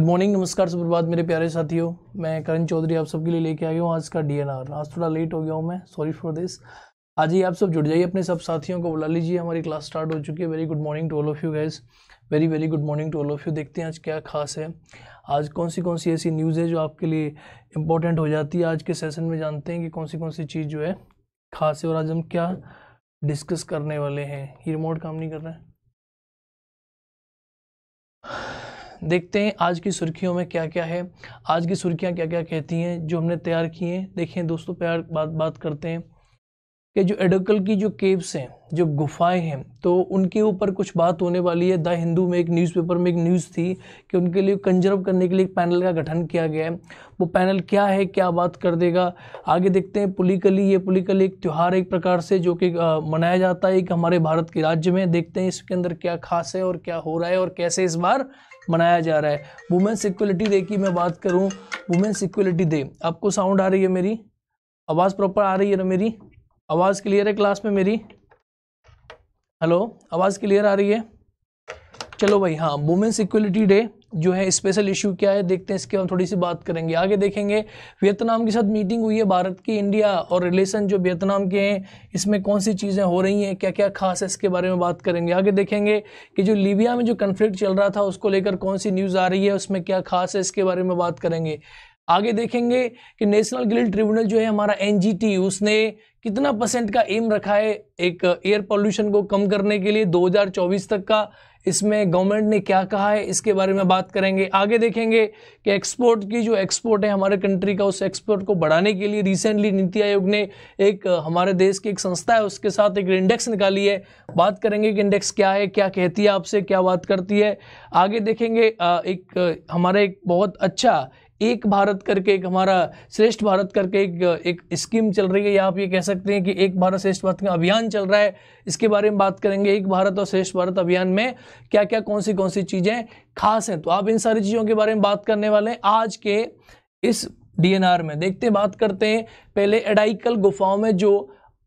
Good morning नमस्कार सुप्रभात मेरे प्यारे साथियों मैं करण चौधरी आप सबके लिए लेके आया हूँ आज का डीएनआर आज थोड़ा लेट हो गया हूँ मैं सॉरी फॉर दिस आज ही आप सब जुड़ जाइए अपने सब साथियों को बुला लीजिए हमारी क्लास स्टार्ट हो चुकी है very good morning to all of you guys very very good morning to all of you देखते हैं आज क्या खास है आज कौन सी कौन सी ऐसी न्यूज़ है जो आपके लिए इंपॉर्टेंट हो जाती है आज के सेशन में जानते हैं कि कौन सी कौन सी चीज़ जो है खास है और आज हम क्या डिस्कस करने वाले हैं ये रिमोट काम नहीं कर रहा है देखते हैं आज की सुर्खियों में क्या क्या है आज की सुर्खियाँ क्या क्या कहती हैं जो हमने तैयार किए हैं देखें दोस्तों प्यार बात बात करते हैं कि जो एडोकल की जो केव्स हैं जो गुफाएं हैं तो उनके ऊपर कुछ बात होने वाली है द हिंदू में एक न्यूज़पेपर में एक न्यूज़ थी कि उनके लिए कंजर्व करने के लिए एक पैनल का गठन किया गया है वो पैनल क्या है क्या बात कर देगा आगे देखते हैं पुलिकली ये पुलिकली एक त्यौहार एक प्रकार से जो कि मनाया जाता है एक हमारे भारत के राज्य में देखते हैं इसके अंदर क्या खास है और क्या हो रहा है और कैसे इस बार मनाया जा रहा है वुमेंस इक्वलिटी डे की मैं बात करूँ वुमेंस इक्वलिटी डे आपको साउंड आ रही है मेरी आवाज़ प्रॉपर आ रही है ना मेरी आवाज़ क्लियर है क्लास में मेरी हेलो आवाज़ क्लियर आ रही है चलो भाई हाँ वुमेंस इक्वलिटी डे जो है स्पेशल इशू क्या है देखते हैं इसके हम थोड़ी सी बात करेंगे आगे देखेंगे वियतनाम के साथ मीटिंग हुई है भारत की इंडिया और रिलेशन जो वियतनाम के हैं इसमें कौन सी चीज़ें हो रही हैं क्या क्या खास है इसके बारे में बात करेंगे आगे देखेंगे कि जो लीबिया में जो कन्फ्लिक्ट चल रहा था उसको लेकर कौन सी न्यूज़ आ रही है उसमें क्या खास है इसके बारे में बात करेंगे आगे देखेंगे कि नेशनल ग्रिल ट्रिब्यूनल जो है हमारा एन उसने कितना परसेंट का एम रखा है एक एयर पॉल्यूशन को कम करने के लिए 2024 तक का इसमें गवर्नमेंट ने क्या कहा है इसके बारे में बात करेंगे आगे देखेंगे कि एक्सपोर्ट की जो एक्सपोर्ट है हमारे कंट्री का उस एक्सपोर्ट को बढ़ाने के लिए रिसेंटली नीति आयोग ने एक हमारे देश की एक संस्था है उसके साथ एक इंडेक्स निकाली है बात करेंगे कि इंडेक्स क्या है क्या कहती है आपसे क्या बात करती है आगे देखेंगे एक हमारा एक बहुत अच्छा एक भारत करके एक हमारा श्रेष्ठ भारत करके एक एक स्कीम चल रही है या आप ये कह सकते हैं कि एक भारत श्रेष्ठ भारत का अभियान चल रहा है इसके बारे में बात करेंगे एक भारत और श्रेष्ठ भारत अभियान में क्या क्या कौन सी कौन सी चीज़ें खास हैं तो आप इन सारी चीज़ों के बारे में बात करने वाले हैं आज के इस डी में देखते हैं बात करते हैं पहले एडाइकल गुफाओं में जो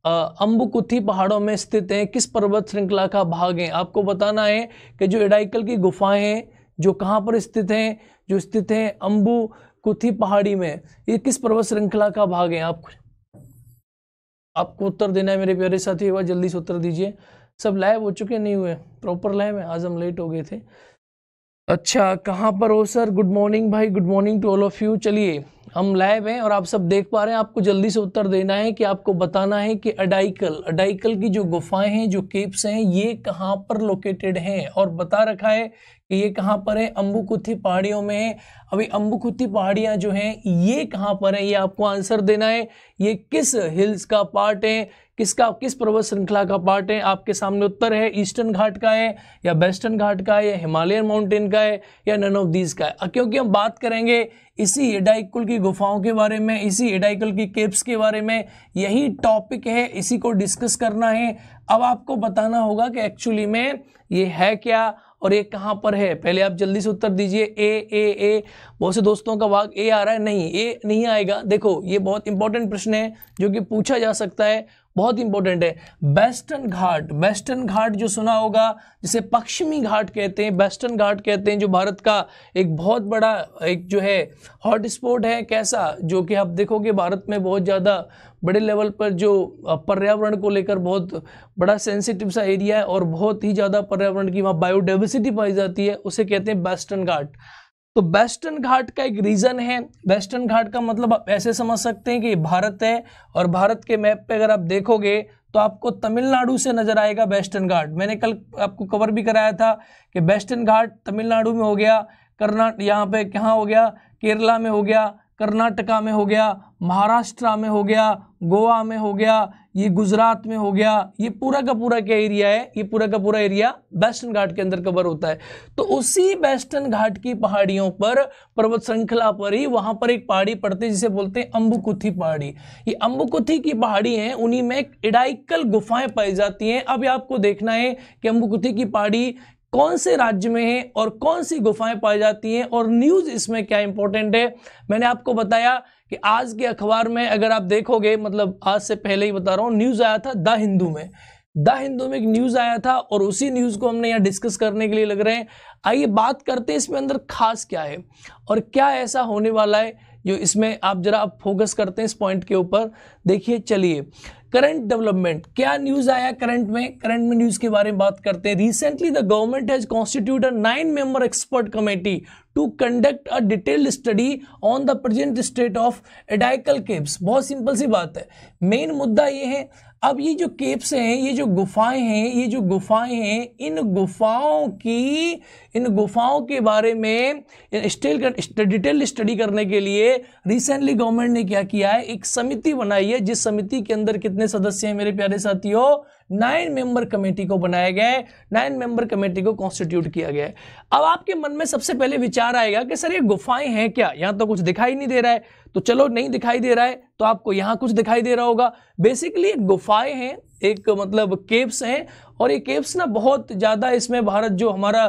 अम्बुकुथी पहाड़ों में स्थित हैं किस पर्वत श्रृंखला का भाग है आपको बताना है कि जो एडाइकल की गुफाएं हैं जो कहाँ पर स्थित हैं जो स्थित है अंबु कुथी पहाड़ी में ये किस पर्वत श्रृंखला का भाग है आप आपको उत्तर देना है मेरे प्यारे साथी एक जल्दी से उत्तर दीजिए सब लाइव हो चुके नहीं हुए प्रॉपर लाइव है आज हम लेट हो गए थे अच्छा कहाँ पर हो सर गुड मॉर्निंग भाई good morning to all of you चलिए हम लाइव हैं और आप सब देख पा रहे हैं आपको जल्दी से उत्तर देना है कि आपको बताना है कि अडाइकल अडाइकल की जो गुफाएं हैं जो केप्स हैं ये कहाँ पर लोकेटेड हैं और बता रखा है कि ये कहाँ पर है अम्बुकुथी पहाड़ियों में है अभी अम्बुकुथी पहाड़ियाँ जो हैं ये कहाँ पर है ये आपको आंसर देना है ये किस हिल्स का पार्ट है किसका किस पर्वत श्रृंखला का पार्ट है आपके सामने उत्तर है ईस्टर्न घाट का है या वेस्टर्न घाट का है या हिमालयन माउंटेन का है या नन ऑफ दीज का है क्योंकि हम बात करेंगे इसी एडाइकुल की गुफाओं के बारे में इसी एडाइकुल की केप्स के बारे में यही टॉपिक है इसी को डिस्कस करना है अब आपको बताना होगा कि एक्चुअली में ये है क्या और ये कहाँ पर है पहले आप जल्दी से उत्तर दीजिए ए ए ए बहुत से दोस्तों का वाक ए आ रहा है नहीं ए नहीं आएगा देखो ये बहुत इंपॉर्टेंट प्रश्न है जो कि पूछा जा सकता है बहुत इंपॉर्टेंट है वेस्टर्न घाट वेस्टर्न घाट जो सुना होगा जिसे पश्चिमी घाट कहते हैं वेस्टर्न घाट कहते हैं जो भारत का एक बहुत बड़ा एक जो है हॉटस्पॉट है कैसा जो कि आप देखोगे भारत में बहुत ज़्यादा बड़े लेवल पर जो पर्यावरण को लेकर बहुत बड़ा सेंसिटिव सा एरिया है और बहुत ही ज़्यादा पर्यावरण की वहाँ बायोडाइवर्सिटी पाई जाती है उसे कहते हैं वेस्टर्न घाट तो वेस्टर्न घाट का एक रीजन है वेस्टर्न घाट का मतलब आप ऐसे समझ सकते हैं कि भारत है और भारत के मैप पे अगर आप देखोगे तो आपको तमिलनाडु से नजर आएगा वेस्टर्न घाट मैंने कल आपको कवर भी कराया था कि वेस्टर्न घाट तमिलनाडु में हो गया कर्नाट यहाँ पे कहाँ हो गया केरला में हो गया कर्नाटका में हो गया महाराष्ट्र में हो गया गोवा में हो गया ये गुजरात में हो गया ये पूरा का पूरा क्या एरिया है ये पूरा का पूरा एरिया वेस्टर्न घाट के अंदर कवर होता है तो उसी वेस्टर्न घाट की पहाड़ियों पर पर्वत श्रृंखला पर ही वहां पर एक पहाड़ी पड़ती है जिसे बोलते हैं अम्बुकुथी पहाड़ी ये अम्बुकुथी की पहाड़ी है उन्हीं में इडाइकल गुफाएं पाई जाती हैं अब आपको देखना है कि अम्बुकुथी की पहाड़ी कौन से राज्य में है और कौन सी गुफाएं पाई जाती हैं और न्यूज़ इसमें क्या इंपॉर्टेंट है मैंने आपको बताया कि आज के अखबार में अगर आप देखोगे मतलब आज से पहले ही बता रहा हूँ न्यूज़ आया था द हिंदू में द हिंदू में एक न्यूज़ आया था और उसी न्यूज़ को हमने यहाँ डिस्कस करने के लिए लग रहे हैं आइए बात करते हैं इसमें अंदर खास क्या है और क्या ऐसा होने वाला है जो इसमें आप जरा आप फोकस करते हैं इस पॉइंट के ऊपर देखिए चलिए करंट डेवलपमेंट क्या न्यूज आया करंट में करंट में न्यूज के बारे में बात करते हैं recently the government has constitute a nine member expert committee to conduct a detailed study on the present state of Edakkal caves बहुत सिंपल सी बात है मेन मुद्दा ये है अब ये जो केप्स हैं ये जो गुफाएं हैं ये जो गुफाएं हैं इन गुफाओं की इन गुफाओं के बारे में स्टिल डिटेल स्टडी करने के लिए रिसेंटली गवर्नमेंट ने क्या किया है एक समिति बनाई है जिस समिति के अंदर कितने सदस्य हैं मेरे प्यारे साथियों नाइन मेंबर कमेटी को बनाया गया है नाइन मेंबर कमेटी को कॉन्स्टिट्यूट किया गया है अब आपके मन में सबसे पहले विचार आएगा कि सर ये गुफाएं हैं क्या यहाँ तो कुछ दिखाई नहीं दे रहा है तो चलो नहीं दिखाई दे रहा है तो आपको यहाँ कुछ दिखाई दे रहा होगा बेसिकली गुफाएं हैं एक मतलब केव्स हैं और ये केव्स ना बहुत ज़्यादा इसमें भारत जो हमारा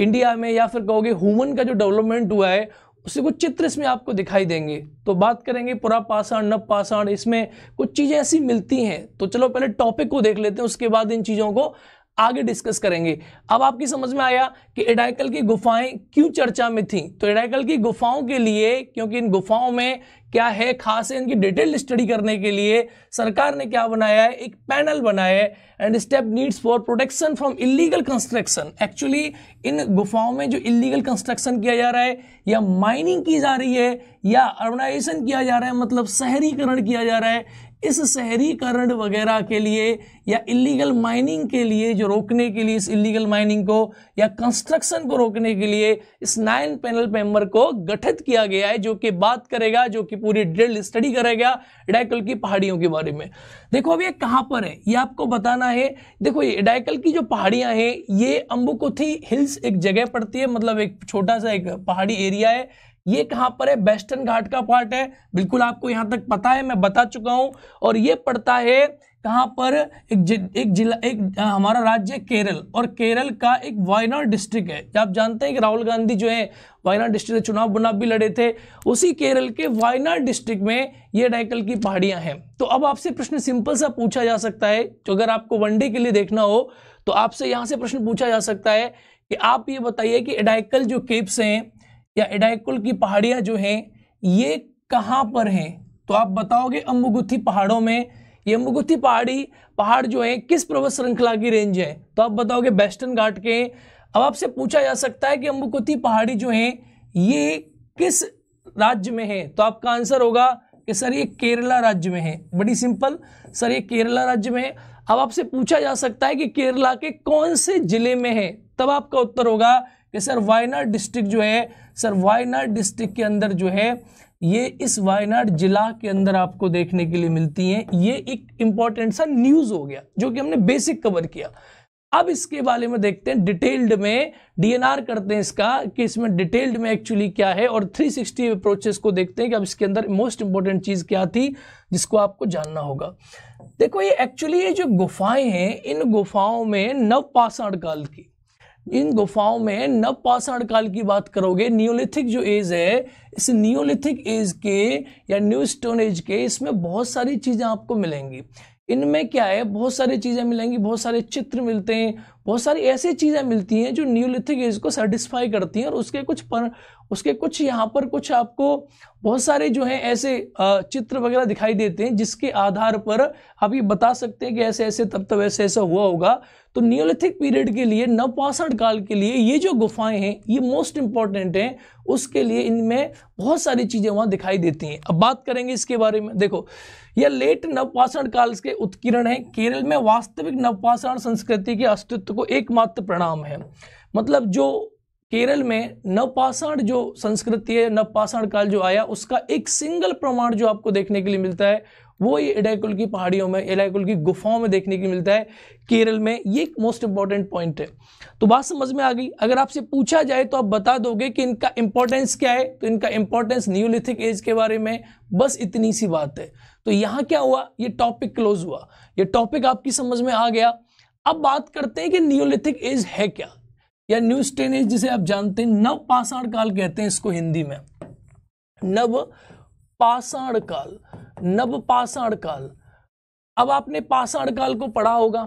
इंडिया में या फिर कहोगे ह्यूमन का जो डेवलपमेंट हुआ है उसे कुछ चित्र इसमें आपको दिखाई देंगे तो बात करेंगे पुरा पाषाण नव पाषाण इसमें कुछ चीज़ें ऐसी मिलती हैं तो चलो पहले टॉपिक को देख लेते हैं उसके बाद इन चीज़ों को आगे डिस्कस करेंगे अब आपकी समझ में आया कि एडाइकल की गुफाएं क्यों चर्चा में थी तो एडाइकल की गुफाओं के लिए क्योंकि इन गुफाओं में क्या है खास है इनकी डिटेल स्टडी करने के लिए सरकार ने क्या बनाया है एक पैनल बनाया है and step needs for protection from illegal construction actually इन गुफाओं में जो इलीगल कंस्ट्रक्शन किया जा रहा है या माइनिंग की जा रही है या अर्बनाइजेशन किया जा रहा है मतलब शहरीकरण किया जा रहा है इस शहरीकरण वगैरह के लिए या इलीगल माइनिंग के लिए जो रोकने के लिए इस इलीगल माइनिंग को या कंस्ट्रक्शन को रोकने के लिए इस नाइन पैनल मेंबर को गठित किया गया है जो कि बात करेगा जो कि पूरी डिटेल स्टडी करेगा डायकल की पहाड़ियों के बारे में देखो अब ये कहाँ पर है ये आपको बताना है देखो ये डायकल की जो पहाड़ियाँ हैं ये अम्बुकोथी हिल्स एक जगह पड़ती है मतलब एक छोटा सा एक पहाड़ी एरिया है ये कहाँ पर है वेस्टर्न घाट का पार्ट है बिल्कुल आपको यहाँ तक पता है मैं बता चुका हूं और ये पड़ता है कहाँ पर एक जि, एक जिला एक आ, हमारा राज्य केरल और केरल का एक वायनाड डिस्ट्रिक्ट है आप जानते हैं कि राहुल गांधी जो है वायनाड डिस्ट्रिक्ट से चुनाव बुनाव भी लड़े थे उसी केरल के वायनाड डिस्ट्रिक्ट में ये डाइकल की पहाड़ियां हैं तो अब आपसे प्रश्न सिंपल सा पूछा जा सकता है जो तो अगर आपको वनडे के लिए देखना हो तो आपसे यहाँ से प्रश्न पूछा जा सकता है कि आप ये बताइए कि एडाइकल जो केप्स हैं या इडाइकुल की पहाड़ियां जो हैं ये कहाँ पर हैं तो आप बताओगे अम्बुगुथी पहाड़ों में ये अम्बुगुथी पहाड़ी पहाड़ जो है किस पर्वत श्रृंखला की रेंज है तो आप बताओगे वेस्टर्न घाट के अब आपसे पूछा जा सकता है कि अम्बुगुथी पहाड़ी जो है ये किस राज्य में है तो आपका आंसर होगा कि सर ये केरला राज्य में है बड़ी सिंपल सर ये केरला राज्य में है अब आपसे पूछा जा सकता है कि केरला के कौन से जिले में है तब आपका उत्तर होगा कि सर वायनाड डिस्ट्रिक्ट जो है सर वायनाड डिस्ट्रिक्ट के अंदर जो है ये इस वायनाड जिला के अंदर आपको देखने के लिए मिलती हैं ये एक इम्पॉर्टेंट सा न्यूज़ हो गया जो कि हमने बेसिक कवर किया अब इसके बारे में देखते हैं डिटेल्ड में डीएनआर करते हैं इसका कि इसमें डिटेल्ड में एक्चुअली क्या है और 360 सिक्सटी अप्रोचेस को देखते हैं कि अब इसके अंदर मोस्ट इंपॉर्टेंट चीज़ क्या थी जिसको आपको जानना होगा देखो ये एक्चुअली ये जो गुफाएं हैं इन गुफाओं में नवपाषाण काल की इन गुफाओं में नवपाषाण काल की बात करोगे नियोलिथिक जो एज है इस न्योलिथिक एज के या न्यू स्टोन एज के इसमें बहुत सारी चीज़ें आपको मिलेंगी इनमें क्या है बहुत सारी चीज़ें मिलेंगी बहुत सारे चित्र मिलते हैं बहुत सारी ऐसी चीज़ें मिलती हैं जो न्यूलिथिक एज को सेटिस्फाई करती हैं और उसके कुछ पर उसके कुछ यहाँ पर कुछ आपको बहुत सारे जो हैं ऐसे चित्र वगैरह दिखाई देते हैं जिसके आधार पर आप ये बता सकते हैं कि ऐसे ऐसे तब तब ऐसे ऐसा हुआ होगा तो नियोलिथिक पीरियड के लिए नवपाषाण काल के लिए ये जो गुफाएं हैं ये मोस्ट इंपॉर्टेंट हैं उसके लिए इनमें बहुत सारी चीज़ें वहाँ दिखाई देती हैं अब बात करेंगे इसके बारे में देखो यह लेट नवपाषाण काल के उत्कीर्ण है केरल में वास्तविक नवपाषाण संस्कृति के अस्तित्व को एकमात्र प्रणाम है मतलब जो केरल में नवपाषाण जो संस्कृति है नवपाषाण काल जो आया उसका एक सिंगल प्रमाण जो आपको देखने के लिए मिलता है वो ये इडाकुल की पहाड़ियों में इडाकुल की गुफाओं में देखने को मिलता है केरल में ये एक मोस्ट इंपॉर्टेंट पॉइंट है तो बात समझ में आ गई अगर आपसे पूछा जाए तो आप बता दोगे कि इनका इंपॉर्टेंस क्या है तो इनका इंपॉर्टेंस न्यूलिथिक एज के बारे में बस इतनी सी बात है तो यहाँ क्या हुआ ये टॉपिक क्लोज हुआ ये टॉपिक आपकी समझ में आ गया अब बात करते हैं कि न्यूलिथिक एज है क्या या न्यू स्टेन एज जिसे आप जानते हैं नव पाषाण काल कहते हैं इसको हिंदी में नव पाषाण काल नवपाषाण काल अब आपने पाषाण काल को पढ़ा होगा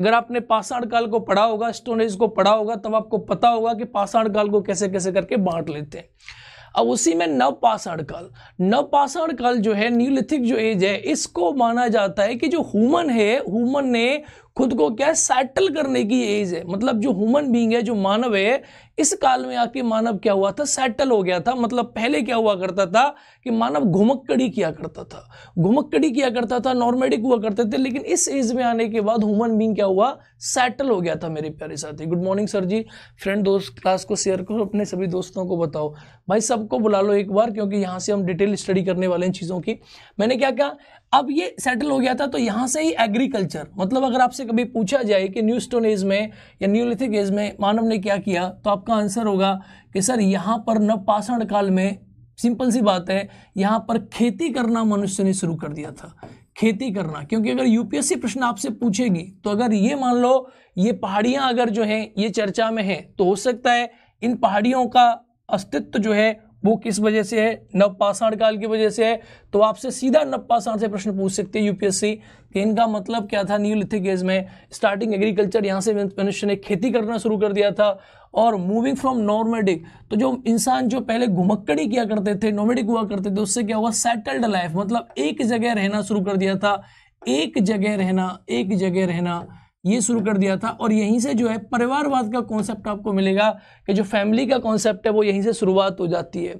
अगर आपने पाषाण काल को पढ़ा होगा स्टोनेज को पढ़ा होगा तब आपको पता होगा कि पाषाण काल को कैसे कैसे करके बांट लेते हैं अब उसी में नवपाषाण काल नवपाषाण काल जो है न्यूलिथिक जो एज है इसको माना जाता है कि जो हुमन है हुमन ने खुद को क्या है सेटल करने की एज है मतलब जो ह्यूमन बींग है जो मानव है इस काल में आके मानव क्या हुआ था सेटल हो गया था मतलब पहले क्या हुआ करता था कि मानव घुमक्कड़ी किया करता था घुमक्कड़ी किया करता था नॉर्मेडिक हुआ करते थे लेकिन इस एज में आने के बाद ह्यूमन बींग क्या हुआ सेटल हो गया था मेरे प्यारे साथी good morning sir ji friend दोस्त क्लास को शेयर करो अपने सभी दोस्तों को बताओ भाई सबको बुला लो एक बार क्योंकि यहाँ से हम डिटेल स्टडी करने वाले हैं चीज़ों की मैंने क्या कहा अब ये सेटल हो गया था तो यहाँ से ही एग्रीकल्चर मतलब अगर आपसे कभी पूछा जाए कि न्यू स्टोन एज में या न्यूलिथिक एज में मानव ने क्या किया तो आपका आंसर होगा कि सर यहाँ पर नवपाषाण काल में सिंपल सी बात है यहाँ पर खेती करना मनुष्य ने शुरू कर दिया था खेती करना क्योंकि अगर यूपीएससी प्रश्न आपसे पूछेगी तो अगर ये मान लो ये पहाड़ियाँ अगर जो हैं ये चर्चा में हैं तो हो सकता है इन पहाड़ियों का अस्तित्व जो है वो किस वजह से है नवपाषाण काल की वजह से है तो आपसे सीधा नवपाषाण से प्रश्न पूछ सकते हैं यूपीएससी कि इनका मतलब क्या था न्यूलिथिक एज में स्टार्टिंग एग्रीकल्चर यहाँ से मनुष्य ने खेती करना शुरू कर दिया था और मूविंग फ्रॉम नॉर्मेडिक तो जो इंसान जो पहले घुमक्कड़ी किया करते थे नॉर्मेडिक हुआ करते थे उससे क्या हुआ सेटल्ड लाइफ मतलब एक जगह रहना शुरू कर दिया था एक जगह रहना एक जगह रहना ये शुरू कर दिया था और यहीं से जो है परिवारवाद का कॉन्सेप्ट आपको मिलेगा कि जो फैमिली का कॉन्सेप्ट है वो यहीं से शुरुआत हो जाती है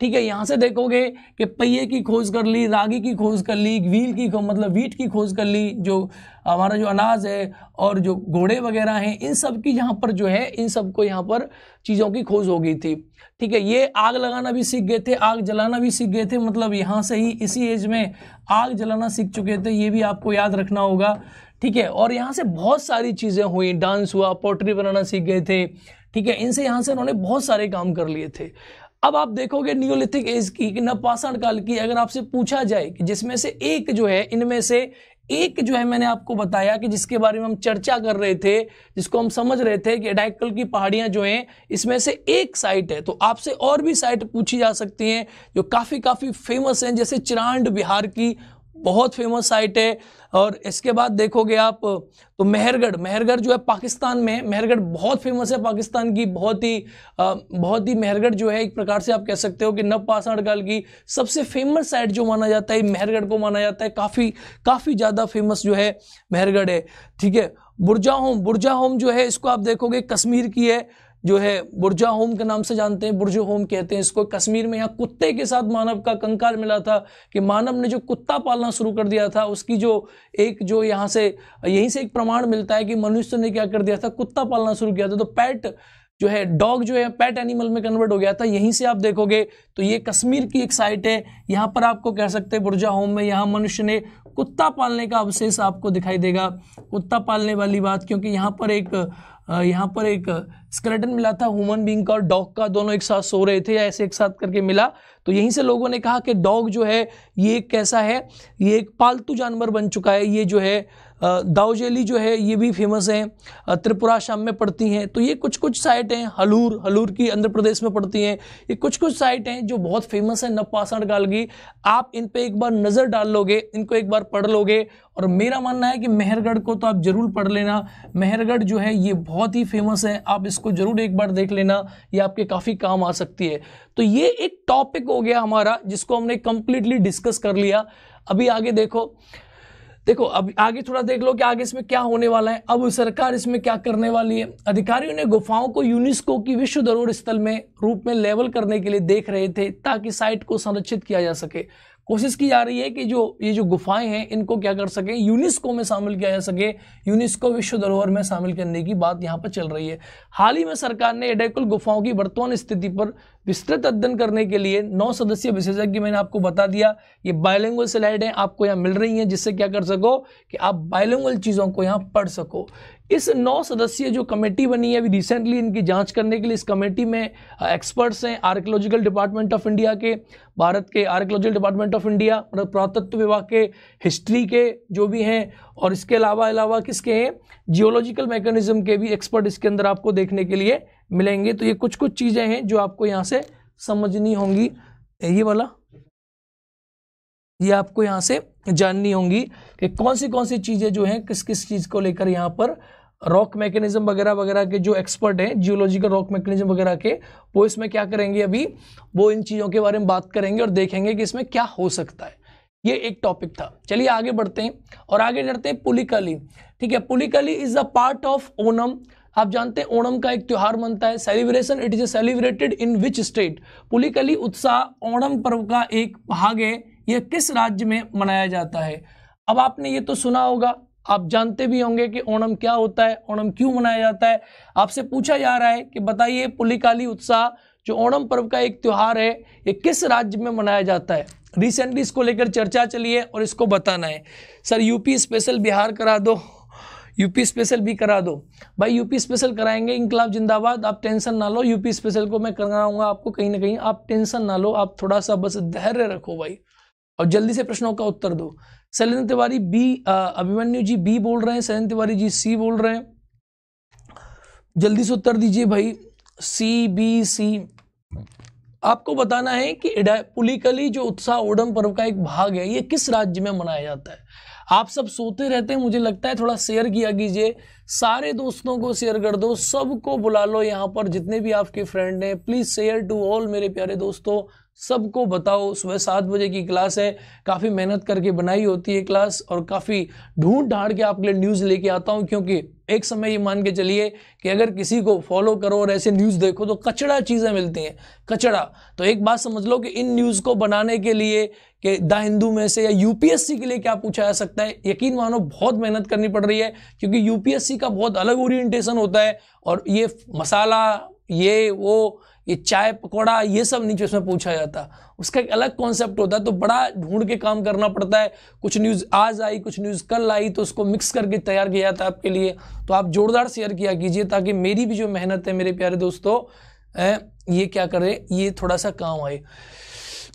ठीक है यहाँ से देखोगे कि पहिए की खोज कर ली रागी की खोज कर ली व्हील की मतलब वीट की खोज कर ली जो हमारा जो अनाज है और जो घोड़े वगैरह हैं इन सब की यहाँ पर जो है इन सब को यहाँ पर चीज़ों की खोज हो गई थी ठीक है ये आग लगाना भी सीख गए थे आग जलाना भी सीख गए थे मतलब यहाँ से ही इसी एज में आग जलाना सीख चुके थे ये भी आपको याद रखना होगा ठीक है और यहाँ से बहुत सारी चीज़ें हुई डांस हुआ पोट्री बनाना सीख गए थे ठीक है इनसे यहाँ से उन्होंने बहुत सारे काम कर लिए थे अब आप देखोगे नियोलिथिक एज की नपाषाण काल की अगर आपसे पूछा जाए कि जिसमें से एक जो है इनमें से एक जो है मैंने आपको बताया कि जिसके बारे में हम चर्चा कर रहे थे जिसको हम समझ रहे थे कि डायकल की पहाड़ियां जो हैं इसमें से एक साइट है तो आपसे और भी साइट पूछी जा सकती हैं जो काफ़ी काफ़ी फेमस हैं जैसे चिरांड बिहार की बहुत फेमस साइट है और इसके बाद देखोगे आप तो मेहरगढ़ मेहरगढ़ जो है पाकिस्तान में मेहरगढ़ बहुत फेमस है पाकिस्तान की बहुत ही आ, बहुत ही मेहरगढ़ जो है एक प्रकार से आप कह सकते हो कि नवपाषाण काल की सबसे फेमस साइट जो माना जाता है मेहरगढ़ को माना जाता है काफ़ी काफ़ी ज़्यादा फेमस जो है मेहरगढ़ है ठीक है बुरजा होम बुरजा होम जो है इसको आप देखोगे कश्मीर की है जो है बुर्जा होम के नाम से जानते हैं बुर्जो होम कहते हैं इसको कश्मीर में यहाँ कुत्ते के साथ मानव का कंकाल मिला था कि मानव ने जो कुत्ता पालना शुरू कर दिया था उसकी जो एक जो यहाँ से यहीं से एक प्रमाण मिलता है कि मनुष्य ने क्या कर दिया था कुत्ता पालना शुरू किया था तो पैट जो है डॉग जो है पेट एनिमल में कन्वर्ट हो गया था यहीं से आप देखोगे तो ये कश्मीर की एक साइट है यहाँ पर आपको कह सकते हैं बुर्जा होम में यहाँ मनुष्य ने कुत्ता पालने का अवशेष आपको दिखाई देगा कुत्ता पालने वाली बात क्योंकि यहाँ पर एक यहाँ पर एक स्केलेटन मिला था ह्यूमन बींग का और डॉग का दोनों एक साथ सो रहे थे या ऐसे एक साथ करके मिला तो यहीं से लोगों ने कहा कि डॉग जो है ये कैसा है ये एक पालतू जानवर बन चुका है ये जो है दाऊजेली जो है ये भी फेमस हैं त्रिपुरा शाम में पड़ती हैं तो ये कुछ कुछ साइट हैं हलूर हलूर की आंध्र प्रदेश में पड़ती हैं ये कुछ कुछ साइट हैं जो बहुत फेमस हैं नवपाषाण काल की आप इन पर एक बार नज़र डाल लोगे इनको एक बार पढ़ लोगे और मेरा मानना है कि मेहरगढ़ को तो आप ज़रूर पढ़ लेना मेहरगढ़ जो है ये बहुत ही फेमस है आप इसको ज़रूर एक बार देख लेना ये आपके काफ़ी काम आ सकती है तो ये एक टॉपिक हो गया हमारा जिसको हमने कम्प्लीटली डिस्कस कर लिया अभी आगे देखो देखो अब आगे थोड़ा देख लो कि आगे इसमें क्या होने वाला है अब सरकार इसमें क्या करने वाली है अधिकारियों ने गुफाओं को यूनेस्को की विश्व धरोहर स्थल में रूप में लेवल करने के लिए देख रहे थे ताकि साइट को संरक्षित किया जा सके कोशिश की जा रही है कि जो ये जो गुफाएं हैं इनको क्या कर सकें यूनेस्को में शामिल किया जा सके यूनेस्को विश्व धरोहर में शामिल करने की बात यहाँ पर चल रही है हाल ही में सरकार ने एडेकुल गुफाओं की वर्तमान स्थिति पर विस्तृत अध्ययन करने के लिए नौ सदस्य विशेषज्ञ मैंने आपको बता दिया ये बायलिंगुअल स्लाइड हैं आपको यहाँ मिल रही हैं जिससे क्या कर सको कि आप बायलिंगुअल चीज़ों को यहाँ पढ़ सको इस नौ सदस्यीय जो कमेटी बनी है अभी रिसेंटली इनकी जांच करने के लिए इस कमेटी में एक्सपर्ट्स हैं आर्कोलॉजिकल डिपार्टमेंट ऑफ इंडिया के भारत के आर्कोलॉजिकल डिपार्टमेंट ऑफ इंडिया पुरातत्व विभाग के हिस्ट्री के जो भी हैं और इसके अलावा अलावा किसके हैं जियोलॉजिकल मैकेनिज्म के भी एक्सपर्ट इसके अंदर आपको देखने के लिए मिलेंगे तो ये कुछ कुछ चीज़ें हैं जो आपको यहाँ से समझनी होंगी ये वाला ये आपको यहाँ से जाननी होंगी कि कौन सी कौन सी चीज़ें जो हैं किस किस चीज़ को लेकर यहाँ पर रॉक मैकेनिज्म वगैरह वगैरह के जो एक्सपर्ट हैं जियोलॉजिकल रॉक मैकेनिज्म वगैरह के वो इसमें क्या करेंगे अभी वो इन चीज़ों के बारे में बात करेंगे और देखेंगे कि इसमें क्या हो सकता है ये एक टॉपिक था चलिए आगे बढ़ते हैं और आगे चढ़ते हैं पुलिकली ठीक है Pulikali is a part of Onam आप जानते हैं ओणम का एक त्यौहार मनता है celebration it is a celebrated in which state Pulikali उत्साह ओणम पर्व का एक भाग है यह किस राज्य में मनाया जाता है अब आपने ये तो सुना होगा आप जानते भी होंगे कि ओणम क्या होता है ओणम क्यों मनाया जाता है आपसे पूछा जा रहा है कि बताइए पुलिकाली उत्साह जो ओणम पर्व का एक त्यौहार है ये किस राज्य में मनाया जाता है रिसेंटली इसको लेकर चर्चा चली है और इसको बताना है सर यूपी स्पेशल बिहार करा दो यूपी स्पेशल भी करा दो भाई यूपी स्पेशल कराएंगे इंकलाब जिंदाबाद आप टेंशन ना लो यूपी स्पेशल को मैं कराऊंगा आपको कहीं ना कहीं आप टेंशन ना लो आप थोड़ा सा बस धैर्य रखो भाई और जल्दी से प्रश्नों का उत्तर दो शैलेंद्र तिवारी बी अभिमन्यु जी बी बोल रहे हैं शैलेंद्र तिवारी जी सी बोल रहे हैं जल्दी से उत्तर दीजिए भाई सी बी सी आपको बताना है कि पुलिकली जो उत्साह ओडम पर्व का एक भाग है ये किस राज्य में मनाया जाता है आप सब सोते रहते हैं मुझे लगता है थोड़ा शेयर किया कीजिए सारे दोस्तों को शेयर कर दो सबको बुला लो यहाँ पर जितने भी आपके फ्रेंड हैं प्लीज़ शेयर टू ऑल मेरे प्यारे दोस्तों सबको बताओ सुबह सात बजे की क्लास है काफ़ी मेहनत करके बनाई होती है क्लास और काफ़ी ढूंढ ढाड़ के आपके लिए न्यूज़ लेके आता हूँ क्योंकि एक समय ये मान के चलिए कि अगर किसी को फॉलो करो और ऐसे न्यूज़ देखो तो कचड़ा चीज़ें मिलती हैं कचड़ा तो एक बात समझ लो कि इन न्यूज़ को बनाने के लिए कि द हिंदू में से या यूपीएससी के लिए क्या पूछा जा सकता है यकीन मानो बहुत मेहनत करनी पड़ रही है क्योंकि यूपीएससी का बहुत अलग ओरिएंटेशन होता है और ये मसाला ये वो ये चाय पकौड़ा ये सब नीचे उसमें पूछा जाता उसका एक अलग कॉन्सेप्ट होता है तो बड़ा ढूंढ के काम करना पड़ता है कुछ न्यूज़ आज आई कुछ न्यूज़ कल आई तो उसको मिक्स करके तैयार किया जाता है आपके लिए तो आप ज़ोरदार शेयर किया कीजिए ताकि मेरी भी जो मेहनत है मेरे प्यारे दोस्तों ए, ये क्या करे ये थोड़ा सा काम आए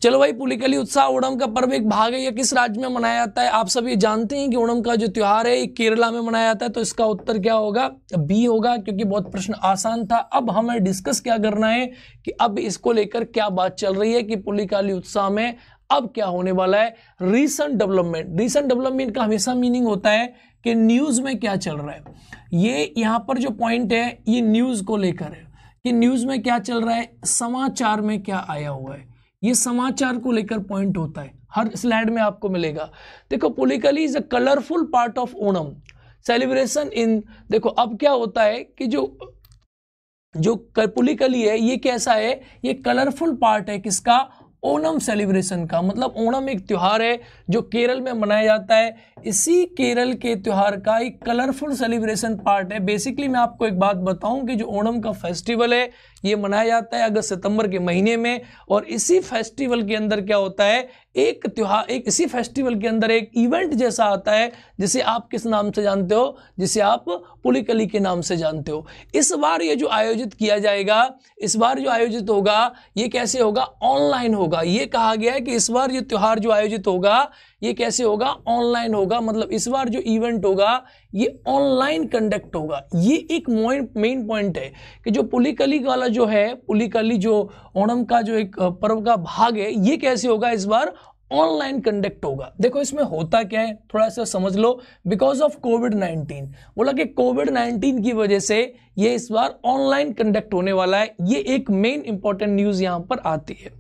चलो भाई पुलिकली उत्साह ओणम का पर्व एक भाग है यह किस राज्य में मनाया जाता है आप सभी जानते हैं कि ओणम का जो त्यौहार है ये केरला में मनाया जाता है तो इसका उत्तर क्या होगा बी होगा क्योंकि बहुत प्रश्न आसान था अब हमें डिस्कस क्या करना है कि अब इसको लेकर क्या बात चल रही है कि पुलिकाली उत्साह में अब क्या होने वाला है रीसेंट डेवलपमेंट रीसेंट डेवलपमेंट का हमेशा मीनिंग होता है कि न्यूज़ में क्या चल रहा है ये यहाँ पर जो पॉइंट है ये न्यूज़ को लेकर है कि न्यूज़ में क्या चल रहा है समाचार में क्या आया हुआ है ये समाचार को लेकर पॉइंट होता है हर स्लाइड में आपको मिलेगा देखो Pulikali is a colourful part of Onam celebration in देखो अब क्या होता है कि जो जो पुलिकली है ये कैसा है ये कलरफुल पार्ट है किसका ओणम सेलिब्रेशन का मतलब ओणम एक त्यौहार है जो केरल में मनाया जाता है इसी केरल के त्यौहार का एक कलरफुल सेलिब्रेशन पार्ट है बेसिकली मैं आपको एक बात बताऊं कि जो ओणम का फेस्टिवल है ये मनाया जाता है अगस्त सितंबर के महीने में और इसी फेस्टिवल के अंदर क्या होता है एक त्यौहार एक इसी फेस्टिवल के अंदर एक इवेंट जैसा आता है जिसे आप किस नाम से जानते हो जिसे आप पुलिकली के नाम से जानते हो इस बार ये जो आयोजित किया जाएगा इस बार जो आयोजित होगा ये कैसे होगा ऑनलाइन होगा ये कहा गया है कि इस बार ये त्यौहार जो आयोजित होगा ये कैसे होगा ऑनलाइन होगा मतलब इस बार जो इवेंट होगा ये ऑनलाइन कंडक्ट होगा ये एक मेन पॉइंट है कि जो पुलिकली वाला जो है पुलिकली जो ओणम का जो एक पर्व का भाग है ये कैसे होगा इस बार ऑनलाइन कंडक्ट होगा देखो इसमें होता क्या है थोड़ा सा समझ लो बिकॉज ऑफ कोविड 19 बोला कि कोविड नाइन्टीन की वजह से ये इस बार ऑनलाइन कंडक्ट होने वाला है ये एक मेन इंपॉर्टेंट न्यूज़ यहाँ पर आती है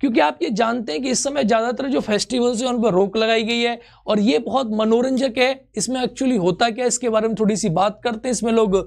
क्योंकि आप ये जानते हैं कि इस समय ज़्यादातर जो फेस्टिवल्स हैं उन पर रोक लगाई गई है और ये बहुत मनोरंजक है इसमें एक्चुअली होता क्या है इसके बारे में थोड़ी सी बात करते हैं इसमें लोग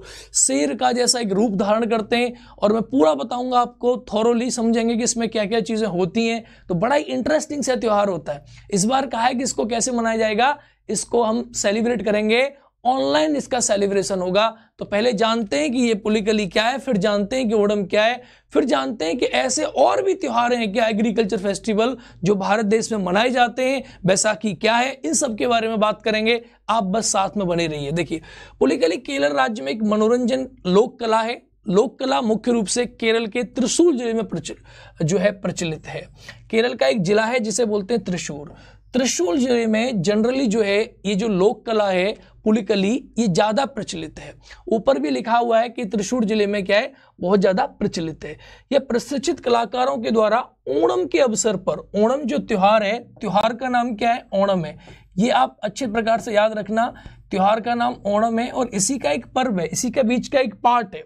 शेर का जैसा एक रूप धारण करते हैं और मैं पूरा बताऊंगा आपको थॉरोली समझेंगे कि इसमें क्या क्या चीज़ें होती हैं तो बड़ा ही इंटरेस्टिंग सा त्यौहार होता है इस बार कहा है कि इसको कैसे मनाया जाएगा इसको हम सेलिब्रेट करेंगे ऑनलाइन इसका सेलिब्रेशन होगा तो पहले जानते हैं कि ये पोलिकली क्या है फिर जानते हैं कि ओडम क्या है फिर जानते हैं कि ऐसे और भी त्यौहार हैं क्या एग्रीकल्चर फेस्टिवल जो भारत देश में मनाए जाते हैं बैसाखी क्या है इन सब के बारे में बात करेंगे आप बस साथ में बने रहिए देखिए पोलिकली केरल राज्य में एक मनोरंजन लोक कला है लोक कला मुख्य रूप से केरल के त्रिशूर जिले में प्रचल जो है प्रचलित है केरल का एक जिला है जिसे बोलते हैं त्रिशूर त्रिशूल जिले में जनरली जो है ये जो लोक कला है पुलिकली ये ज़्यादा प्रचलित है ऊपर भी लिखा हुआ है कि त्रिशूर जिले में क्या है बहुत ज़्यादा प्रचलित है यह प्रशिक्षित कलाकारों के द्वारा ओणम के अवसर पर ओणम जो त्यौहार है त्यौहार का नाम क्या है ओणम है ये आप अच्छे प्रकार से याद रखना त्यौहार का नाम ओणम है और इसी का एक पर्व है इसी के बीच का एक पार्ट है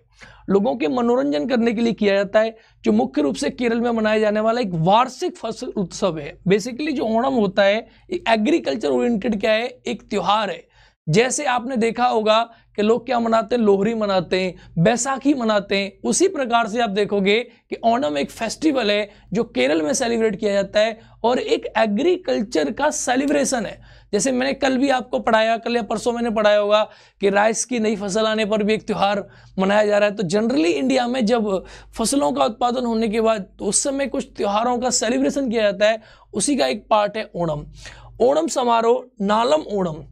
लोगों के मनोरंजन करने के लिए किया जाता है जो मुख्य रूप से केरल में मनाया जाने वाला एक वार्षिक फसल उत्सव है बेसिकली जो ओणम होता है एग्रीकल्चर ओरिएंटेड क्या है एक त्यौहार है जैसे आपने देखा होगा कि लोग क्या मनाते हैं लोहरी मनाते हैं बैसाखी मनाते हैं उसी प्रकार से आप देखोगे कि ओणम एक फेस्टिवल है जो केरल में सेलिब्रेट किया जाता है और एक एग्रीकल्चर का सेलिब्रेशन है जैसे मैंने कल भी आपको पढ़ाया कल या परसों मैंने पढ़ाया होगा कि राइस की नई फसल आने पर भी एक त्यौहार मनाया जा रहा है तो जनरली इंडिया में जब फसलों का उत्पादन होने के बाद तो उस समय कुछ त्योहारों का सेलिब्रेशन किया जाता है उसी का एक पार्ट है ओणम ओणम समारोह नालम ओणम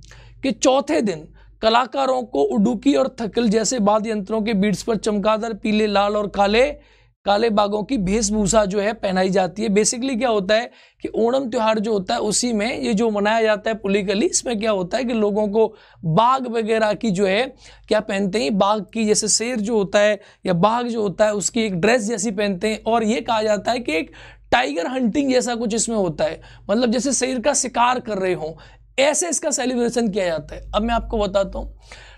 कि चौथे दिन कलाकारों को उडुकी और थकल जैसे बाद यंत्रों के बीट्स पर चमकादार पीले लाल और काले काले बागों की वेशभूषा जो है पहनाई जाती है बेसिकली क्या होता है कि ओणम त्यौहार जो होता है उसी में ये जो मनाया जाता है पुलिकली इसमें क्या होता है कि लोगों को बाघ वगैरह की जो है क्या पहनते हैं बाघ की जैसे शेर जो होता है या बाघ जो होता है उसकी एक ड्रेस जैसी पहनते हैं और ये कहा जाता है कि एक टाइगर हंटिंग जैसा कुछ इसमें होता है मतलब जैसे शेर का शिकार कर रहे हों ऐसे इसका सेलिब्रेशन किया जाता है अब मैं आपको बताता हूँ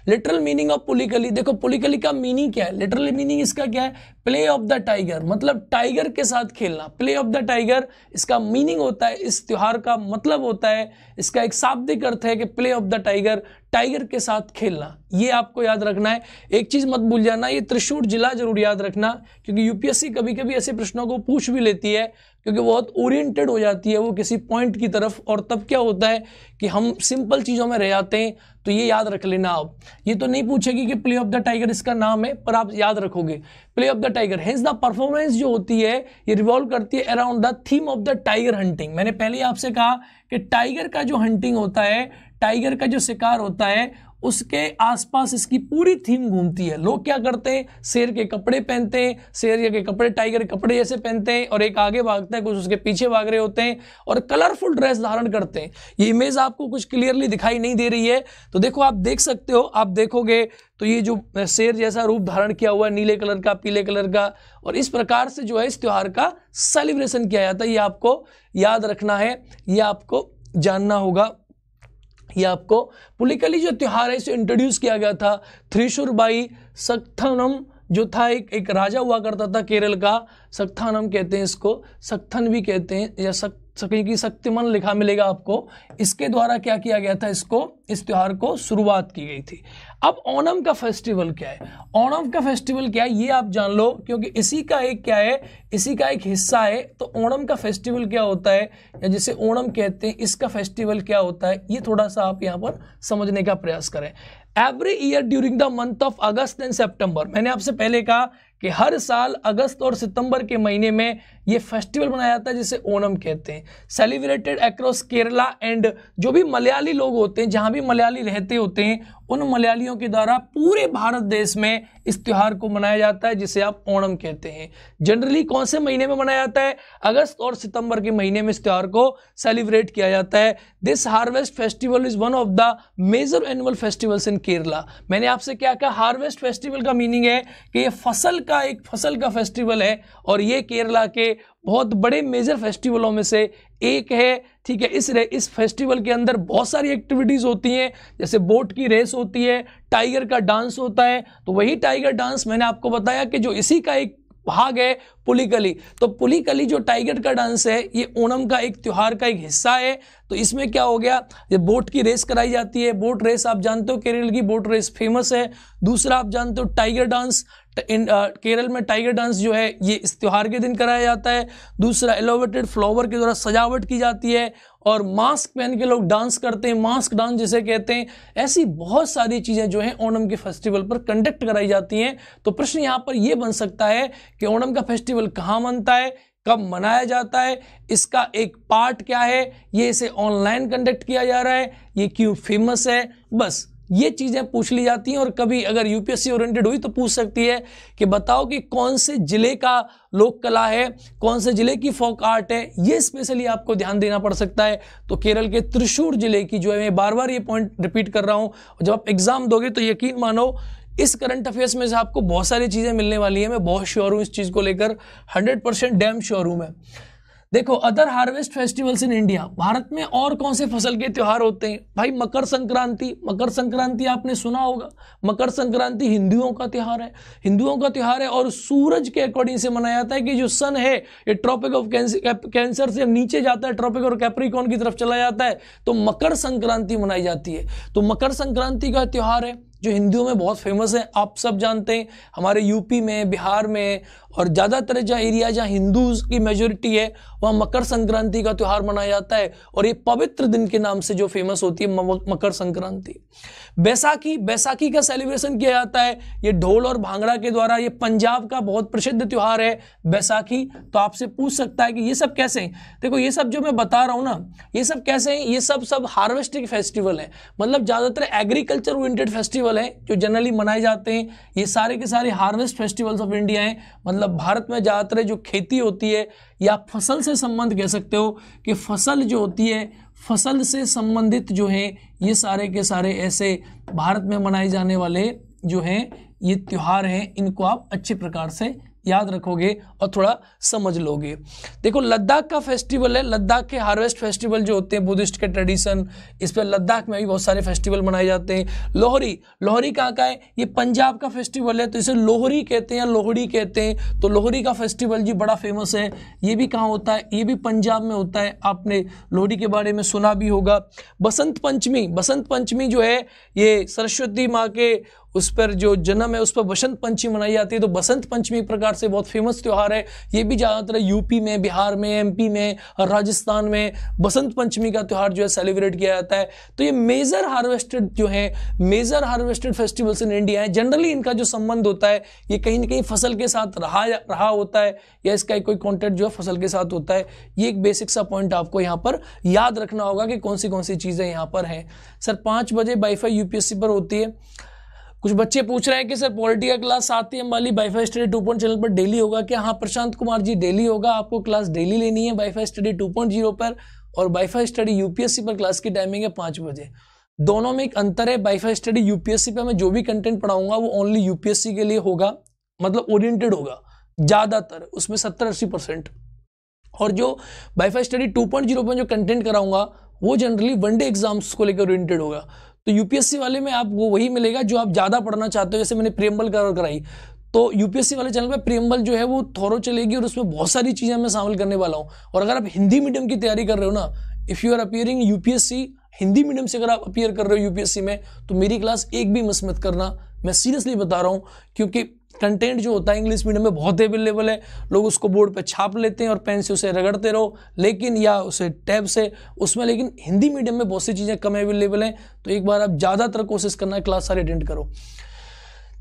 लिटरल मीनिंग ऑफ पुलिकली देखो पुलिकली का मीनिंग क्या है लिटरल मीनिंग इसका क्या है प्ले ऑफ द टाइगर मतलब टाइगर के साथ खेलना प्ले ऑफ द टाइगर इसका मीनिंग होता है इस त्यौहार का मतलब होता है इसका एक शाब्दिक अर्थ है कि play of the tiger tiger के साथ खेलना ये आपको याद रखना है एक चीज़ मत भूल जाना ये त्रिशूर जिला जरूर याद रखना क्योंकि यूपीएससी कभी कभी ऐसे प्रश्नों को पूछ भी लेती है क्योंकि बहुत ओरिएंटेड हो जाती है वो किसी पॉइंट की तरफ और तब क्या होता है कि हम सिंपल चीज़ों में रह जाते हैं तो ये याद रख लेना आप ये तो नहीं पूछेगी कि प्ले ऑफ द टाइगर इसका नाम है पर आप याद रखोगे play of the tiger hence the performance जो होती है ये रिवॉल्व करती है around the theme of the tiger hunting मैंने पहले आपसे कहा कि टाइगर का जो हंटिंग होता है टाइगर का जो शिकार होता है उसके आसपास इसकी पूरी थीम घूमती है लोग क्या करते हैं शेर के कपड़े पहनते हैं शेर के कपड़े टाइगर कपड़े जैसे पहनते हैं और एक आगे भागते हैं कुछ उसके पीछे भाग रहे होते हैं और कलरफुल ड्रेस धारण करते हैं ये इमेज आपको कुछ क्लियरली दिखाई नहीं दे रही है तो देखो आप देख सकते हो आप देखोगे तो ये जो शेर जैसा रूप धारण किया हुआ है नीले कलर का पीले कलर का और इस प्रकार से जो है इस त्यौहार का सेलिब्रेशन किया जाता है ये आपको याद रखना है ये आपको जानना होगा ये आपको पुलिकली जो त्यौहार है इसे इंट्रोड्यूस किया गया था बाई सक्थनम जो था एक एक राजा हुआ करता था केरल का सक्थानम कहते हैं इसको सक्थन भी कहते हैं या सक सकें कि शक्तिमन लिखा मिलेगा आपको इसके द्वारा क्या किया गया था इसको इस त्यौहार को शुरुआत की गई थी अब ओणम का फेस्टिवल क्या है ओणम का फेस्टिवल क्या है ये आप जान लो क्योंकि इसी का एक क्या है इसी का एक हिस्सा है तो ओणम का फेस्टिवल क्या होता है या जिसे ओणम कहते हैं इसका फेस्टिवल क्या होता है ये थोड़ा सा आप यहाँ पर समझने का प्रयास करें every year during the month of August and September मैंने आपसे पहले कहा कि हर साल अगस्त और सितंबर के महीने में ये फेस्टिवल मनाया जाता है जिसे ओणम कहते हैं सेलिब्रेटेड अक्रॉस केरला एंड जो भी मलयाली लोग होते हैं जहाँ भी मलयाली रहते होते हैं उन मलयालियों के द्वारा पूरे भारत देश में इस त्यौहार को मनाया जाता है जिसे आप ओणम कहते हैं जनरली कौन से महीने में मनाया जाता है अगस्त और सितंबर के महीने में इस त्यौहार को सेलिब्रेट किया जाता है this harvest festival is one of the major annual festivals in Kerala मैंने आपसे क्या कहा हार्वेस्ट फेस्टिवल का मीनिंग है कि ये फसल का एक फसल का फेस्टिवल है और ये केरला के बहुत बड़े मेजर फेस्टिवलों में से एक है ठीक है इस रे इस फेस्टिवल के अंदर बहुत सारी एक्टिविटीज़ होती हैं जैसे बोट की रेस होती है टाइगर का डांस होता है तो वही टाइगर डांस मैंने आपको बताया कि जो इसी का एक भाग है पुलिकली तो पुलिकली जो टाइगर का डांस है ये ओणम का एक त्यौहार का एक हिस्सा है तो इसमें क्या हो गया ये बोट की रेस कराई जाती है बोट रेस आप जानते हो केरल की बोट रेस फेमस है दूसरा आप जानते हो टाइगर डांस तो इन आ, केरल में टाइगर डांस जो है ये इस त्यौहार के दिन कराया जाता है दूसरा एलोवेटेड फ्लावर के द्वारा सजावट की जाती है और मास्क पहन के लोग डांस करते हैं मास्क डांस जिसे कहते हैं ऐसी बहुत सारी चीज़ें जो हैं ओणम के फेस्टिवल पर कंडक्ट कराई जाती हैं तो प्रश्न यहाँ पर यह बन सकता है कि ओणम का फेस्टिवल कहाँ मनता है कब मनाया जाता है इसका एक पार्ट क्या है ये इसे ऑनलाइन कंडक्ट किया जा रहा है ये क्यों फेमस है बस ये चीज़ें पूछ ली जाती हैं और कभी अगर यूपीएससी ओरिएंटेड हुई तो पूछ सकती है कि बताओ कि कौन से ज़िले का लोक कला है कौन से ज़िले की फोक आर्ट है ये स्पेशली आपको ध्यान देना पड़ सकता है तो केरल के त्रिशूर ज़िले की जो है मैं बार बार ये पॉइंट रिपीट कर रहा हूँ जब आप एग्ज़ाम दोगे तो यकीन मानो इस करंट अफेयर्स में से आपको बहुत सारी चीज़ें मिलने वाली है मैं बहुत श्योर हूँ इस चीज़ को लेकर हंड्रेड परसेंट डैम श्योर हूँ मैं देखो other harvest festivals in India Bharat में और कौन से फसल के त्यौहार होते हैं भाई मकर संक्रांति मकर संक्रांति आपने सुना होगा मकर संक्रांति हिंदुओं का त्यौहार है हिंदुओं का त्यौहार है और सूरज के अकॉर्डिंग से मनाया जाता है कि जो सन है ये ट्रॉपिक ऑफ कैंसर से नीचे जाता है ट्रॉपिक और कैप्रिकॉन की तरफ चला जाता है तो मकर संक्रांति मनाई जाती है तो मकर संक्रांति का त्यौहार है जो हिंदुओं में बहुत फेमस है आप सब जानते हैं हमारे यूपी में बिहार में और ज़्यादातर जहाँ एरिया जहाँ हिंदूज की मेजोरिटी है वहाँ मकर संक्रांति का त्यौहार मनाया जाता है और ये पवित्र दिन के नाम से जो फेमस होती है मकर संक्रांति बैसाखी बैसाखी का सेलिब्रेशन किया जाता है ये ढोल और भांगड़ा के द्वारा ये पंजाब का बहुत प्रसिद्ध त्यौहार है बैसाखी तो आपसे पूछ सकता है कि ये सब कैसे हैं देखो ये सब जो मैं बता रहा हूँ ना ये सब कैसे हैं ये सब सब हार्वेस्टिंग फेस्टिवल है मतलब ज़्यादातर एग्रीकल्चर ओरिएंटेड फेस्टिवल है जो जनरली मनाए जाते हैं ये सारे के सारे हार्वेस्ट फेस्टिवल्स ऑफ इंडिया हैं मतलब भारत में ज़्यादातर जो खेती होती है या फसल से संबंध कह सकते हो कि फसल जो होती है फसल से संबंधित जो है ये सारे के सारे ऐसे भारत में मनाए जाने वाले जो हैं ये त्यौहार हैं इनको आप अच्छे प्रकार से याद रखोगे और थोड़ा समझ लोगे देखो लद्दाख का फेस्टिवल है लद्दाख के हार्वेस्ट फेस्टिवल जो होते हैं बुद्धिस्ट के ट्रेडिशन इस पर लद्दाख में भी बहुत सारे फेस्टिवल मनाए जाते हैं लोहरी लोहरी कहाँ का है ये पंजाब का फेस्टिवल है तो इसे लोहरी कहते हैं या लोहड़ी कहते हैं तो लोहरी का फेस्टिवल जी बड़ा फेमस है ये भी कहाँ होता है ये भी पंजाब में होता है आपने लोहड़ी के बारे में सुना भी होगा बसंत पंचमी बसंत पंचमी जो है ये सरस्वती माँ के उस पर जो जन्म है उस पर बसंत पंचमी मनाई जाती है तो बसंत पंचमी एक प्रकार से बहुत फेमस त्यौहार है ये भी ज़्यादातर यूपी में बिहार में एमपी में राजस्थान में बसंत पंचमी का त्यौहार जो है सेलिब्रेट किया जाता है तो ये मेजर हार्वेस्टेड जो है major harvested festivals in India है जनरली इनका जो संबंध होता है ये कहीं ना कहीं फसल के साथ रहा रहा होता है या इसका कोई कॉन्टेक्ट जो है फसल के साथ होता है ये एक बेसिक सा पॉइंट आपको यहाँ पर याद रखना होगा कि कौन सी कौन सी चीज़ें यहाँ पर हैं सर पाँच बजे बाईफाई यूपीएससी पर होती है कुछ बच्चे पूछ रहे हैं कि सर पॉलिटी का क्लास सात एम वाली Wifi study two point channel पर डेली होगा क्या हाँ प्रशांत कुमार जी डेली होगा आपको क्लास डेली लेनी है Wifi study two point zero पर और बाईफाई स्टडी यूपीएससी पर क्लास की टाइमिंग है पाँच बजे दोनों में एक अंतर है बाईफाई स्टडी यूपीएससी पर मैं जो भी कंटेंट पढ़ाऊंगा वो ओनली यूपीएससी के लिए होगा मतलब ओरिएंटेड होगा ज़्यादातर उसमें सत्तर अस्सी परसेंट और जो Wifi study two point zero पर जो कंटेंट कराऊंगा वो जनरली वनडे एग्जाम्स को लेकर ओरिएंटेड होगा तो यूपीएससी वाले में आपको वही मिलेगा जो आप ज़्यादा पढ़ना चाहते हो जैसे मैंने प्रियम्बल कवर कराई तो यूपीएससी वाले चैनल पे प्रियम्बल जो है वो थोरो चलेगी और उसमें बहुत सारी चीज़ें मैं शामिल करने वाला हूँ और अगर आप हिंदी मीडियम की तैयारी कर रहे हो ना if you are appearing UPSC Hindi medium से अगर आप अपियर कर रहे हो यूपीएससी में तो मेरी क्लास एक भी मिस मत करना मैं सीरियसली बता रहा हूँ क्योंकि कंटेंट जो होता है इंग्लिश मीडियम में बहुत अवेलेबल है लोग उसको बोर्ड पर छाप लेते हैं और पेन से उसे रगड़ते रहो लेकिन या उसे टैब से उसमें लेकिन हिंदी मीडियम में बहुत सी चीज़ें कम अवेलेबल हैं तो एक बार आप ज़्यादातर कोशिश करना क्लास सारे अटेंड करो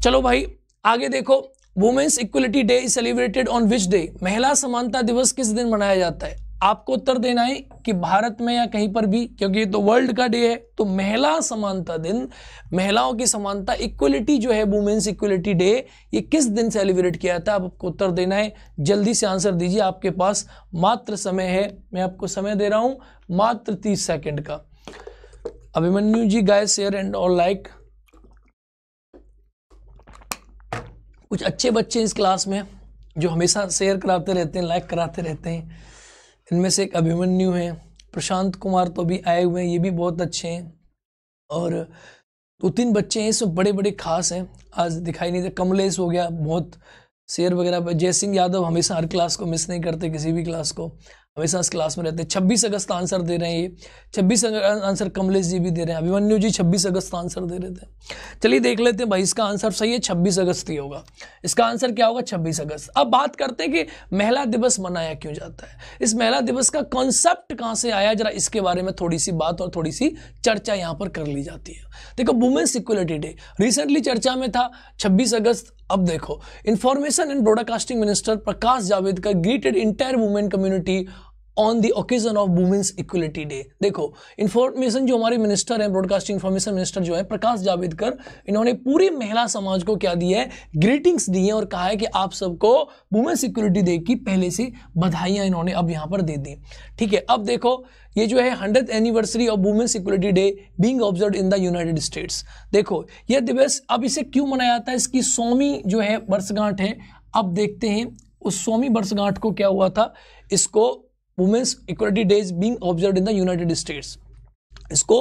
चलो भाई आगे देखो women's equality day is celebrated on which day महिला समानता दिवस किस दिन मनाया जाता है आपको उत्तर देना है कि भारत में या कहीं पर भी क्योंकि ये तो वर्ल्ड का डे है तो महिला समानता दिन महिलाओं की समानता इक्वलिटी जो है वुमेन्स इक्वलिटी डे ये किस दिन सेलिब्रेट किया जाता है आपको उत्तर देना है जल्दी से आंसर दीजिए आपके पास मात्र समय है मैं आपको समय दे रहा हूँ मात्र तीस सेकेंड का Abhimanyu ji guy share and और लाइक कुछ अच्छे बच्चे इस क्लास में जो हमेशा शेयर कराते रहते हैं लाइक कराते रहते हैं इनमें से एक अभिमन्यु है प्रशांत कुमार तो अभी आए हुए हैं ये भी बहुत अच्छे हैं और दो तीन बच्चे हैं इसमें बड़े बड़े खास हैं आज दिखाई नहीं दे कमलेश हो गया बहुत शेयर वगैरह जय सिंह यादव हमेशा हर क्लास को मिस नहीं करते किसी भी क्लास को हमेशा इस क्लास में रहते हैं छब्बीस अगस्त आंसर दे रहे हैं ये छब्बीस आंसर कमलेश जी भी दे रहे हैं अभिमन्यु जी छब्बीस अगस्त आंसर दे रहे थे चलिए देख लेते हैं भाई इसका आंसर सही है छब्बीस अगस्त ही होगा इसका आंसर क्या होगा छब्बीस अगस्त अब बात करते हैं कि महिला दिवस मनाया क्यों जाता है इस महिला दिवस का कॉन्सेप्ट कहाँ से आया जरा इसके बारे में थोड़ी सी बात और थोड़ी सी चर्चा यहाँ पर कर ली जाती है देखो वुमेन्स इक्वलिटी डे रिसेंटली चर्चा में था छब्बीस अगस्त अब देखो information and broadcasting minister Prakash Javadekar greeted entire women community on the occasion of women's equality day देखो इन्फॉर्मेशन जो हमारे मिनिस्टर हैं ब्रॉडकास्टिंग इन्फॉर्मेशन मिनिस्टर जो है प्रकाश जावेदकर इन्होंने पूरे महिला समाज को क्या दिया है ग्रीटिंग्स दी हैं और कहा है कि आप सबको वुमेंस इक्वलिटी डे की पहले से बधाइयाँ इन्होंने अब यहाँ पर दे दी ठीक है अब देखो ये जो है hundred anniversary of women's equality day being observe in the united states देखो यह दिवस अब इसे क्यों मनाया जाता है इसकी सौवीं जो है वर्षगांठ है अब देखते हैं उस सौवीं वर्षगांठ को क्या हुआ था इसको women's equality day is being observe in the united states इसको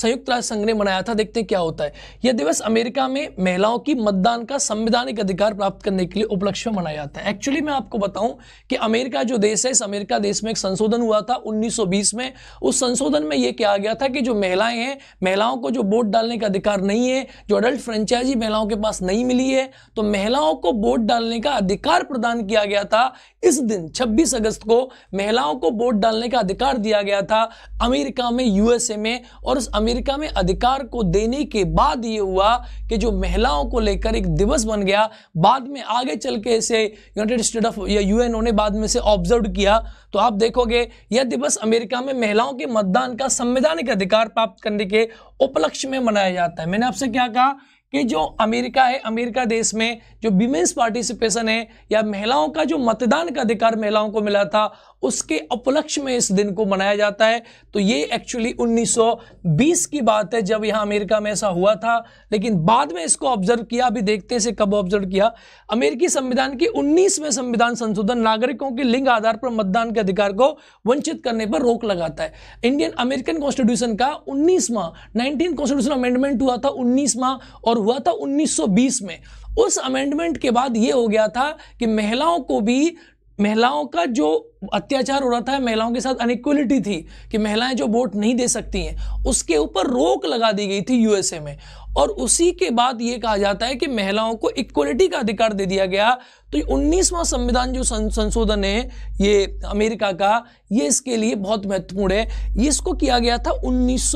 संयुक्त राष्ट्र संघ ने मनाया था देखते हैं क्या होता है यह दिवस अमेरिका में महिलाओं की मतदान का संवैधानिक अधिकार प्राप्त करने के लिए उपलक्ष्य में मनाया जाता है एक्चुअली मैं आपको बताऊं कि अमेरिका जो देश है इस अमेरिका देश में एक संशोधन हुआ था 1920 में उस संशोधन में यह किया गया था कि जो महिलाएं हैं महिलाओं को जो वोट डालने का अधिकार नहीं है जो अडल्ट फ्रेंचाइजी महिलाओं के पास नहीं मिली है तो महिलाओं को वोट डालने का अधिकार प्रदान किया गया था इस दिन 26 अगस्त को महिलाओं को वोट डालने का अधिकार दिया गया था अमेरिका में यूएसए में और उस अमेरिका में अधिकार को देने के बाद ये हुआ कि जो महिलाओं को लेकर एक दिवस बन गया बाद में आगे चल के इसे यूनाइटेड स्टेट ऑफ या यूएनओ ने बाद में इसे ऑब्जर्व किया तो आप देखोगे यह दिवस अमेरिका में महिलाओं के मतदान का संवैधानिक अधिकार प्राप्त करने के उपलक्ष्य में मनाया जाता है मैंने आपसे क्या कहा कि जो अमेरिका है अमेरिका देश में जो विमेंस पार्टिसिपेशन है या महिलाओं का जो मतदान का अधिकार महिलाओं को मिला था उसके उपलक्ष्य में इस दिन को मनाया जाता है तो ये एक्चुअली 1920 की बात है जब यहाँ अमेरिका में ऐसा हुआ था लेकिन बाद में इसको ऑब्जर्व किया अभी देखते हैं कब ऑब्जर्व किया अमेरिकी संविधान के 19वें संविधान संशोधन नागरिकों के लिंग आधार पर मतदान के अधिकार को वंचित करने पर रोक लगाता है इंडियन अमेरिकन कॉन्स्टिट्यूशन का उन्नीसवा नाइनटीन कॉन्स्टिट्यूशन अमेंडमेंट हुआ था उन्नीसवा और हुआ था उन्नीस में उस अमेंडमेंट के बाद यह हो गया था कि महिलाओं को भी महिलाओं का जो अत्याचार हो रहा था महिलाओं के साथ अनिक्वलिटी थी कि महिलाएं जो वोट नहीं दे सकती हैं उसके ऊपर रोक लगा दी गई थी यूएसए में और उसी के बाद ये कहा जाता है कि महिलाओं को इक्वलिटी का अधिकार दे दिया गया तो ये उन्नीसवां संविधान जो संशोधन है ये अमेरिका का ये इसके लिए बहुत महत्वपूर्ण है इसको किया गया था उन्नीस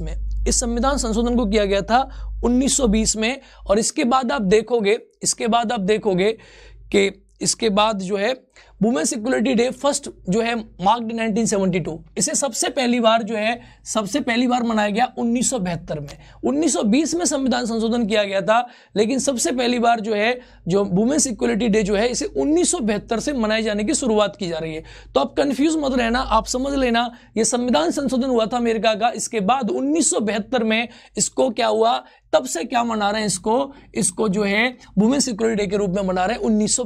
में इस संविधान संशोधन को किया गया था 1920 में और इसके बाद आप देखोगे इसके बाद आप देखोगे कि इसके बाद जो है वुमेन्स इक्वलिटी डे फर्स्ट जो है मार्क्ड 1972 इसे सबसे पहली बार जो है सबसे पहली बार मनाया गया उन्नीस में 1920 में संविधान संशोधन किया गया था लेकिन सबसे पहली बार जो है जो वुमेन्स इक्वलिटी डे जो है इसे उन्नीस से मनाए जाने की शुरुआत की जा रही है तो आप कन्फ्यूज मत रहना आप समझ लेना ये संविधान संशोधन हुआ था अमेरिका का इसके बाद उन्नीस में इसको क्या हुआ तब से क्या मना रहे हैं इसको इसको जो है वुमेन सिक्योरिटी डे के रूप में मना रहे हैं उन्नीस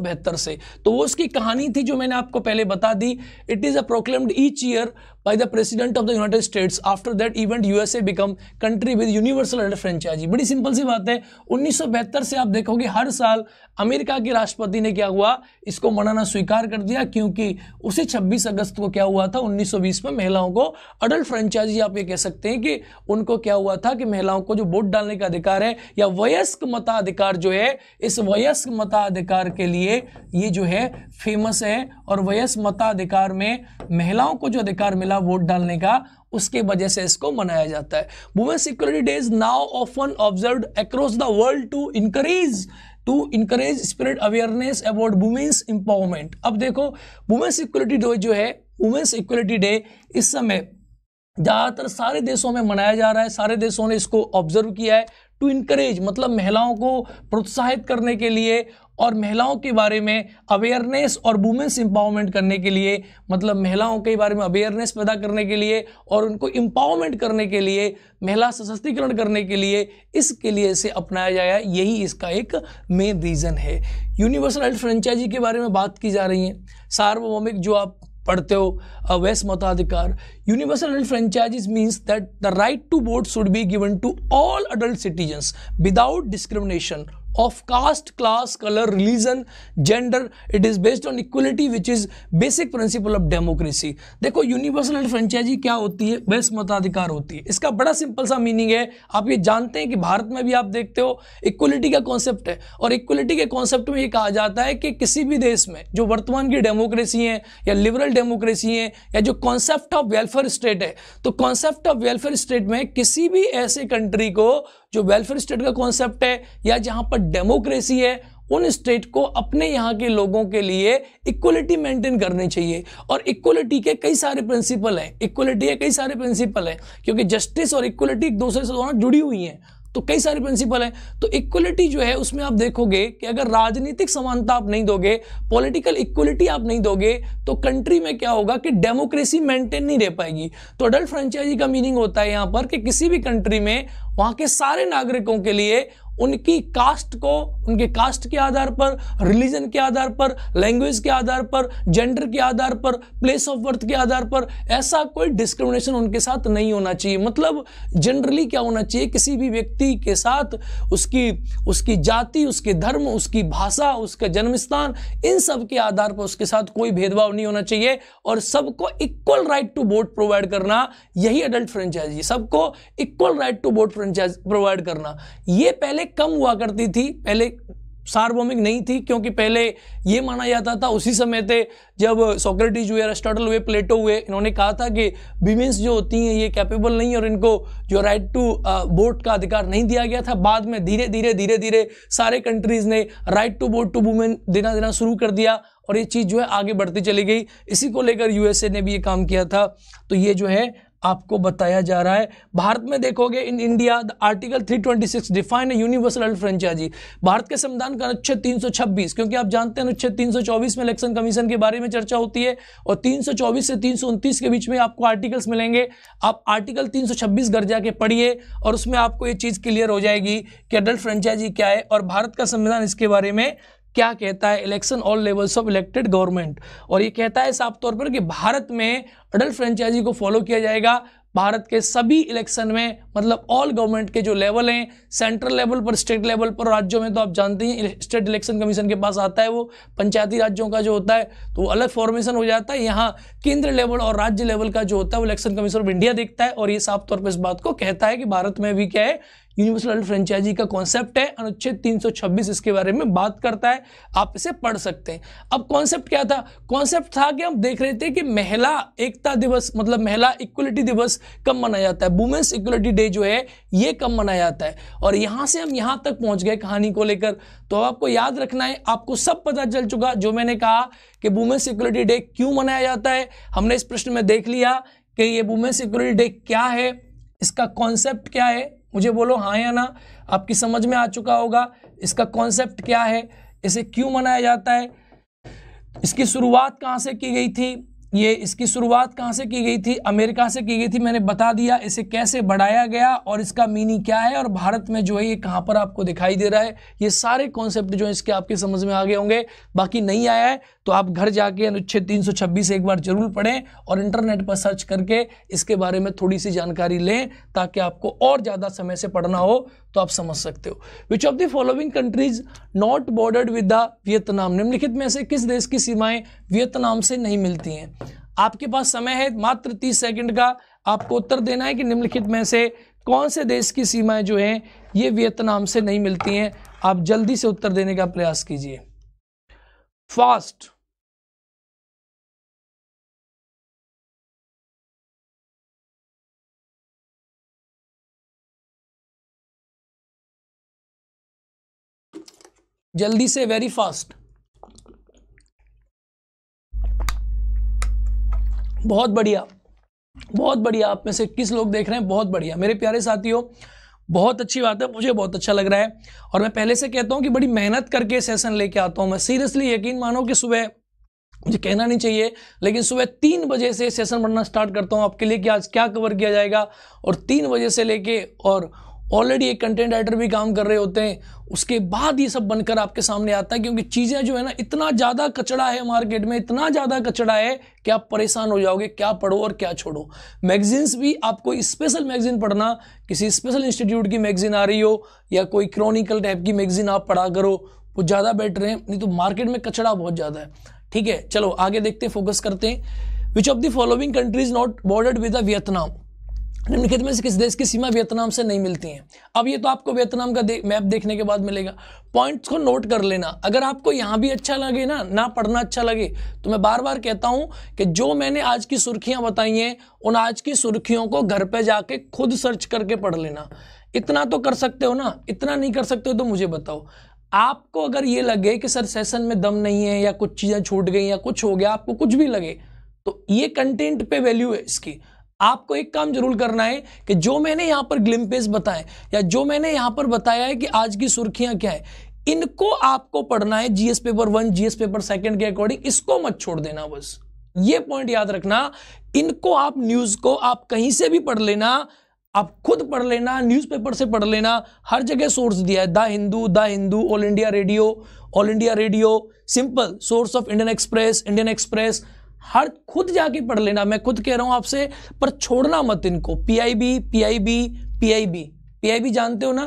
से तो वो उसकी कहानी कहानी थी जो मैंने आपको पहले बता दी it is a proclaimed each year the president of of the united states after that event usa become country with universal franchisee बड़ी सिंपल सी बात है 1972 से आप देखोगे हर साल अमेरिका के राष्ट्रपति ने क्या हुआ इसको मनाना स्वीकार कर दिया क्योंकि उसी 26 अगस्त को क्या हुआ था 1920 में महिलाओं को अडल्ट फ्रेंचाइजी आप ये कह सकते हैं कि उनको क्या हुआ था कि महिलाओं को जो वोट डालने का अधिकार है या वयस्क मताधिकार जो है इस वयस्क मताधिकार के लिए ये जो है फेमस है और वयस्क मताधिकार में महिलाओं को जो अधिकार मिला पहला वोट डालने का उसके वजह से इसको मनाया जाता है women security day is now often observe across the world to encourage to encourage spirit awareness about women's empowerment अब देखो वुमेन सिक्योरिटी डे जो है वुमेन्स इक्वलिटी डे इस समय ज़्यादातर सारे देशों में मनाया जा रहा है सारे देशों ने इसको ऑब्जर्व किया है टू इनकरेज मतलब महिलाओं को प्रोत्साहित करने के लिए और महिलाओं के बारे में अवेयरनेस और वुमेंस एम्पावरमेंट करने के लिए मतलब महिलाओं के बारे में अवेयरनेस पैदा करने के लिए और उनको एम्पावरमेंट करने के लिए महिला सशक्तिकरण करने के लिए इसके लिए इसे अपनाया जाया यही इसका एक मेन रीज़न है यूनिवर्सल हेल्थ फ्रेंचाइजी के बारे में बात की जा रही है सार्वभौमिक जो आप padhte ho, a West Universal adult franchise means that the right to vote should be given to all adult citizens without discrimination of caste, class, color, religion, gender. It is based on equality, which is basic principle of democracy. देखो universal franchisee क्या होती है base मताधिकार होती है इसका बड़ा simple सा मीनिंग है आप ये जानते हैं कि भारत में भी आप देखते हो इक्वलिटी का कॉन्सेप्ट है और इक्वलिटी के कॉन्सेप्ट में ये कहा जाता है कि किसी भी देश में जो वर्तमान की डेमोक्रेसी है या लिबरल डेमोक्रेसी है या जो कॉन्सेप्ट ऑफ वेलफेयर स्टेट है तो कॉन्सेप्ट ऑफ वेलफेयर स्टेट में किसी भी ऐसे कंट्री को जो वेलफेयर स्टेट का कॉन्सेप्ट है या जहां पर डेमोक्रेसी है उन स्टेट को अपने यहाँ के लोगों के लिए इक्वलिटी मेंटेन करनी चाहिए और इक्वलिटी के कई सारे प्रिंसिपल हैं इक्वलिटी के कई सारे प्रिंसिपल हैं क्योंकि जस्टिस और इक्वलिटी एक दूसरे से दोनों जुड़ी हुई हैं तो कई सारे प्रिंसिपल हैं तो इक्वलिटी जो है उसमें आप देखोगे कि अगर राजनीतिक समानता आप नहीं दोगे पॉलिटिकल इक्वलिटी आप नहीं दोगे तो कंट्री में क्या होगा कि डेमोक्रेसी मेंटेन नहीं रह पाएगी तो अडल्ट फ्रेंचाइजी का मीनिंग होता है यहाँ पर कि किसी भी कंट्री में वहाँ के सारे नागरिकों के लिए उनकी कास्ट को उनके कास्ट के आधार पर रिलीजन के आधार पर लैंग्वेज के आधार पर जेंडर के आधार पर प्लेस ऑफ बर्थ के आधार पर ऐसा कोई डिस्क्रिमिनेशन उनके साथ नहीं होना चाहिए मतलब जनरली क्या होना चाहिए किसी भी व्यक्ति के साथ उसकी उसकी जाति उसके धर्म उसकी भाषा उसका जन्म स्थान इन सब के आधार पर उसके साथ कोई भेदभाव नहीं होना चाहिए और सबको equal right to vote provide करना यही अडल्ट फ्रेंचाइजी सबको equal right to vote franchise provide करना ये पहले पहले कम हुआ करती थी पहले सार्वभौमिक नहीं थी क्योंकि पहले ये माना जाता था उसी समय थे जब सोक्रेटिस हुए अरिस्टोटल हुए प्लेटो हुए इन्होंने कहा था कि वीमेंस जो होती हैं ये कैपेबल नहीं और इनको जो राइट टू वोट का अधिकार नहीं दिया गया था बाद में धीरे धीरे धीरे धीरे सारे कंट्रीज़ ने right to vote to women देना देना शुरू कर दिया और ये चीज़ जो है आगे बढ़ती चली गई इसी को लेकर यूएसए ने भी ये काम किया था तो ये जो है आपको बताया जा रहा है भारत में देखोगे in India the article 326 twenty six define universal adult franchisee Bharat के संविधान का अनुच्छेद 326 क्योंकि आप जानते हैं अनुच्छेद 324 में इलेक्शन कमीशन के बारे में चर्चा होती है और 324 से तीन के बीच में आपको आर्टिकल्स मिलेंगे आप आर्टिकल 326 सौ छब्बीस घर जाके पढ़िए और उसमें आपको ये चीज़ क्लियर हो जाएगी कि अडल्ट फ्रेंचाइजी क्या है और भारत का संविधान इसके बारे में क्या कहता है election all levels of elected government और ये कहता है साफ तौर पर कि भारत में अडल फ्रेंचाइजी को फॉलो किया जाएगा भारत के सभी इलेक्शन में मतलब ऑल गवर्नमेंट के जो लेवल हैं सेंट्रल लेवल पर स्टेट लेवल पर राज्यों में तो आप जानते हैं स्टेट इलेक्शन कमीशन के पास आता है वो पंचायती राज्यों का जो होता है तो वो अलग फॉर्मेशन हो जाता है यहाँ केंद्र लेवल और राज्य लेवल का जो होता है वो इलेक्शन कमीशन ऑफ इंडिया देखता है और ये साफ तौर पर इस बात को कहता है कि भारत में भी क्या है यूनिवर्सल फ्रेंचाइजी का कॉन्सेप्ट है अनुच्छेद 326 इसके बारे में बात करता है आप इसे पढ़ सकते हैं अब कॉन्सेप्ट क्या था कॉन्सेप्ट था कि हम देख रहे थे कि महिला एकता दिवस मतलब महिला इक्वलिटी दिवस कब मनाया जाता है वुमेन्स इक्वलिटी डे जो है ये कब मनाया जाता है और यहाँ से हम यहाँ तक पहुँच गए कहानी को लेकर तो अब आपको याद रखना है आपको सब पता चल चुका जो मैंने कहा कि वुमेन्स इक्वलिटी डे क्यों मनाया जाता है हमने इस प्रश्न में देख लिया कि ये वुमेन्स इक्वलिटी डे क्या है इसका कॉन्सेप्ट क्या है मुझे बोलो हाँ या ना आपकी समझ में आ चुका होगा इसका कॉन्सेप्ट क्या है इसे क्यों मनाया जाता है इसकी शुरुआत कहाँ से की गई थी ये इसकी शुरुआत कहाँ से की गई थी अमेरिका से की गई थी मैंने बता दिया इसे कैसे बढ़ाया गया और इसका मीनिंग क्या है और भारत में जो है ये कहाँ पर आपको दिखाई दे रहा है ये सारे कॉन्सेप्ट जो इसके आपके समझ में आ गए होंगे बाकी नहीं आया है तो आप घर जाके अनुच्छेद 326 एक बार जरूर पढ़ें और इंटरनेट पर सर्च करके इसके बारे में थोड़ी सी जानकारी लें ताकि आपको और ज़्यादा समय से पढ़ना हो तो आप समझ सकते हो which of the following countries not bordered with the Vietnam निम्नलिखित में से किस देश की सीमाएं वियतनाम से नहीं मिलती हैं आपके पास समय है मात्र तीस सेकंड का आपको उत्तर देना है कि निम्नलिखित में से कौन से देश की सीमाएं जो हैं ये वियतनाम से नहीं मिलती हैं आप जल्दी से उत्तर देने का प्रयास कीजिए फास्ट जल्दी से वेरी फास्ट बहुत बढ़िया बहुत बढ़िया आप में से किस लोग देख रहे हैं बहुत बढ़िया मेरे प्यारे साथियों बहुत अच्छी बात है मुझे बहुत अच्छा लग रहा है और मैं पहले से कहता हूं कि बड़ी मेहनत करके सेशन लेके आता हूं मैं सीरियसली यकीन मानो कि सुबह मुझे कहना नहीं चाहिए लेकिन सुबह तीन बजे से सेशन बनना स्टार्ट करता हूं आपके लिए कि आज क्या कवर किया जाएगा और तीन बजे से लेके और ऑलरेडी एक कंटेंट राइटर भी काम कर रहे होते हैं उसके बाद ये सब बनकर आपके सामने आता है क्योंकि चीज़ें जो है ना इतना ज़्यादा कचड़ा है मार्केट में इतना ज़्यादा कचड़ा है कि आप परेशान हो जाओगे क्या पढ़ो और क्या छोड़ो मैगजीन्स भी आपको स्पेशल मैगजीन पढ़ना किसी स्पेशल इंस्टीट्यूट की मैगजीन आ रही हो या कोई क्रॉनिकल टाइप की मैगजीन आप पढ़ा करो वो ज़्यादा बेटर है नहीं तो मार्केट में कचड़ा बहुत ज़्यादा है ठीक है चलो आगे देखते हैं फोकस करते हैं which of the following countries not bordered with the Vietnam निम्नलिखित में से किस देश की सीमा वियतनाम से नहीं मिलती है अब ये तो आपको वियतनाम का दे, मैप देखने के बाद मिलेगा पॉइंट्स को नोट कर लेना अगर आपको यहाँ भी अच्छा लगे ना ना पढ़ना अच्छा लगे तो मैं बार बार कहता हूँ कि जो मैंने आज की सुर्खियाँ बताई हैं उन आज की सुर्खियों को घर पर जाके खुद सर्च करके पढ़ लेना इतना तो कर सकते हो ना इतना नहीं कर सकते हो तो मुझे बताओ आपको अगर ये लगे कि सर सेशन में दम नहीं है या कुछ चीज़ें छूट गई या कुछ हो गया आपको कुछ भी लगे तो ये कंटेंट पे वैल्यू है इसकी आपको एक काम जरूर करना है कि जो मैंने यहां पर ग्लिम्पेस बताए या जो मैंने यहां पर बताया है कि आज की सुर्खियां क्या है इनको आपको पढ़ना है GS paper one GS paper second के अकॉर्डिंग इसको मत छोड़ देना बस ये पॉइंट याद रखना इनको आप न्यूज को आप कहीं से भी पढ़ लेना आप खुद पढ़ लेना न्यूज़पेपर से पढ़ लेना हर जगह सोर्स दिया है the Hindu the Hindu all India radio all India radio simple source of Indian express Indian express हर खुद जाके पढ़ लेना मैं खुद कह रहा हूं आपसे पर छोड़ना मत इनको पीआईबी पीआईबी पीआईबी पीआईबी जानते हो ना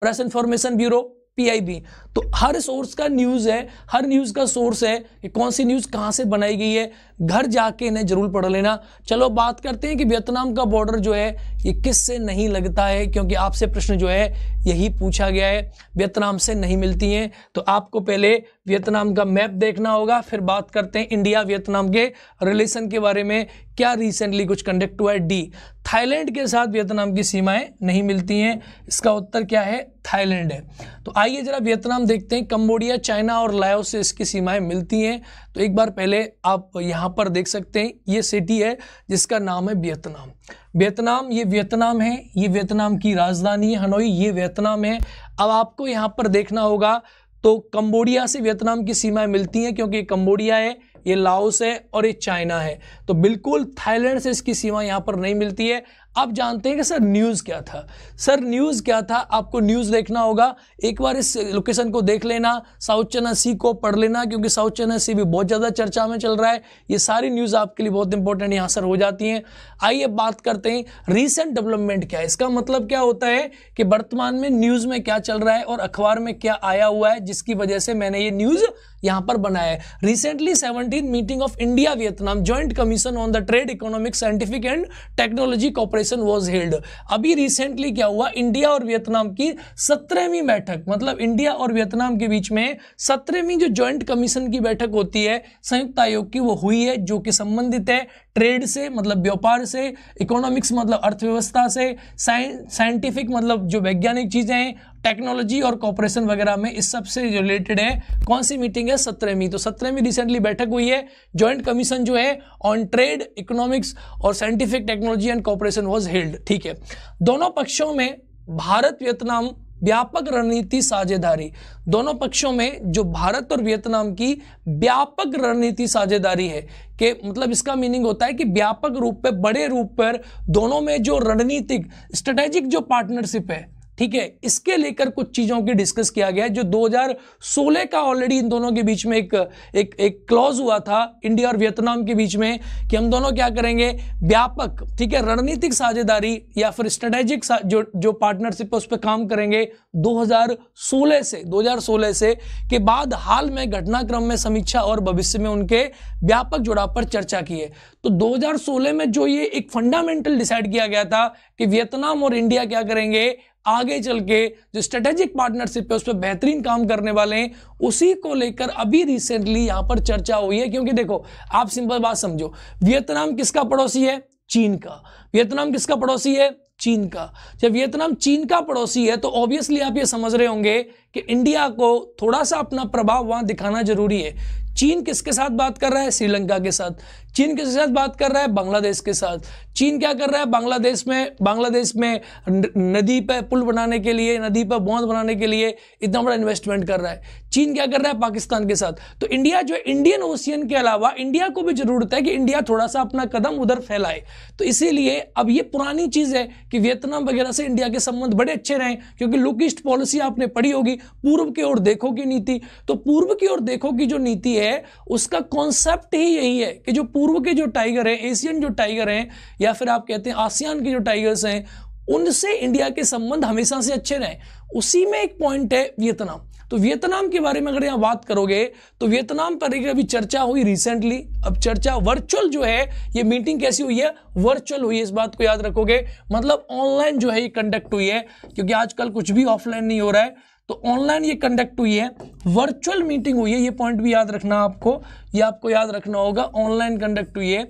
प्रेस इंफॉर्मेशन ब्यूरो पीआईबी तो हर सोर्स का न्यूज़ है हर न्यूज़ का सोर्स है कि कौन सी न्यूज़ कहाँ से बनाई गई है घर जाके इन्हें जरूर पढ़ लेना चलो बात करते हैं कि वियतनाम का बॉर्डर जो है ये किस से नहीं लगता है क्योंकि आपसे प्रश्न जो है यही पूछा गया है वियतनाम से नहीं मिलती हैं तो आपको पहले वियतनाम का मैप देखना होगा फिर बात करते हैं इंडिया वियतनाम के रिलेशन के बारे में क्या रिसेंटली कुछ कंडक्ट हुआ है डी थाईलैंड के साथ वियतनाम की सीमाएं नहीं मिलती हैं इसका उत्तर क्या है थाईलैंड है तो आइए जरा वियतनाम हम देखते हैं कंबोडिया चाइना और लाओ से इसकी सीमाएं मिलती हैं तो एक बार पहले आप यहाँ पर देख सकते हैं ये सिटी है जिसका नाम है वियतनाम वियतनाम ये वियतनाम है ये वियतनाम की राजधानी है हनोई ये वियतनाम है अब आपको यहाँ पर देखना होगा तो कंबोडिया से वियतनाम की सीमाएं मिलती हैं क्योंकि कंबोडिया है ये लाओस है और ये चाइना है तो बिल्कुल थाईलैंड से इसकी सीमा यहाँ पर नहीं मिलती है आप जानते हैं कि सर न्यूज़ क्या था सर न्यूज़ क्या था आपको न्यूज़ देखना होगा एक बार इस लोकेशन को देख लेना साउथ चना सी को पढ़ लेना क्योंकि साउथ चना सी भी बहुत ज़्यादा चर्चा में चल रहा है ये सारी न्यूज़ आपके लिए बहुत इंपॉर्टेंट यहाँ सर हो जाती हैं आइए बात करते हैं रिसेंट डेवलपमेंट क्या है इसका मतलब क्या होता है कि वर्तमान में न्यूज़ में क्या चल रहा है और अखबार में क्या आया हुआ है जिसकी वजह से मैंने ये न्यूज़ यहां पर बनाया है recently seventeen meeting of India Vietnam joint commission on the trade economic scientific and technology cooperation was held अभी रिसेंटली क्या हुआ इंडिया और वियतनाम की सत्रहवीं बैठक मतलब इंडिया और वियतनाम के बीच में सत्रहवीं जो ज्वाइंट कमीशन की बैठक होती है संयुक्त आयोग की वो हुई है जो कि संबंधित है ट्रेड से मतलब व्यापार से इकोनॉमिक्स मतलब अर्थव्यवस्था से साइंटिफिक मतलब जो वैज्ञानिक चीज़ें हैं टेक्नोलॉजी और कॉपरेशन वगैरह में इस सबसे रिलेटेड है कौन सी मीटिंग है सत्रहवीं तो सत्रहवीं रिसेंटली बैठक हुई है ज्वाइंट कमीशन जो है ऑन ट्रेड इकोनॉमिक्स और scientific technology and cooperation was held ठीक है दोनों पक्षों में भारत वियतनाम व्यापक रणनीति साझेदारी दोनों पक्षों में जो भारत और वियतनाम की व्यापक रणनीति साझेदारी है के मतलब इसका मीनिंग होता है कि व्यापक रूप पर बड़े रूप पर दोनों में जो रणनीतिक स्ट्रेटेजिक जो पार्टनरशिप है ठीक है इसके लेकर कुछ चीज़ों की डिस्कस किया गया है जो 2016 का ऑलरेडी इन दोनों के बीच में एक एक एक क्लॉज हुआ था इंडिया और वियतनाम के बीच में कि हम दोनों क्या करेंगे व्यापक ठीक है रणनीतिक साझेदारी या फिर स्ट्रेटेजिक जो जो पार्टनरशिप है उस पर काम करेंगे 2016 से 2016 से के बाद हाल में घटनाक्रम में समीक्षा और भविष्य में उनके व्यापक जुड़ाव पर चर्चा की है तो दो में जो ये एक फंडामेंटल डिसाइड किया गया था कि वियतनाम और इंडिया क्या करेंगे आगे चल के जो स्ट्रेटेजिक पार्टनरशिप है उस पर बेहतरीन काम करने वाले हैं उसी को लेकर अभी रिसेंटली यहां पर चर्चा हुई है क्योंकि देखो आप सिंपल बात समझो वियतनाम किसका पड़ोसी है चीन का वियतनाम किसका पड़ोसी है चीन का जब वियतनाम चीन का पड़ोसी है तो ऑब्वियसली आप ये समझ रहे होंगे कि इंडिया को थोड़ा सा अपना प्रभाव वहां दिखाना जरूरी है चीन किसके साथ बात कर रहा है श्रीलंका के साथ चीन किसके साथ बात कर रहा है बांग्लादेश के साथ चीन क्या कर रहा है बांग्लादेश में बांग्लादेश में नदी पर पुल बनाने के लिए नदी पर बांध बनाने के लिए इतना बड़ा इन्वेस्टमेंट कर रहा है चीन क्या कर रहा है पाकिस्तान के साथ तो इंडिया जो इंडियन ओशियन के अलावा इंडिया को भी जरूरत है कि इंडिया थोड़ा सा अपना कदम उधर फैलाए तो इसीलिए अब ये पुरानी चीज़ है कि वियतनाम वगैरह से इंडिया के संबंध बड़े अच्छे रहे क्योंकि लुकिस्ट पॉलिसी आपने पढ़ी होगी पूर्व की ओर देखो की नीति तो पूर्व की ओर देखो की जो नीति है उसका कॉन्सेप्ट ही यही है कि जो पूर्व पूर्व के जो टाइगर हैं एशियन जो टाइगर हैं या फिर आप कहते हैं आसियान के जो टाइगर्स हैं उनसे इंडिया के संबंध हमेशा से अच्छे रहे उसी में एक पॉइंट है वियतनाम तो वियतनाम के बारे में अगर यहां बात करोगे तो वियतनाम पर एक अभी चर्चा हुई रिसेंटली अब चर्चा वर्चुअल जो है ये मीटिंग कैसी हुई है वर्चुअल हुई है इस बात को याद रखोगे मतलब ऑनलाइन जो है ये कंडक्ट हुई है क्योंकि आजकल कुछ भी ऑफलाइन नहीं हो रहा है तो ऑनलाइन ये कंडक्ट हुई है वर्चुअल मीटिंग हुई है ये पॉइंट भी याद रखना आपको ये आपको याद रखना होगा ऑनलाइन कंडक्ट हुई है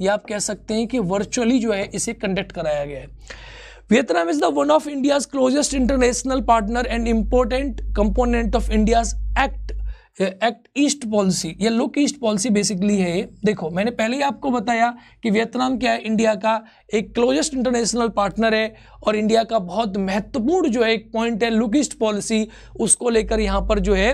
ये आप कह सकते हैं कि वर्चुअली जो है इसे कंडक्ट कराया गया है Vietnam is the one of India's closest international partner and important component of India's act act east policy या लुक ईस्ट पॉलिसी बेसिकली है ये देखो मैंने पहले ही आपको बताया कि वियतनाम क्या है इंडिया का एक क्लोजेस्ट इंटरनेशनल पार्टनर है और इंडिया का बहुत महत्वपूर्ण जो है एक पॉइंट है लुक ईस्ट पॉलिसी उसको लेकर यहाँ पर जो है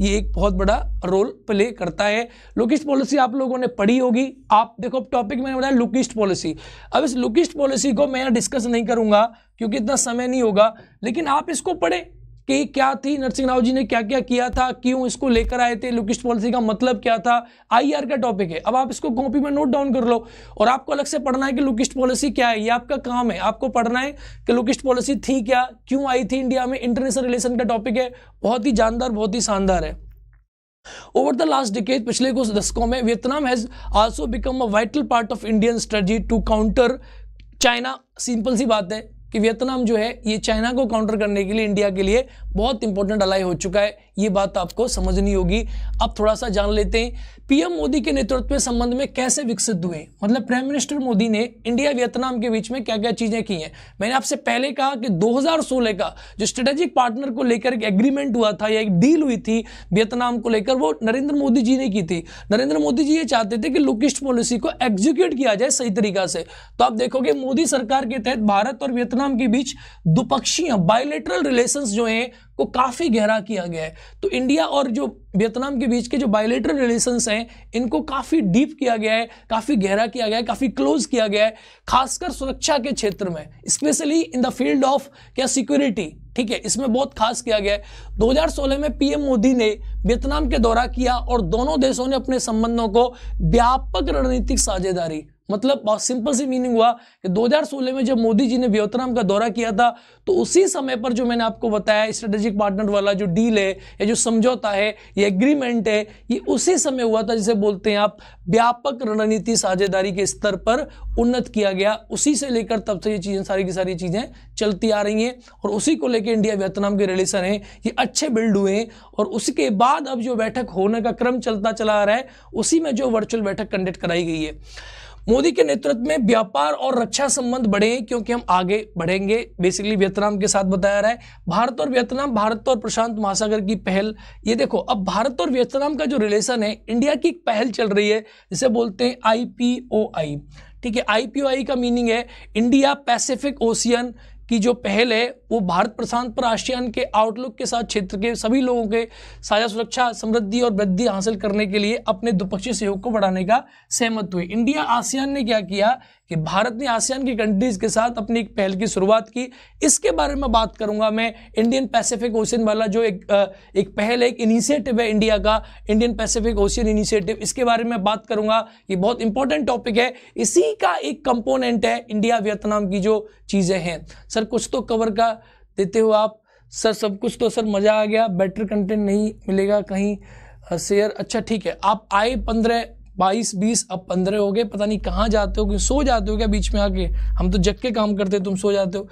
ये एक बहुत बड़ा रोल प्ले करता है लुक ईस्ट पॉलिसी आप लोगों ने पढ़ी होगी आप देखो टॉपिक मैंने बताया लुक ईस्ट पॉलिसी अब इस लुक ईस्ट पॉलिसी को मैं डिस्कस नहीं करूँगा क्योंकि इतना समय नहीं होगा लेकिन आप इसको पढ़ें कि क्या थी नरसिंह राव जी ने क्या क्या किया था क्यों इसको लेकर आए थे लुकिस्ट पॉलिसी का मतलब क्या था आईआर का टॉपिक है अब आप इसको कॉपी में नोट डाउन कर लो और आपको अलग से पढ़ना है कि लुकिस्ट पॉलिसी क्या है ये आपका काम है आपको पढ़ना है कि लुकिस्ट पॉलिसी थी क्या क्यों आई थी इंडिया में इंटरनेशनल रिलेशन का टॉपिक है बहुत ही जानदार बहुत ही शानदार है Over the last decade, पिछले कुछ दशकों में Vietnam has also become a vital part of Indian strategy to counter China simple सी बात है कि वियतनाम जो है ये चाइना को काउंटर करने के लिए इंडिया के लिए बहुत इंपॉर्टेंट अलाई हो चुका है ये बात तो आपको समझनी होगी अब थोड़ा सा जान लेते हैं पीएम मोदी के नेतृत्व में संबंध में कैसे विकसित हुए मतलब प्राइम मिनिस्टर मोदी ने इंडिया वियतनाम के बीच में क्या क्या चीज़ें की हैं मैंने आपसे पहले कहा कि 2016 का जो स्ट्रेटेजिक पार्टनर को लेकर एक एग्रीमेंट हुआ था या एक डील हुई थी वियतनाम को लेकर वो नरेंद्र मोदी जी ने की थी नरेंद्र मोदी जी ये चाहते थे कि लुकिस्ट पॉलिसी को एग्जीक्यूट किया जाए सही तरीका से तो आप देखोगे मोदी सरकार के तहत भारत और वियतनाम के बीच द्विपक्षीय बायोलेटरल रिलेशन जो है को काफ़ी गहरा किया गया है तो इंडिया और जो वियतनाम के बीच के जो बायोलेटरल रिलेशंस हैं इनको काफ़ी डीप किया गया है काफ़ी गहरा किया गया है काफ़ी क्लोज किया गया है खासकर सुरक्षा के क्षेत्र में specially in the field of क्या सिक्योरिटी ठीक है इसमें बहुत खास किया गया है 2016 में पीएम मोदी ने वियतनाम के दौरा किया और दोनों देशों ने अपने संबंधों को व्यापक रणनीतिक साझेदारी मतलब बहुत सिंपल सी मीनिंग हुआ कि 2016 में जब मोदी जी ने वियतनाम का दौरा किया था तो उसी समय पर जो मैंने आपको बताया स्ट्रेटेजिक पार्टनर वाला जो डील है या जो समझौता है ये एग्रीमेंट है ये उसी समय हुआ था जिसे बोलते हैं आप व्यापक रणनीति साझेदारी के स्तर पर उन्नत किया गया उसी से लेकर तब से ये चीज़ें सारी की सारी चीज़ें चलती आ रही हैं और उसी को लेकर इंडिया वियतनाम के रिलेशन है ये अच्छे बिल्ड हुए हैं और उसके बाद अब जो बैठक होने का क्रम चलता चला आ रहा है उसी में जो वर्चुअल बैठक कंडक्ट कराई गई है मोदी के नेतृत्व में व्यापार और रक्षा संबंध बढ़े हैं क्योंकि हम आगे बढ़ेंगे बेसिकली वियतनाम के साथ बताया रहा है भारत और वियतनाम भारत और प्रशांत महासागर की पहल ये देखो अब भारत और वियतनाम का जो रिलेशन है इंडिया की एक पहल चल रही है जिसे बोलते हैं आई ठीक है आई का मीनिंग है इंडिया पैसिफिक ओशियन की जो पहल है वो भारत प्रशांत पर आसियान के आउटलुक के साथ क्षेत्र के सभी लोगों के साझा सुरक्षा समृद्धि और वृद्धि हासिल करने के लिए अपने द्विपक्षीय सहयोग को बढ़ाने का सहमत हुए इंडिया आसियान ने क्या किया कि भारत ने आसियान की कंट्रीज के साथ अपनी एक पहल की शुरुआत की इसके बारे में बात करूंगा मैं इंडियन पैसिफिक ओशियन वाला जो एक एक पहल है एक इनिशिएटिव है इंडिया का इंडियन पैसिफिक ओशियन इनिशिएटिव इसके बारे में बात करूंगा ये बहुत इंपॉर्टेंट टॉपिक है इसी का एक कंपोनेंट है इंडिया वियतनाम की जो चीज़ें हैं सर कुछ तो कवर का देते हो आप सर सब कुछ तो सर मज़ा आ गया बेटर कंटेंट नहीं मिलेगा कहीं शेयर अच्छा ठीक है आप आए पंद्रह बाईस बीस अब पंद्रह हो गए पता नहीं कहाँ जाते हो कि सो जाते हो क्या बीच में आके हम तो जग के काम करते तुम सो जाते हो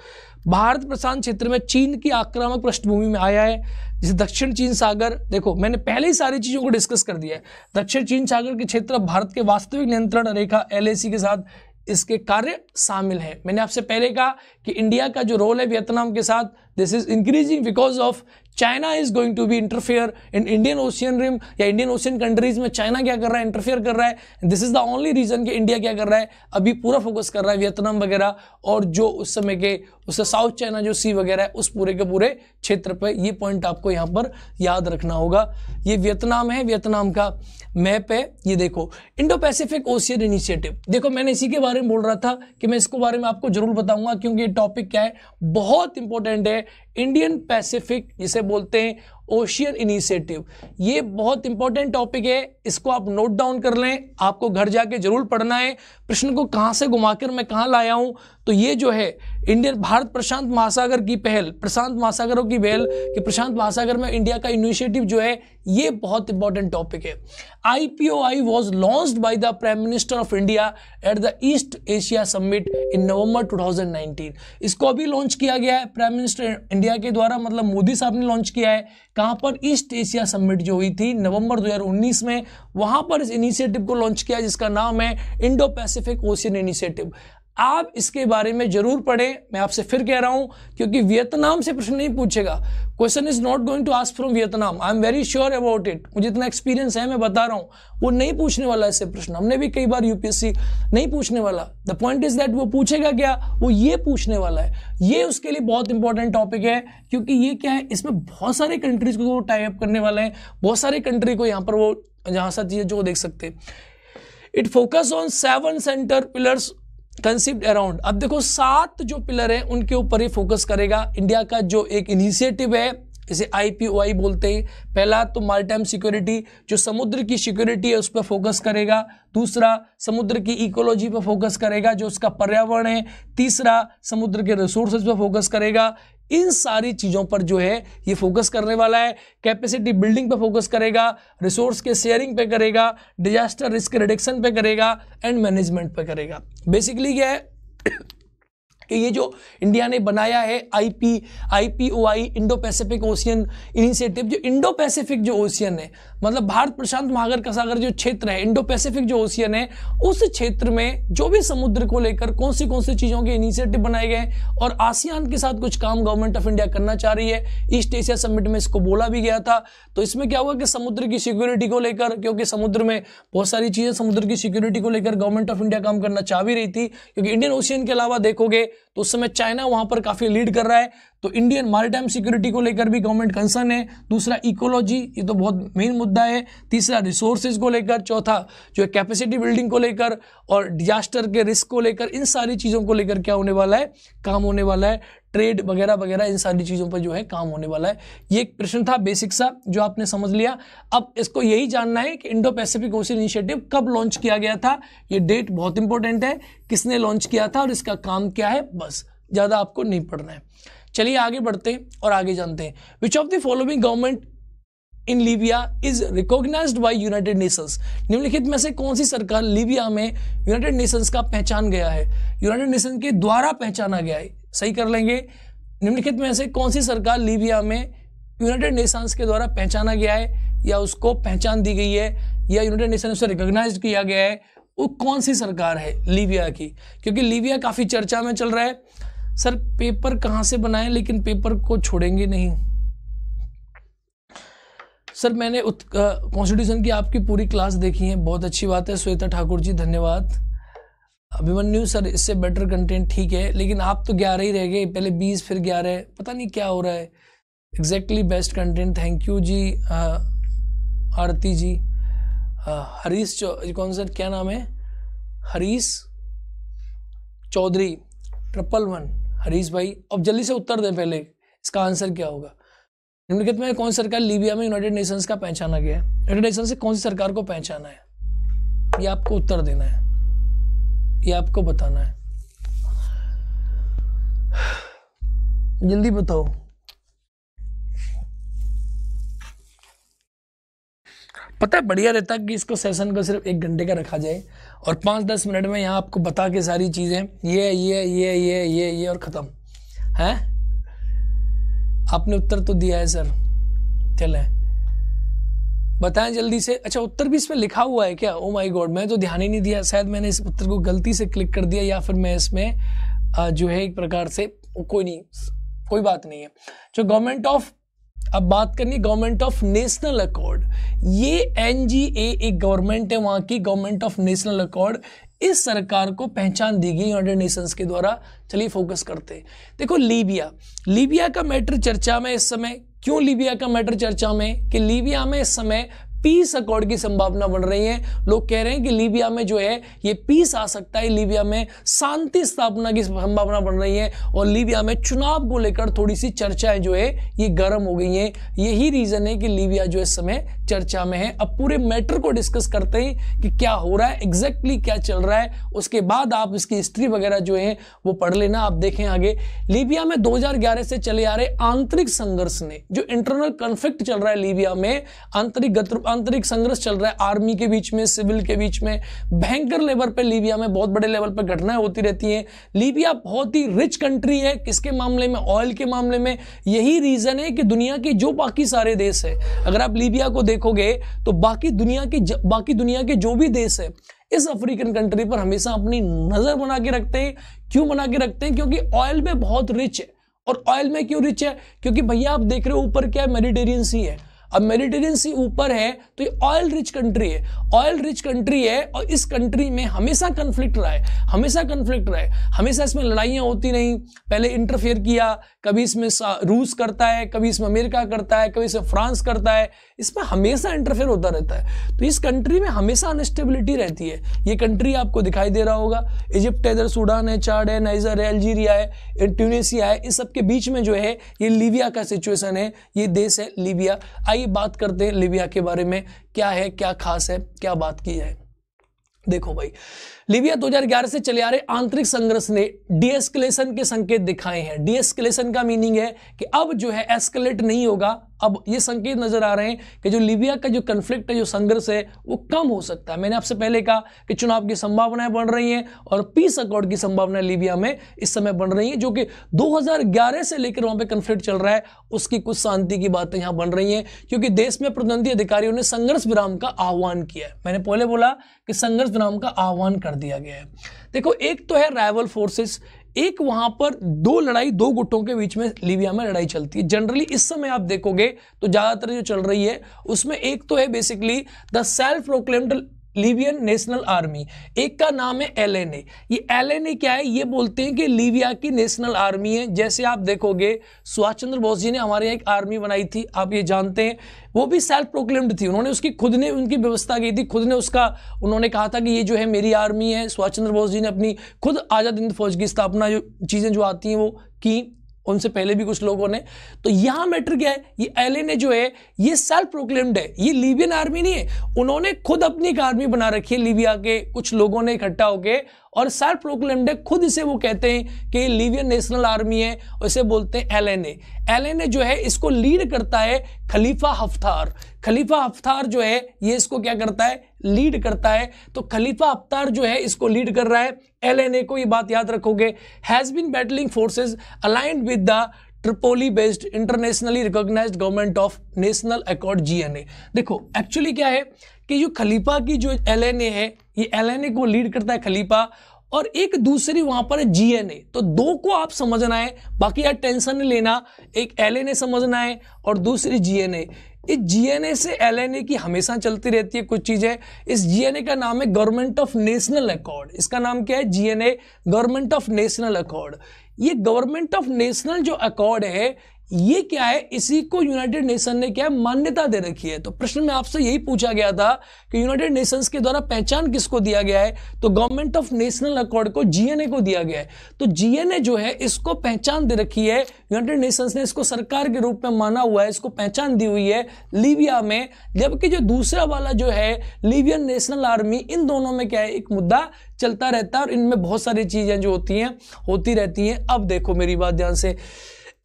भारत प्रशांत क्षेत्र में चीन की आक्रामक पृष्ठभूमि में आया है जैसे दक्षिण चीन सागर देखो मैंने पहले ही सारी चीज़ों को डिस्कस कर दिया है दक्षिण चीन सागर के क्षेत्र भारत के वास्तविक नियंत्रण रेखा एल के साथ इसके कार्य शामिल हैं मैंने आपसे पहले कहा कि इंडिया का जो रोल है वियतनाम के साथ this is increasing because of China is going to be interfere in Indian ocean rim या इंडियन ओशियन कंट्रीज में चाइना क्या कर रहा है इंटरफेयर कर रहा है this is the only reason कि इंडिया क्या कर रहा है अभी पूरा फोकस कर रहा है वियतनाम वगैरह और जो उस समय के उससे साउथ चाइना जो सी वगैरह है उस पूरे के पूरे क्षेत्र पर ये पॉइंट आपको यहाँ पर याद रखना होगा ये वियतनाम है वियतनाम का मैप है ये देखो इंडो पैसिफिक ओशियन इनिशिएटिव देखो मैंने इसी के बारे में बोल रहा था कि मैं इसको बारे में आपको जरूर बताऊंगा क्योंकि ये टॉपिक क्या है बहुत इंपॉर्टेंट है इंडियन पैसिफिक जिसे बोलते हैं ओशियन इनिशिएटिव ये बहुत इंपॉर्टेंट टॉपिक है इसको आप नोट डाउन कर लें आपको घर जाके जरूर पढ़ना है प्रश्न को कहाँ से घुमाकर मैं कहाँ लाया हूँ तो ये जो है इंडियन भारत प्रशांत महासागर की पहल प्रशांत महासागरों की पहल कि प्रशांत महासागर में इंडिया का इनिशिएटिव जो है ये बहुत इंपॉर्टेंट टॉपिक है I P O I was launch by the prime minister of India at the east Asia summit in November 2019 इसको अभी लॉन्च किया गया है प्राइम मिनिस्टर इंडिया के द्वारा मतलब मोदी साहब ने लॉन्च किया है कहाँ पर ईस्ट एशिया समिट जो हुई थी नवंबर 2019 में वहाँ पर इस इनिशिएटिव को लॉन्च किया जिसका नाम है इंडो पैसिफिक ओशियन इनिशिएटिव आप इसके बारे में जरूर पढ़ें मैं आपसे फिर कह रहा हूं क्योंकि वियतनाम से प्रश्न नहीं पूछेगा question is not going to ask from Vietnam I am very sure about it मुझे इतना एक्सपीरियंस है मैं बता रहा हूं वो नहीं पूछने वाला इससे प्रश्न हमने भी कई बार यूपीएससी नहीं पूछने वाला द पॉइंट इज दैट वो पूछेगा क्या वो ये पूछने वाला है ये उसके लिए बहुत इंपॉर्टेंट टॉपिक है क्योंकि ये क्या है इसमें बहुत सारे कंट्रीज को वो टाइप करने वाला है बहुत सारे कंट्री को यहाँ पर वो जहाँ सा चीज़ें जो देख सकते हैं it focus on seven center pillars concept around अब देखो सात जो पिलर है उनके ऊपर ही फोकस करेगा इंडिया का जो एक इनिशिएटिव है इसे आई बोलते हैं पहला तो मारिटाइम सिक्योरिटी जो समुद्र की सिक्योरिटी है उस पर फोकस करेगा दूसरा समुद्र की इकोलॉजी पर फोकस करेगा जो उसका पर्यावरण है तीसरा समुद्र के रिसोर्सेज पर फोकस करेगा इन सारी चीज़ों पर जो है ये फोकस करने वाला है कैपेसिटी बिल्डिंग पे फोकस करेगा रिसोर्स के शेयरिंग पे करेगा डिजास्टर रिस्क रिडक्शन पे करेगा एंड मैनेजमेंट पे करेगा बेसिकली क्या है कि ये जो इंडिया ने बनाया है I P I P O I Indo Pacific ocean initiative जो इंडो पैसिफिक जो ओशियन है मतलब भारत प्रशांत महागर का सागर जो क्षेत्र है इंडो पैसिफिक जो ओशियन है उस क्षेत्र में जो भी समुद्र को लेकर कौन सी कौन सी चीज़ों के इनिशिएटिव बनाए गए और आसियान के साथ कुछ काम गवर्नमेंट ऑफ इंडिया करना चाह रही है ईस्ट एशिया समिट में इसको बोला भी गया था तो इसमें क्या हुआ कि समुद्र की सिक्योरिटी को लेकर क्योंकि समुद्र में बहुत सारी चीज़ें समुद्र की सिक्योरिटी को लेकर गवर्नमेंट ऑफ इंडिया काम करना चाह भी रही थी क्योंकि इंडियन ओशियन के अलावा देखोगे तो उस समय चाइना वहां पर काफी लीड कर रहा है तो इंडियन मारिटाइम सिक्योरिटी को लेकर भी गवर्नमेंट कंसर्न है दूसरा इकोलॉजी ये तो बहुत मेन मुद्दा है तीसरा रिसोर्सेज को लेकर चौथा जो है कैपेसिटी बिल्डिंग को लेकर और डिजास्टर के रिस्क को लेकर इन सारी चीज़ों को लेकर क्या होने वाला है काम होने वाला है ट्रेड वगैरह वगैरह इन सारी चीज़ों पर जो है काम होने वाला है ये एक प्रश्न था बेसिक सा जो आपने समझ लिया अब इसको यही जानना है कि इंडो पैसिफिक ओशन इनिशिएटिव कब लॉन्च किया गया था ये डेट बहुत इंपॉर्टेंट है किसने लॉन्च किया था और इसका काम क्या है बस ज़्यादा आपको नहीं पढ़ना है चलिए आगे बढ़ते हैं और आगे जानते हैं which of the following government in Libya is recognize by United Nations निम्नलिखित में से कौन सी सरकार लीबिया में यूनाइटेड नेशंस का पहचान गया है यूनाइटेड नेशन के द्वारा पहचाना गया है सही कर लेंगे निम्नलिखित में से कौन सी सरकार लीबिया में यूनाइटेड नेशंस के द्वारा पहचाना गया है या उसको पहचान दी गई है या यूनाइटेड नेशन उसे रिकॉग्नाइज किया गया है वो कौन सी सरकार है लीबिया की क्योंकि लीबिया काफ़ी चर्चा में चल रहा है सर पेपर कहाँ से बनाए लेकिन पेपर को छोड़ेंगे नहीं सर मैंने कॉन्स्टिट्यूशन की आपकी पूरी क्लास देखी है बहुत अच्छी बात है श्वेता ठाकुर जी धन्यवाद अभिमन्यु सर इससे बेटर कंटेंट ठीक है लेकिन आप तो ग्यारह ही रह गए पहले बीस फिर ग्यारह पता नहीं क्या हो रहा है exactly best content thank you जी आरती जी हरीश कौन सर क्या नाम है हरीश चौधरी ट्रिपल वन हरीश भाई अब जल्दी से उत्तर दें पहले इसका आंसर क्या होगा निम्नलिखित में कौन सी सरकार लीबिया में यूनाइटेड नेशंस का पहचाना गया है यूनाइटेड नेशंस से कौन सी सरकार को पहचाना है ये आपको उत्तर देना है ये आपको बताना है जल्दी बताओ पता है बढ़िया रहता कि इसको सेशन को सिर्फ एक घंटे का रखा जाए और पाँच दस मिनट में यहाँ आपको बता के सारी चीज़ें ये ये ये ये ये ये और ख़त्म हैं आपने उत्तर तो दिया है सर चले बताएं जल्दी से अच्छा उत्तर भी इसमें लिखा हुआ है क्या ओ माय गॉड मैं तो ध्यान ही नहीं दिया शायद मैंने इस उत्तर को गलती से क्लिक कर दिया या फिर मैं इसमें जो है एक प्रकार से कोई नहीं कोई बात नहीं है जो गवर्नमेंट ऑफ अब बात करनी गवर्नमेंट ऑफ नेशनल अकॉर्ड ये एन एक गवर्नमेंट है वहाँ की गवर्नमेंट ऑफ नेशनल अकॉर्ड इस सरकार को पहचान दी गई यूनाइटेड नेशंस के द्वारा चलिए फोकस करते हैं देखो लीबिया लीबिया का मैटर चर्चा में इस समय क्यों लीबिया का मैटर चर्चा में कि लीबिया में इस समय पीस अकॉर्ड की संभावना बन रही है लोग कह रहे हैं कि लीबिया में जो है ये पीस आ सकता है लीबिया में शांति स्थापना की संभावना बन रही है और लीबिया में चुनाव को लेकर थोड़ी सी चर्चाएं जो है ये गर्म हो गई हैं यही रीजन है कि लीबिया जो इस समय चर्चा में है अब पूरे मैटर को डिस्कस करते हैं कि क्या हो रहा है एग्जैक्टली exactly क्या चल रहा है उसके बाद आप इसकी हिस्ट्री वगैरह जो है वो पढ़ लेना आप देखें आगे लीबिया में 2011 से चले आ रहे आंतरिक संघर्ष ने जो इंटरनल कन्फ्लिक्ट चल रहा है लीबिया में आंतरिक आंतरिक संघर्ष चल रहा है आर्मी के बीच में सिविल के बीच में भयंकर लेवल पर लीबिया में बहुत बड़े लेवल पर घटनाएं होती रहती हैं लीबिया बहुत ही रिच कंट्री है किसके मामले में ऑयल के मामले में यही रीजन है कि दुनिया के जो बाकी सारे देश है अगर आप लीबिया को देख देखोगे तो बाकी दुनिया के बाकी दुनिया के जो भी देश है इस अफ्रीकन कंट्री पर हमेशा अपनी नजर बना के रखते हैं क्यों बना के रखते हैं क्योंकि ऑयल में बहुत रिच है और ऑयल में क्यों रिच है क्योंकि भैया आप देख रहे हो ऊपर क्या है मेडिटेरियन सी है अब मेडिटेरियन सी ऊपर है तो ये ऑयल रिच कंट्री है ऑयल रिच कंट्री है और इस कंट्री में हमेशा कन्फ्लिक्ट रहा है हमेशा कन्फ्लिक्ट रहा है हमेशा इसमें लड़ाइयाँ होती नहीं पहले इंटरफेयर किया कभी इसमें रूस करता है कभी इसमें अमेरिका करता है कभी इसमें फ्रांस करता है इसमें हमेशा इंटरफेयर होता रहता है तो इस कंट्री में हमेशा अनस्टेबिलिटी रहती है ये कंट्री आपको दिखाई दे रहा होगा इजिप्ट है इधर सूडान है चाड है नाइजर है अल्जीरिया है ट्यूनिसिया है इस सब के बीच में जो है ये लीबिया का सिचुएशन है ये देश है लीबिया आइए बात करते हैं लीबिया के बारे में क्या है क्या खास है क्या बात की है देखो भाई लीबिया 2011 से चले आ रहे आंतरिक संघर्ष ने डीएस्केलेशन के संकेत दिखाए हैं डीएस्केलेशन का मीनिंग है कि अब जो है एस्केलेट नहीं होगा अब ये संकेत नजर आ रहे हैं कि जो लीबिया का जो कन्फ्लिक्ट है जो संघर्ष है वो कम हो सकता है मैंने आपसे पहले कहा कि चुनाव की संभावनाएं बढ़ रही हैं और पीस अकॉर्ड की संभावना लीबिया में इस समय बढ़ रही है जो कि 2011 से लेकर वहां पे कन्फ्लिक्ट चल रहा है उसकी कुछ शांति की बातें यहां बन रही हैं क्योंकि देश में प्रतिनिधि अधिकारियों ने संघर्ष विराम का आह्वान किया है मैंने पहले बोला कि संघर्ष विराम का आह्वान कर दिया गया है देखो एक तो है राइवल फोर्सेस एक वहां पर दो लड़ाई दो गुटों के बीच में लीबिया में लड़ाई चलती है जनरली इस समय आप देखोगे तो ज्यादातर जो चल रही है उसमें एक तो है basically the self proclaimed Libyan national army एक का नाम है ए ये ए क्या है ये बोलते हैं कि लीबिया की नेशनल आर्मी है जैसे आप देखोगे सुभाष चंद्र बोस जी ने हमारे यहाँ एक आर्मी बनाई थी आप ये जानते हैं वो भी सेल्फ प्रोक्लेम्ड थी उन्होंने उसकी खुद ने उनकी व्यवस्था की थी खुद ने उसका उन्होंने कहा था कि ये जो है मेरी आर्मी है सुभाष चंद्र बोस जी ने अपनी खुद आज़ाद हिंद फौज की स्थापना जो चीज़ें जो आती हैं वो की उनसे पहले भी कुछ लोगों ने तो यहां मैटर क्या है ये एल जो है ये सेल्फ प्रोक्लेम्ड है ये लीबियन आर्मी नहीं है उन्होंने खुद अपनी एक आर्मी बना रखी है लीबिया के कुछ लोगों ने इकट्ठा होके और सेल्फ प्रोक्लेम्ड है खुद इसे वो कहते हैं कि ये लीबियन नेशनल आर्मी है और इसे बोलते हैं एल एन जो है इसको लीड करता है खलीफा हफ्तार खलीफा हफ्तार जो है ये इसको क्या करता है लीड करता है तो खलीफा अफ्तार जो है इसको लीड कर रहा है एलएनए को ये बात याद रखोगे has bin battling forces aligned with the Tripoli based internationally recognize government of national accord GNA देखो एक्चुअली क्या है कि जो खलीफा की जो एलएनए है ये एलएनए को लीड करता है खलीफा और एक दूसरी वहां पर जीएनए तो दो को आप समझना है बाकी यार टेंशन नहीं लेना एक एलएनए समझना है और दूसरी जीएनए इस जीएनए से एलएनए की हमेशा चलती रहती है कुछ चीज़ें इस जीएनए का नाम है गवर्नमेंट ऑफ नेशनल अकॉर्ड इसका नाम क्या है GNA government of national accord ये गवर्नमेंट ऑफ नेशनल जो अकॉर्ड है ये क्या है इसी को यूनाइटेड नेशन ने क्या मान्यता दे रखी है तो प्रश्न में आपसे यही पूछा गया था कि यूनाइटेड नेशंस के द्वारा पहचान किसको दिया गया है तो गवर्नमेंट ऑफ नेशनल अकॉर्ड को जीएनए को दिया गया है तो जीएनए जो है इसको पहचान दे रखी है यूनाइटेड नेशंस ने इसको सरकार के रूप में माना हुआ है इसको पहचान दी हुई है लीबिया में जबकि जो दूसरा वाला जो है लीबियन नेशनल आर्मी इन दोनों में क्या है एक मुद्दा चलता रहता है और इनमें बहुत सारी चीजें जो होती हैं होती रहती हैं अब देखो मेरी बात ध्यान से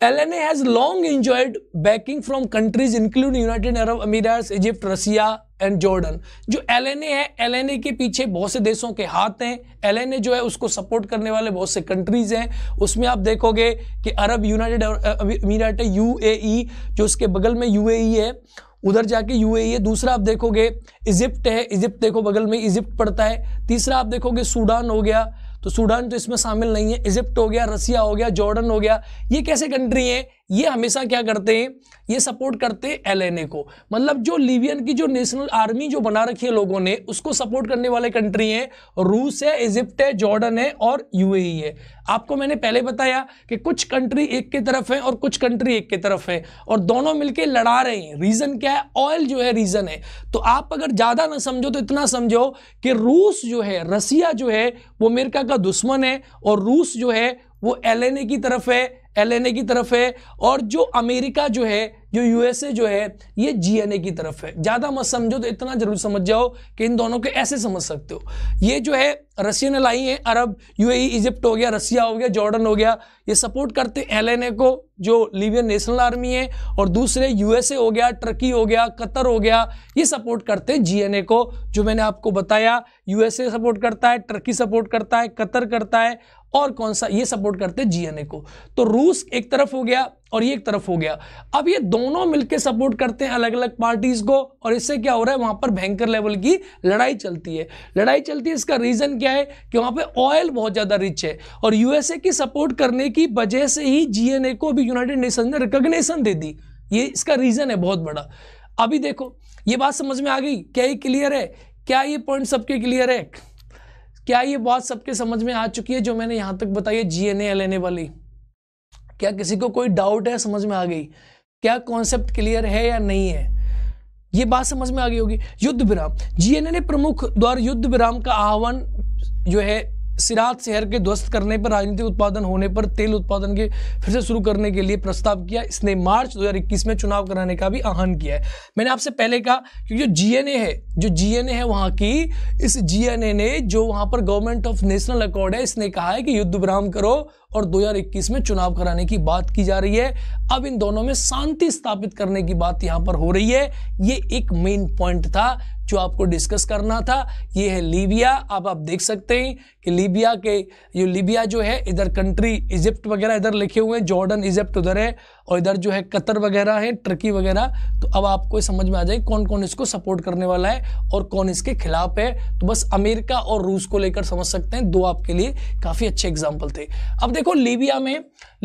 N as long enjoyed backing from countries include United Arab Emirates Egypt Russia and Jordan जो एल है एल के पीछे बहुत से देशों के हाथ हैं एल जो है उसको सपोर्ट करने वाले बहुत से कंट्रीज हैं उसमें आप देखोगे कि अरब यूनाइटेड अमीरात है यू जो उसके बगल में यू e है उधर जाके यू e है दूसरा आप देखोगे इजिप्ट है इजिप्ट देखो बगल में इजिप्ट पड़ता है तीसरा आप देखोगे सूडान हो गया तो सूडान तो इसमें शामिल नहीं है इजिप्ट हो गया रसिया हो गया जॉर्डन हो गया ये कैसे कंट्री हैं ये हमेशा क्या करते हैं ये सपोर्ट करते हैं एलएनए को मतलब जो लीबियन की जो नेशनल आर्मी जो बना रखी है लोगों ने उसको सपोर्ट करने वाले कंट्री हैं रूस है इजिप्ट है जॉर्डन है और यूएई e है आपको मैंने पहले बताया कि कुछ कंट्री एक की तरफ है और कुछ कंट्री एक के तरफ है और दोनों मिलकर लड़ा रहे हैं रीज़न क्या है ऑयल जो है रीज़न है तो आप अगर ज़्यादा ना समझो तो इतना समझो कि रूस जो है रसिया जो है वो अमेरिका का दुश्मन है और रूस जो है वो एल की तरफ है एलएनए की तरफ है और जो अमेरिका जो है जो यूएसए जो है ये जीएनए की तरफ है ज़्यादा मत समझो तो इतना जरूर समझ जाओ कि इन दोनों के ऐसे समझ सकते हो ये जो है रशियन लाई है अरब यूएई इजिप्ट e, हो गया रसिया हो गया जॉर्डन हो गया ये सपोर्ट करते हैं एलएनए को जो लीबियन नेशनल आर्मी है और दूसरे यूएसए हो गया टर्की हो गया कतर हो गया ये सपोर्ट करते हैं एन को जो मैंने आपको बताया यूएसए सपोर्ट करता है टर्की सपोर्ट करता है कतर करता है और कौन सा ये सपोर्ट करते हैं जीएनए को तो रूस एक तरफ हो गया और ये एक तरफ हो गया अब ये दोनों मिलकर सपोर्ट करते हैं अलग अलग पार्टीज को और इससे क्या हो रहा है वहां पर भयंकर लेवल की लड़ाई चलती है लड़ाई चलती है इसका रीजन क्या है कि वहां पे ऑयल बहुत ज्यादा रिच है और यूएसए की सपोर्ट करने की वजह से ही जीएनए को भी यूनाइटेड नेशन ने रिकोगशन दे दी ये इसका रीजन है बहुत बड़ा अभी देखो ये बात समझ में आ गई क्या ये क्लियर है क्या ये पॉइंट सबके क्लियर है क्या ये बात सबके समझ में आ चुकी है जो मैंने यहां तक बताई है जी एन वाली क्या किसी को कोई डाउट है समझ में आ गई क्या कॉन्सेप्ट क्लियर है या नहीं है ये बात समझ में आ गई होगी युद्ध विराम जीएनए ने प्रमुख द्वारा युद्ध विराम का आह्वान जो है सिराज शहर के ध्वस्त करने पर राजनीतिक उत्पादन होने पर तेल उत्पादन के फिर से शुरू करने के लिए प्रस्ताव किया इसने मार्च 2021 में चुनाव कराने का भी आह्वान किया है मैंने आपसे पहले कहा कि जो जीएनए है जो जीएनए है वहाँ की इस जीएनए ने जो वहाँ पर गवर्नमेंट ऑफ नेशनल अकॉर्ड है इसने कहा है कि युद्ध विराम करो और 2021 में चुनाव कराने की बात की जा रही है अब इन दोनों में शांति स्थापित करने की बात यहाँ पर हो रही है ये एक मेन पॉइंट था जो आपको डिस्कस करना था ये है लीबिया अब आप देख सकते हैं कि लीबिया के ये लीबिया जो है इधर कंट्री इजिप्ट वगैरह इधर लिखे हुए हैं जॉर्डन इजिप्ट उधर है और इधर जो है कतर वगैरह है टर्की वगैरह तो अब आपको समझ में आ जाए कौन कौन इसको सपोर्ट करने वाला है और कौन इसके खिलाफ है तो बस अमेरिका और रूस को लेकर समझ सकते हैं दो आपके लिए काफ़ी अच्छे एग्जाम्पल थे अब देखो लीबिया में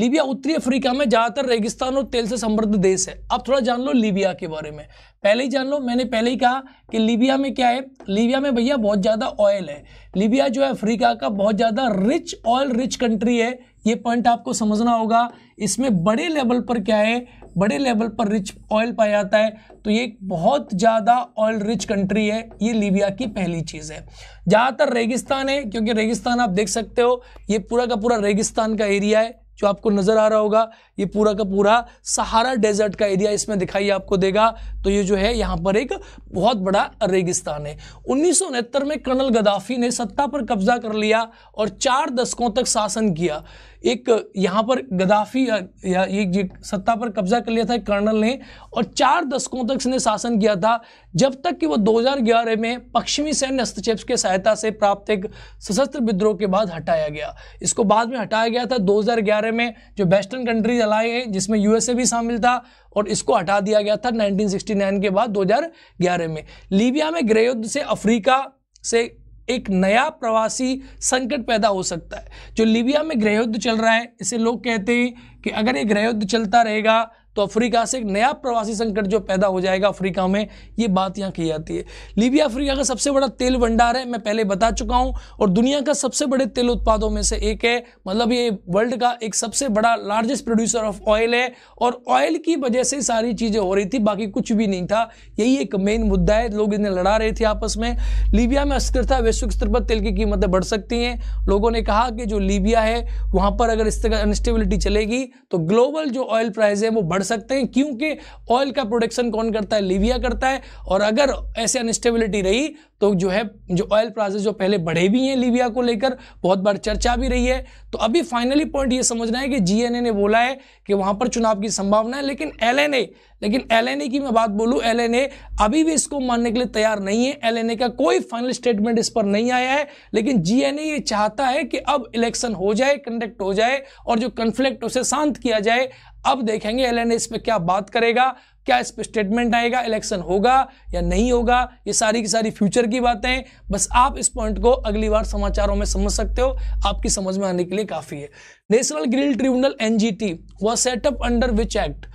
लीबिया उत्तरी अफ्रीका में ज़्यादातर रेगिस्तान और तेल से समृद्ध देश है अब थोड़ा जान लो लीबिया के बारे में पहले ही जान लो मैंने पहले ही कहा कि लीबिया में क्या है लीबिया में भैया बहुत ज़्यादा ऑयल है लीबिया जो है अफ्रीका का बहुत ज़्यादा रिच ऑयल रिच कंट्री है ये पॉइंट आपको समझना होगा इसमें बड़े लेवल पर क्या है बड़े लेवल पर रिच ऑयल पाया जाता है तो ये एक बहुत ज़्यादा ऑयल रिच कंट्री है ये लीबिया की पहली चीज़ है ज़्यादातर रेगिस्तान है क्योंकि रेगिस्तान आप देख सकते हो ये पूरा का पूरा रेगिस्तान का एरिया है जो आपको नज़र आ रहा होगा ये पूरा का पूरा सहारा डेजर्ट का एरिया इसमें दिखाई आपको देगा तो ये जो है यहाँ पर एक बहुत बड़ा रेगिस्तान है उन्नीस में कर्नल गदाफी ने सत्ता पर कब्जा कर लिया और चार दशकों तक शासन किया एक यहाँ पर गद्दाफी या ये सत्ता पर कब्जा कर लिया था कर्नल ने और चार दशकों तक इसने शासन किया था जब तक कि वह 2011 में पश्चिमी सैन्य हस्तक्षेप के सहायता से प्राप्त एक सशस्त्र विद्रोह के बाद हटाया गया इसको बाद में हटाया गया था 2011 में जो वेस्टर्न कंट्रीज अलाए हैं जिसमें यूएसए भी शामिल था और इसको हटा दिया गया था 1969 के बाद 2011 में लीबिया में गृह युद्ध से अफ्रीका से एक नया प्रवासी संकट पैदा हो सकता है जो लीबिया में गृहयुद्ध चल रहा है इसे लोग कहते हैं कि अगर ये गृहयुद्ध चलता रहेगा तो अफ्रीका से एक नया प्रवासी संकट जो पैदा हो जाएगा अफ्रीका में ये बात यहाँ की जाती है लीबिया अफ्रीका का सबसे बड़ा तेल भंडार है मैं पहले बता चुका हूँ और दुनिया का सबसे बड़े तेल उत्पादों में से एक है मतलब ये वर्ल्ड का एक सबसे बड़ा लार्जेस्ट प्रोड्यूसर ऑफ ऑयल है और ऑयल की वजह से सारी चीज़ें हो रही थी बाकी कुछ भी नहीं था यही एक मेन मुद्दा है लोग इन्हें लड़ा रहे थे आपस में लीबिया में अस्थिरता वैश्विक स्तर पर तेल की कीमतें बढ़ सकती हैं लोगों ने कहा कि जो लीबिया है वहाँ पर अगर इस तरह अनस्टेबिलिटी चलेगी तो ग्लोबल जो ऑयल प्राइस है वो बढ़ सकते हैं क्योंकि ऑयल का प्रोडक्शन कौन करता है लीविया करता है और अगर ऐसे अनस्टेबिलिटी रही तो जो है जो ऑयल प्राइसेस जो पहले बढ़े भी हैं लीबिया को लेकर बहुत बार चर्चा भी रही है तो अभी फाइनली पॉइंट ये समझना है कि जीएनए ने बोला है कि वहाँ पर चुनाव की संभावना है लेकिन एलएनए लेकिन एलएनए की मैं बात बोलूँ एलएनए अभी भी इसको मानने के लिए तैयार नहीं है एलएनए का कोई फाइनल स्टेटमेंट इस पर नहीं आया है लेकिन जीएनए ये चाहता है कि अब इलेक्शन हो जाए कंडक्ट हो जाए और जो कन्फ्लिक्ट उसे शांत किया जाए अब देखेंगे एल एन पे क्या बात करेगा क्या इस पर स्टेटमेंट आएगा इलेक्शन होगा या नहीं होगा ये सारी की सारी फ्यूचर की बातें बस आप इस पॉइंट को अगली बार समाचारों में समझ सकते हो आपकी समझ में आने के लिए काफ़ी है नेशनल ग्रिल ट्रिब्यूनल एनजीटी वह setup under which act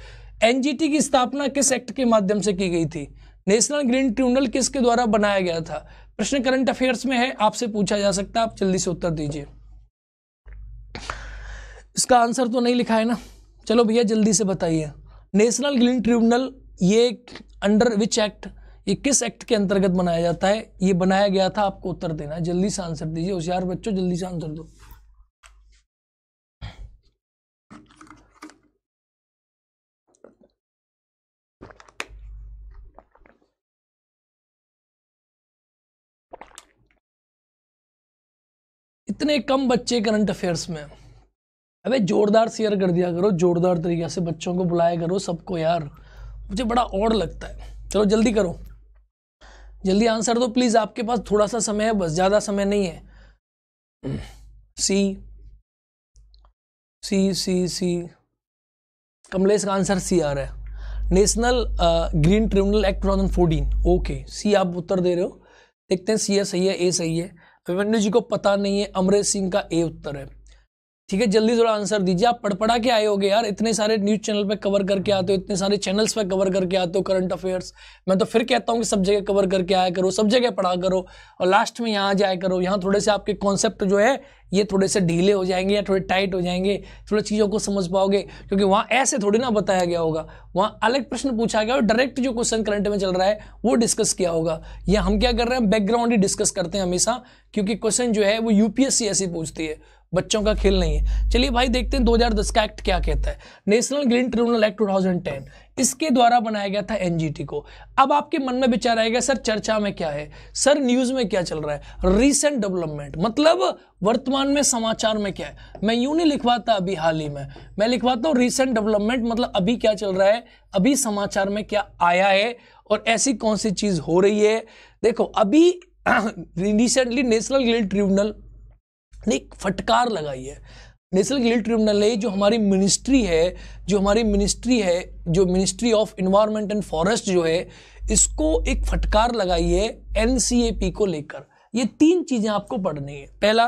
NGT की स्थापना किस एक्ट के माध्यम से की गई थी नेशनल ग्रीन ट्रिब्यूनल किसके द्वारा बनाया गया था प्रश्न करंट अफेयर्स में है आपसे पूछा जा सकता है आप जल्दी से उत्तर दीजिए इसका आंसर तो नहीं लिखा है ना चलो भैया जल्दी से बताइए नेशनल ग्रीन ट्रिब्यूनल ये अंडर विच एक्ट ये किस एक्ट के अंतर्गत बनाया जाता है ये बनाया गया था आपको उत्तर देना है जल्दी से आंसर दीजिए होशियार बच्चों जल्दी से आंसर दो इतने कम बच्चे करंट अफेयर्स में अबे जोरदार शेयर कर दिया करो जोरदार तरीके से बच्चों को बुलाया करो सबको यार मुझे बड़ा और लगता है चलो जल्दी करो जल्दी आंसर दो प्लीज़ आपके पास थोड़ा सा समय है बस ज़्यादा समय नहीं है सी सी सी सी कमलेश का आंसर सी आ रहा है national green tribunal act two thousand fourteen okay C आप उत्तर दे रहे हो देखते हैं सी है सही है ए सही है अभिमन्यु जी को पता नहीं है अमरेश सिंह का ए उत्तर है ठीक है जल्दी थोड़ा आंसर दीजिए आप पढ़पढ़ा के आए होगे यार इतने सारे न्यूज़ चैनल पे कवर करके आते हो इतने सारे चैनल्स पे कवर करके आते हो करंट अफेयर्स मैं तो फिर कहता हूँ कि सब जगह कवर करके आया करो सब जगह पढ़ा करो और लास्ट में यहाँ जाया करो यहाँ थोड़े से आपके कॉन्सेप्ट जो है ये थोड़े से ढीले हो जाएंगे या थोड़े टाइट हो जाएंगे थोड़ी चीज़ों को समझ पाओगे क्योंकि वहाँ ऐसे थोड़ी ना बताया गया होगा वहाँ अलग प्रश्न पूछा गया और डायरेक्ट जो क्वेश्चन करंट में चल रहा है वो डिस्कस किया होगा या हम क्या कर रहे हैं बैकग्राउंड ही डिस्कस करते हैं हमेशा क्योंकि क्वेश्चन जो है वो यूपीएससी ऐसी पूछती है बच्चों का खेल नहीं है चलिए भाई देखते हैं 2010 का एक्ट क्या कहता है नेशनल ग्रीन ट्रिब्यूनल एक्ट 2010 इसके द्वारा बनाया गया था एनजीटी को अब आपके मन में विचार आएगा सर चर्चा में क्या है सर न्यूज में क्या चल रहा है रीसेंट डेवलपमेंट मतलब वर्तमान में समाचार में क्या है मैं यूं नहीं लिखवाता अभी हाल ही में मैं लिखवाता हूँ रीसेंट डेवलपमेंट मतलब अभी क्या चल रहा है अभी समाचार में क्या आया है और ऐसी कौन सी चीज हो रही है देखो अभी रिसेंटली नेशनल ग्रीन ट्रिब्यूनल ने एक फटकार लगाई है नेशनल ग्रीन ट्रिब्यूनल ने जो हमारी मिनिस्ट्री है जो हमारी मिनिस्ट्री है जो ministry of environment and forest जो है इसको एक फटकार लगाई है एन को लेकर ये तीन चीज़ें आपको पढ़नी है पहला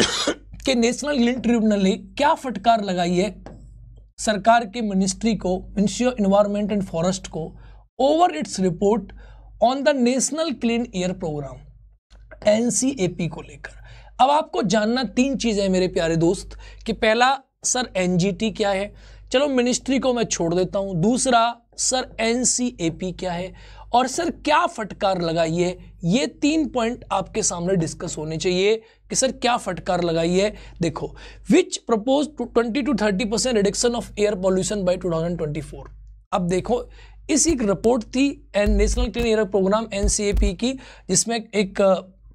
कि नेशनल ग्रीन ट्रिब्यूनल ने क्या फटकार लगाई है सरकार के मिनिस्ट्री को ministry of environment and forest को over its report on the national clean air programme N को लेकर अब आपको जानना तीन चीज़ें मेरे प्यारे दोस्त कि पहला सर एन क्या है चलो मिनिस्ट्री को मैं छोड़ देता हूँ दूसरा सर एन क्या है और सर क्या फटकार लगाई है ये तीन पॉइंट आपके सामने डिस्कस होने चाहिए कि सर क्या फटकार लगाई है देखो which propose to twenty to thirty percent reduction of air pollution by two thousand twenty four अब देखो इस एक रिपोर्ट थी and national clean air programme N की जिसमें एक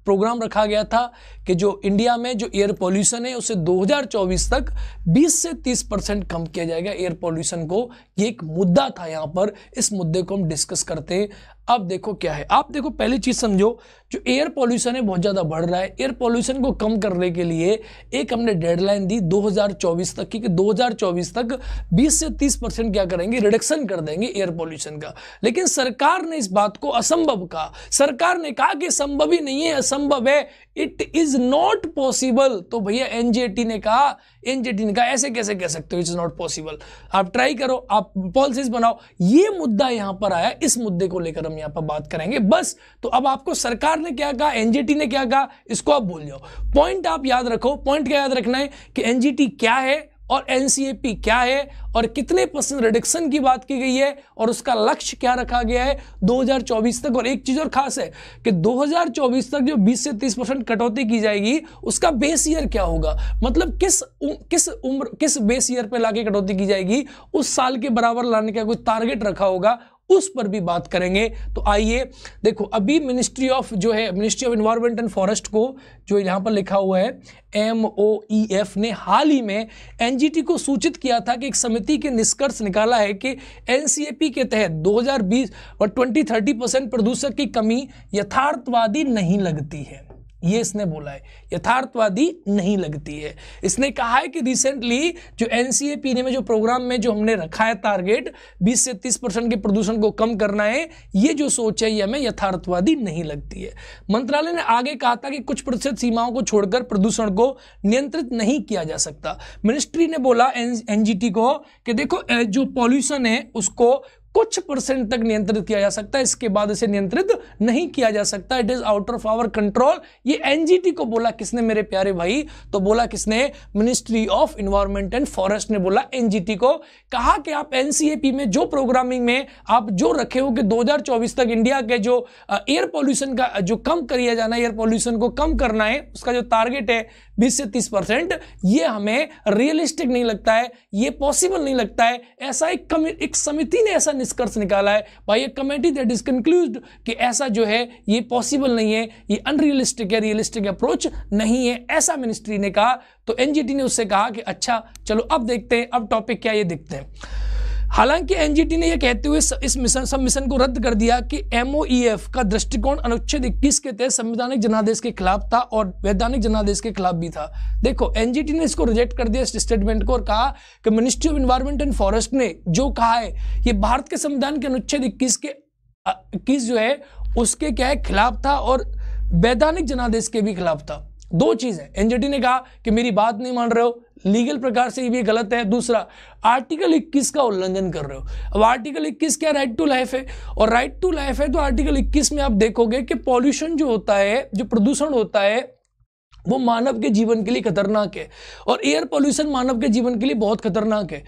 प्रोग्राम रखा गया था कि जो इंडिया में जो एयर पॉल्यूशन है उसे 2024 तक 20 से 30 परसेंट कम किया जाएगा एयर पॉल्यूशन को ये एक मुद्दा था यहाँ पर इस मुद्दे को हम डिस्कस करते हैं अब देखो क्या है आप देखो पहली चीज़ समझो जो एयर पॉल्यूशन है बहुत ज़्यादा बढ़ रहा है एयर पॉल्यूशन को कम करने के लिए एक हमने डेडलाइन दी 2024 तक की कि 2024 तक 20 से 30 परसेंट क्या करेंगे रिडक्शन कर देंगे एयर पॉल्यूशन का लेकिन सरकार ने इस बात को असंभव कहा सरकार ने कहा कि संभव ही नहीं है असंभव है इट इज़ नॉट पॉसिबल तो भैया एन ने कहा इन जेटिन का ऐसे कैसे कह सकते हो इट्स नॉट पॉसिबल आप ट्राई करो आप पॉलिसीज बनाओ ये मुद्दा यहां पर आया इस मुद्दे को लेकर हम यहां पर बात करेंगे बस तो अब आपको सरकार ने क्या कहा एनजीटी ने क्या कहा इसको आप भूल जाओ पॉइंट आप याद रखो पॉइंट क्या याद रखना है कि एनजीटी क्या है और एनसीएपी क्या है और कितने परसेंट रिडक्शन की बात की गई है और उसका लक्ष्य क्या रखा गया है 2024 तक और एक चीज़ और खास है कि 2024 तक जो 20 से 30 परसेंट कटौती की जाएगी उसका बेस ईयर क्या होगा मतलब किस उ, किस उम्र किस बेस ईयर पे लाके कटौती की जाएगी उस साल के बराबर लाने का कोई टारगेट रखा होगा उस पर भी बात करेंगे तो आइए देखो अभी मिनिस्ट्री ऑफ जो है ministry of environment and forest को जो यहाँ पर लिखा हुआ है एम ओ ई एफ ने हाल ही में टी को सूचित किया था कि एक समिति के निष्कर्ष निकाला है कि पी के तहत 2020 और 2030 परसेंट प्रदूषक की कमी यथार्थवादी नहीं लगती है ये इसने बोला है यथार्थवादी नहीं लगती है इसने कहा है कि रिसेंटली जो एन पीने में जो प्रोग्राम में जो हमने रखा है टारगेट 20 से 30 परसेंट के प्रदूषण को कम करना है ये जो सोच है ये हमें यथार्थवादी नहीं लगती है मंत्रालय ने आगे कहा था कि कुछ प्रतिशत सीमाओं को छोड़कर प्रदूषण को नियंत्रित नहीं किया जा सकता मिनिस्ट्री ने बोला एन को कि देखो जो पॉल्यूशन है उसको कुछ परसेंट तक नियंत्रित किया जा सकता है इसके बाद इसे नियंत्रित नहीं किया जा सकता it is out of our control ये एनजीटी को बोला किसने मेरे प्यारे भाई तो बोला किसने ministry of environment and forest ने बोला एनजीटी को कहा कि आप एनसीएपी में जो प्रोग्रामिंग में आप जो रखे हो कि दो तक इंडिया के जो एयर uh, पॉल्यूशन का जो कम करिया जाना एयर पॉल्यूशन को कम करना है उसका जो टारगेट है बीस से तीस परसेंट ये हमें रियलिस्टिक नहीं लगता है ये पॉसिबल नहीं लगता है ऐसा एक कमि एक समिति ने ऐसा निष्कर्ष निकाला है भाई एक कमेटी दैट इज कंक्लूज कि ऐसा जो है ये पॉसिबल नहीं है ये अनरियलिस्टिक है रियलिस्टिक अप्रोच नहीं है ऐसा मिनिस्ट्री ने कहा तो एनजीटी ने उससे कहा कि अच्छा चलो अब देखते हैं अब टॉपिक क्या ये देखते हैं हालांकि एनजीटी ने यह कहते हुए इस मिशन सब मिशन को रद्द कर दिया कि एमओईएफ e का दृष्टिकोण अनुच्छेद 21 के तहत संवैधानिक जनादेश के खिलाफ था और वैधानिक जनादेश के खिलाफ भी था देखो एनजीटी ने इसको रिजेक्ट कर दिया इस स्टेटमेंट को और कहा कि ministry of environment and forest ने जो कहा है ये भारत के संविधान के अनुच्छेद इक्कीस के इक्कीस जो है उसके क्या है खिलाफ था और वैधानिक जनादेश के भी खिलाफ था दो चीज़ है एनजीटी ने कहा कि मेरी बात नहीं मान रहे हो लीगल प्रकार से ये गलत है दूसरा आर्टिकल 21 का उल्लंघन कर रहे हो अब आर्टिकल 21 क्या राइट टू लाइफ है और राइट टू लाइफ है तो आर्टिकल 21 में आप देखोगे कि पॉल्यूशन जो होता है जो प्रदूषण होता है वो मानव के जीवन के लिए खतरनाक है और एयर पॉल्यूशन मानव के जीवन के लिए बहुत खतरनाक है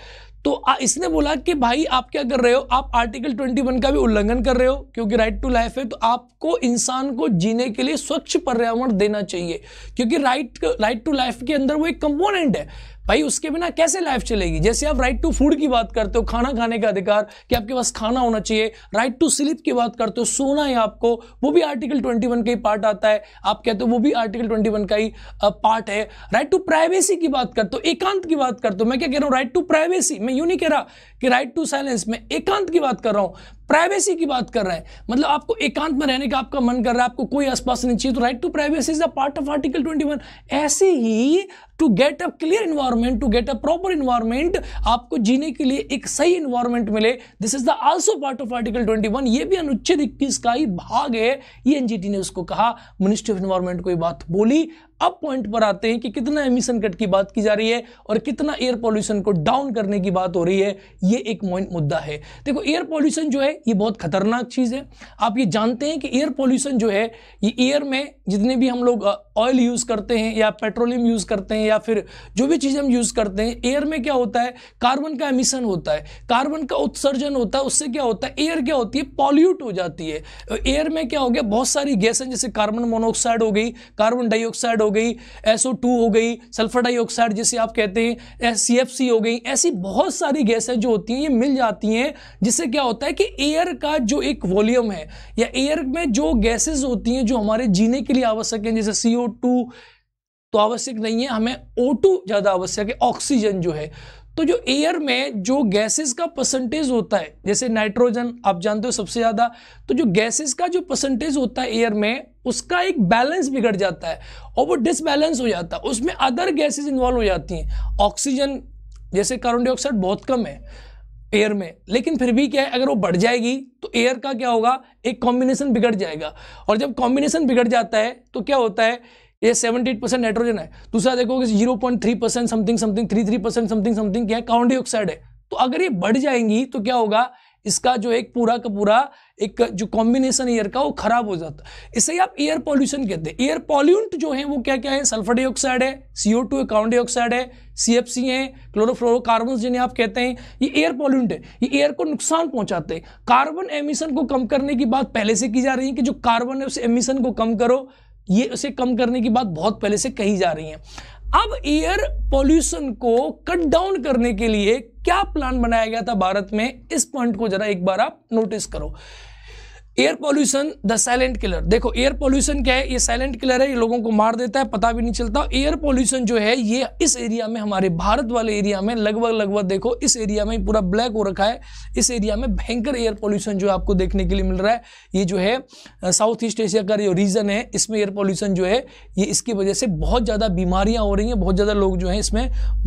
तो इसने बोला कि भाई आप क्या कर रहे हो आप आर्टिकल 21 का भी उल्लंघन कर रहे हो क्योंकि राइट टू लाइफ है तो आपको इंसान को जीने के लिए स्वच्छ पर्यावरण देना चाहिए क्योंकि राइट राइट टू लाइफ के अंदर वो एक कंपोनेंट है भाई उसके बिना कैसे लाइफ चलेगी जैसे आप राइट टू फूड की बात करते हो खाना खाने का अधिकार कि आपके पास खाना होना चाहिए राइट टू स्लीप की बात करते हो सोना है आपको वो भी आर्टिकल ट्वेंटी का ही पार्ट आता है आप कहते हो वो भी आर्टिकल ट्वेंटी का ही पार्ट है राइट टू प्राइवेसी की बात करते हो एकांत की बात करते हो मैं क्या कह रहा हूँ राइट टू प्राइवेसी मैं यू नहीं कह रहा कि राइट टू साइलेंस मैं एकांत की बात कर रहा हूँ प्राइवेसी की बात कर रहा है मतलब आपको एकांत में रहने का आपका मन कर रहा है आपको कोई आसपास नहीं चाहिए तो right to privacy is a part of article 21 ऐसे ही to get a clear environment to get a proper environment आपको जीने के लिए एक सही इन्वायरमेंट मिले this is the also part of article 21 ये भी अनुच्छेद 21 का ही भाग है ये एनजीटी ने उसको कहा मिनिस्ट्री ऑफ इन्वायरमेंट को ये बात बोली अब पॉइंट पर आते हैं कि कितना एमिशन कट की बात की जा रही है और कितना एयर पॉल्यूशन को डाउन करने की बात हो रही है ये एक मुद्दा है देखो एयर पॉल्यूशन जो है ये बहुत खतरनाक चीज़ है आप ये जानते हैं कि एयर पॉल्यूशन जो है ये एयर में जितने भी हम लोग ऑयल यूज़ करते हैं या पेट्रोलियम यूज़ करते हैं या फिर जो भी चीज़ हम यूज़ करते हैं एयर में क्या होता है कार्बन का एमिशन होता है कार्बन का उत्सर्जन होता है उससे क्या होता है एयर क्या होती है पॉल्यूट हो जाती है एयर में क्या हो गया बहुत सारी गैसें जैसे कार्बन मोनोऑक्साइड हो गई कार्बन डाइऑक्साइड हो गई एसओ टू हो गई सल्फर डाइऑक्साइड जिसे आप कहते हैं सी एफ सी हो गई ऐसी बहुत सारी गैसें जो होती हैं ये मिल जाती हैं जिससे क्या होता है कि एयर का जो एक वॉल्यूम है या एयर में जो गैसेज होती हैं जो हमारे जीने के लिए आवश्यक हैं जैसे सी ओ टू तो आवश्यक नहीं है हमें ओ टू ज़्यादा आवश्यक है ऑक्सीजन जो है तो जो एयर में जो गैसेस का परसेंटेज होता है जैसे नाइट्रोजन आप जानते हो सबसे ज़्यादा तो जो गैसेस का जो परसेंटेज होता है एयर में उसका एक बैलेंस बिगड़ जाता है और वो डिसबैलेंस हो जाता है उसमें अदर गैसेस इन्वॉल्व हो जाती हैं ऑक्सीजन जैसे कार्बन डाइऑक्साइड बहुत कम है एयर में लेकिन फिर भी क्या है अगर वो बढ़ जाएगी तो एयर का क्या होगा एक कॉम्बिनेशन बिगड़ जाएगा और जब कॉम्बिनेशन बिगड़ जाता है तो क्या होता है ये 78 परसेंट नाइट्रोजन है दूसरा कि zero point three percent something something three three percent something something क्या है कार्बन डाइऑक्साइड है तो अगर ये बढ़ जाएंगी तो क्या होगा इसका जो एक पूरा का पूरा एक जो कॉम्बिनेशन एयर का वो खराब हो जाता है इसे आप एयर पॉल्यूशन कहते हैं एयर पॉल्यूंट जो है वो क्या क्या है सल्फर डाइऑक्साइड है सीओ टू है कार्बन डाइऑक्साइड है सी एफ सी है क्लोरोफ्लोरोकार्बन जिन्हें आप कहते हैं ये एयर पॉल्यूंट है ये एयर को नुकसान पहुंचाते हैं कार्बन एमिशन को कम करने की बात पहले से की जा रही है कि जो कार्बन है उस एमिशन को कम करो ये उसे कम करने की बात बहुत पहले से कही जा रही है अब एयर पॉल्यूशन को कट डाउन करने के लिए क्या प्लान बनाया गया था भारत में इस पॉइंट को जरा एक बार आप नोटिस करो air pollution the silent killer देखो एयर पॉल्यूशन क्या है ये साइलेंट किलर है ये लोगों को मार देता है पता भी नहीं चलता एयर पॉल्यूशन जो है ये इस एरिया में हमारे भारत वाले एरिया में लगभग लगभग देखो इस एरिया में पूरा ब्लैक हो रखा है इस एरिया में भयंकर एयर पॉल्यूशन जो आपको देखने के लिए मिल रहा है ये जो है साउथ ईस्ट एशिया का जो रीजन है इसमें एयर पॉल्यूशन जो है ये इसकी वजह से बहुत ज़्यादा बीमारियाँ हो रही हैं बहुत ज़्यादा लोग जो है इसमें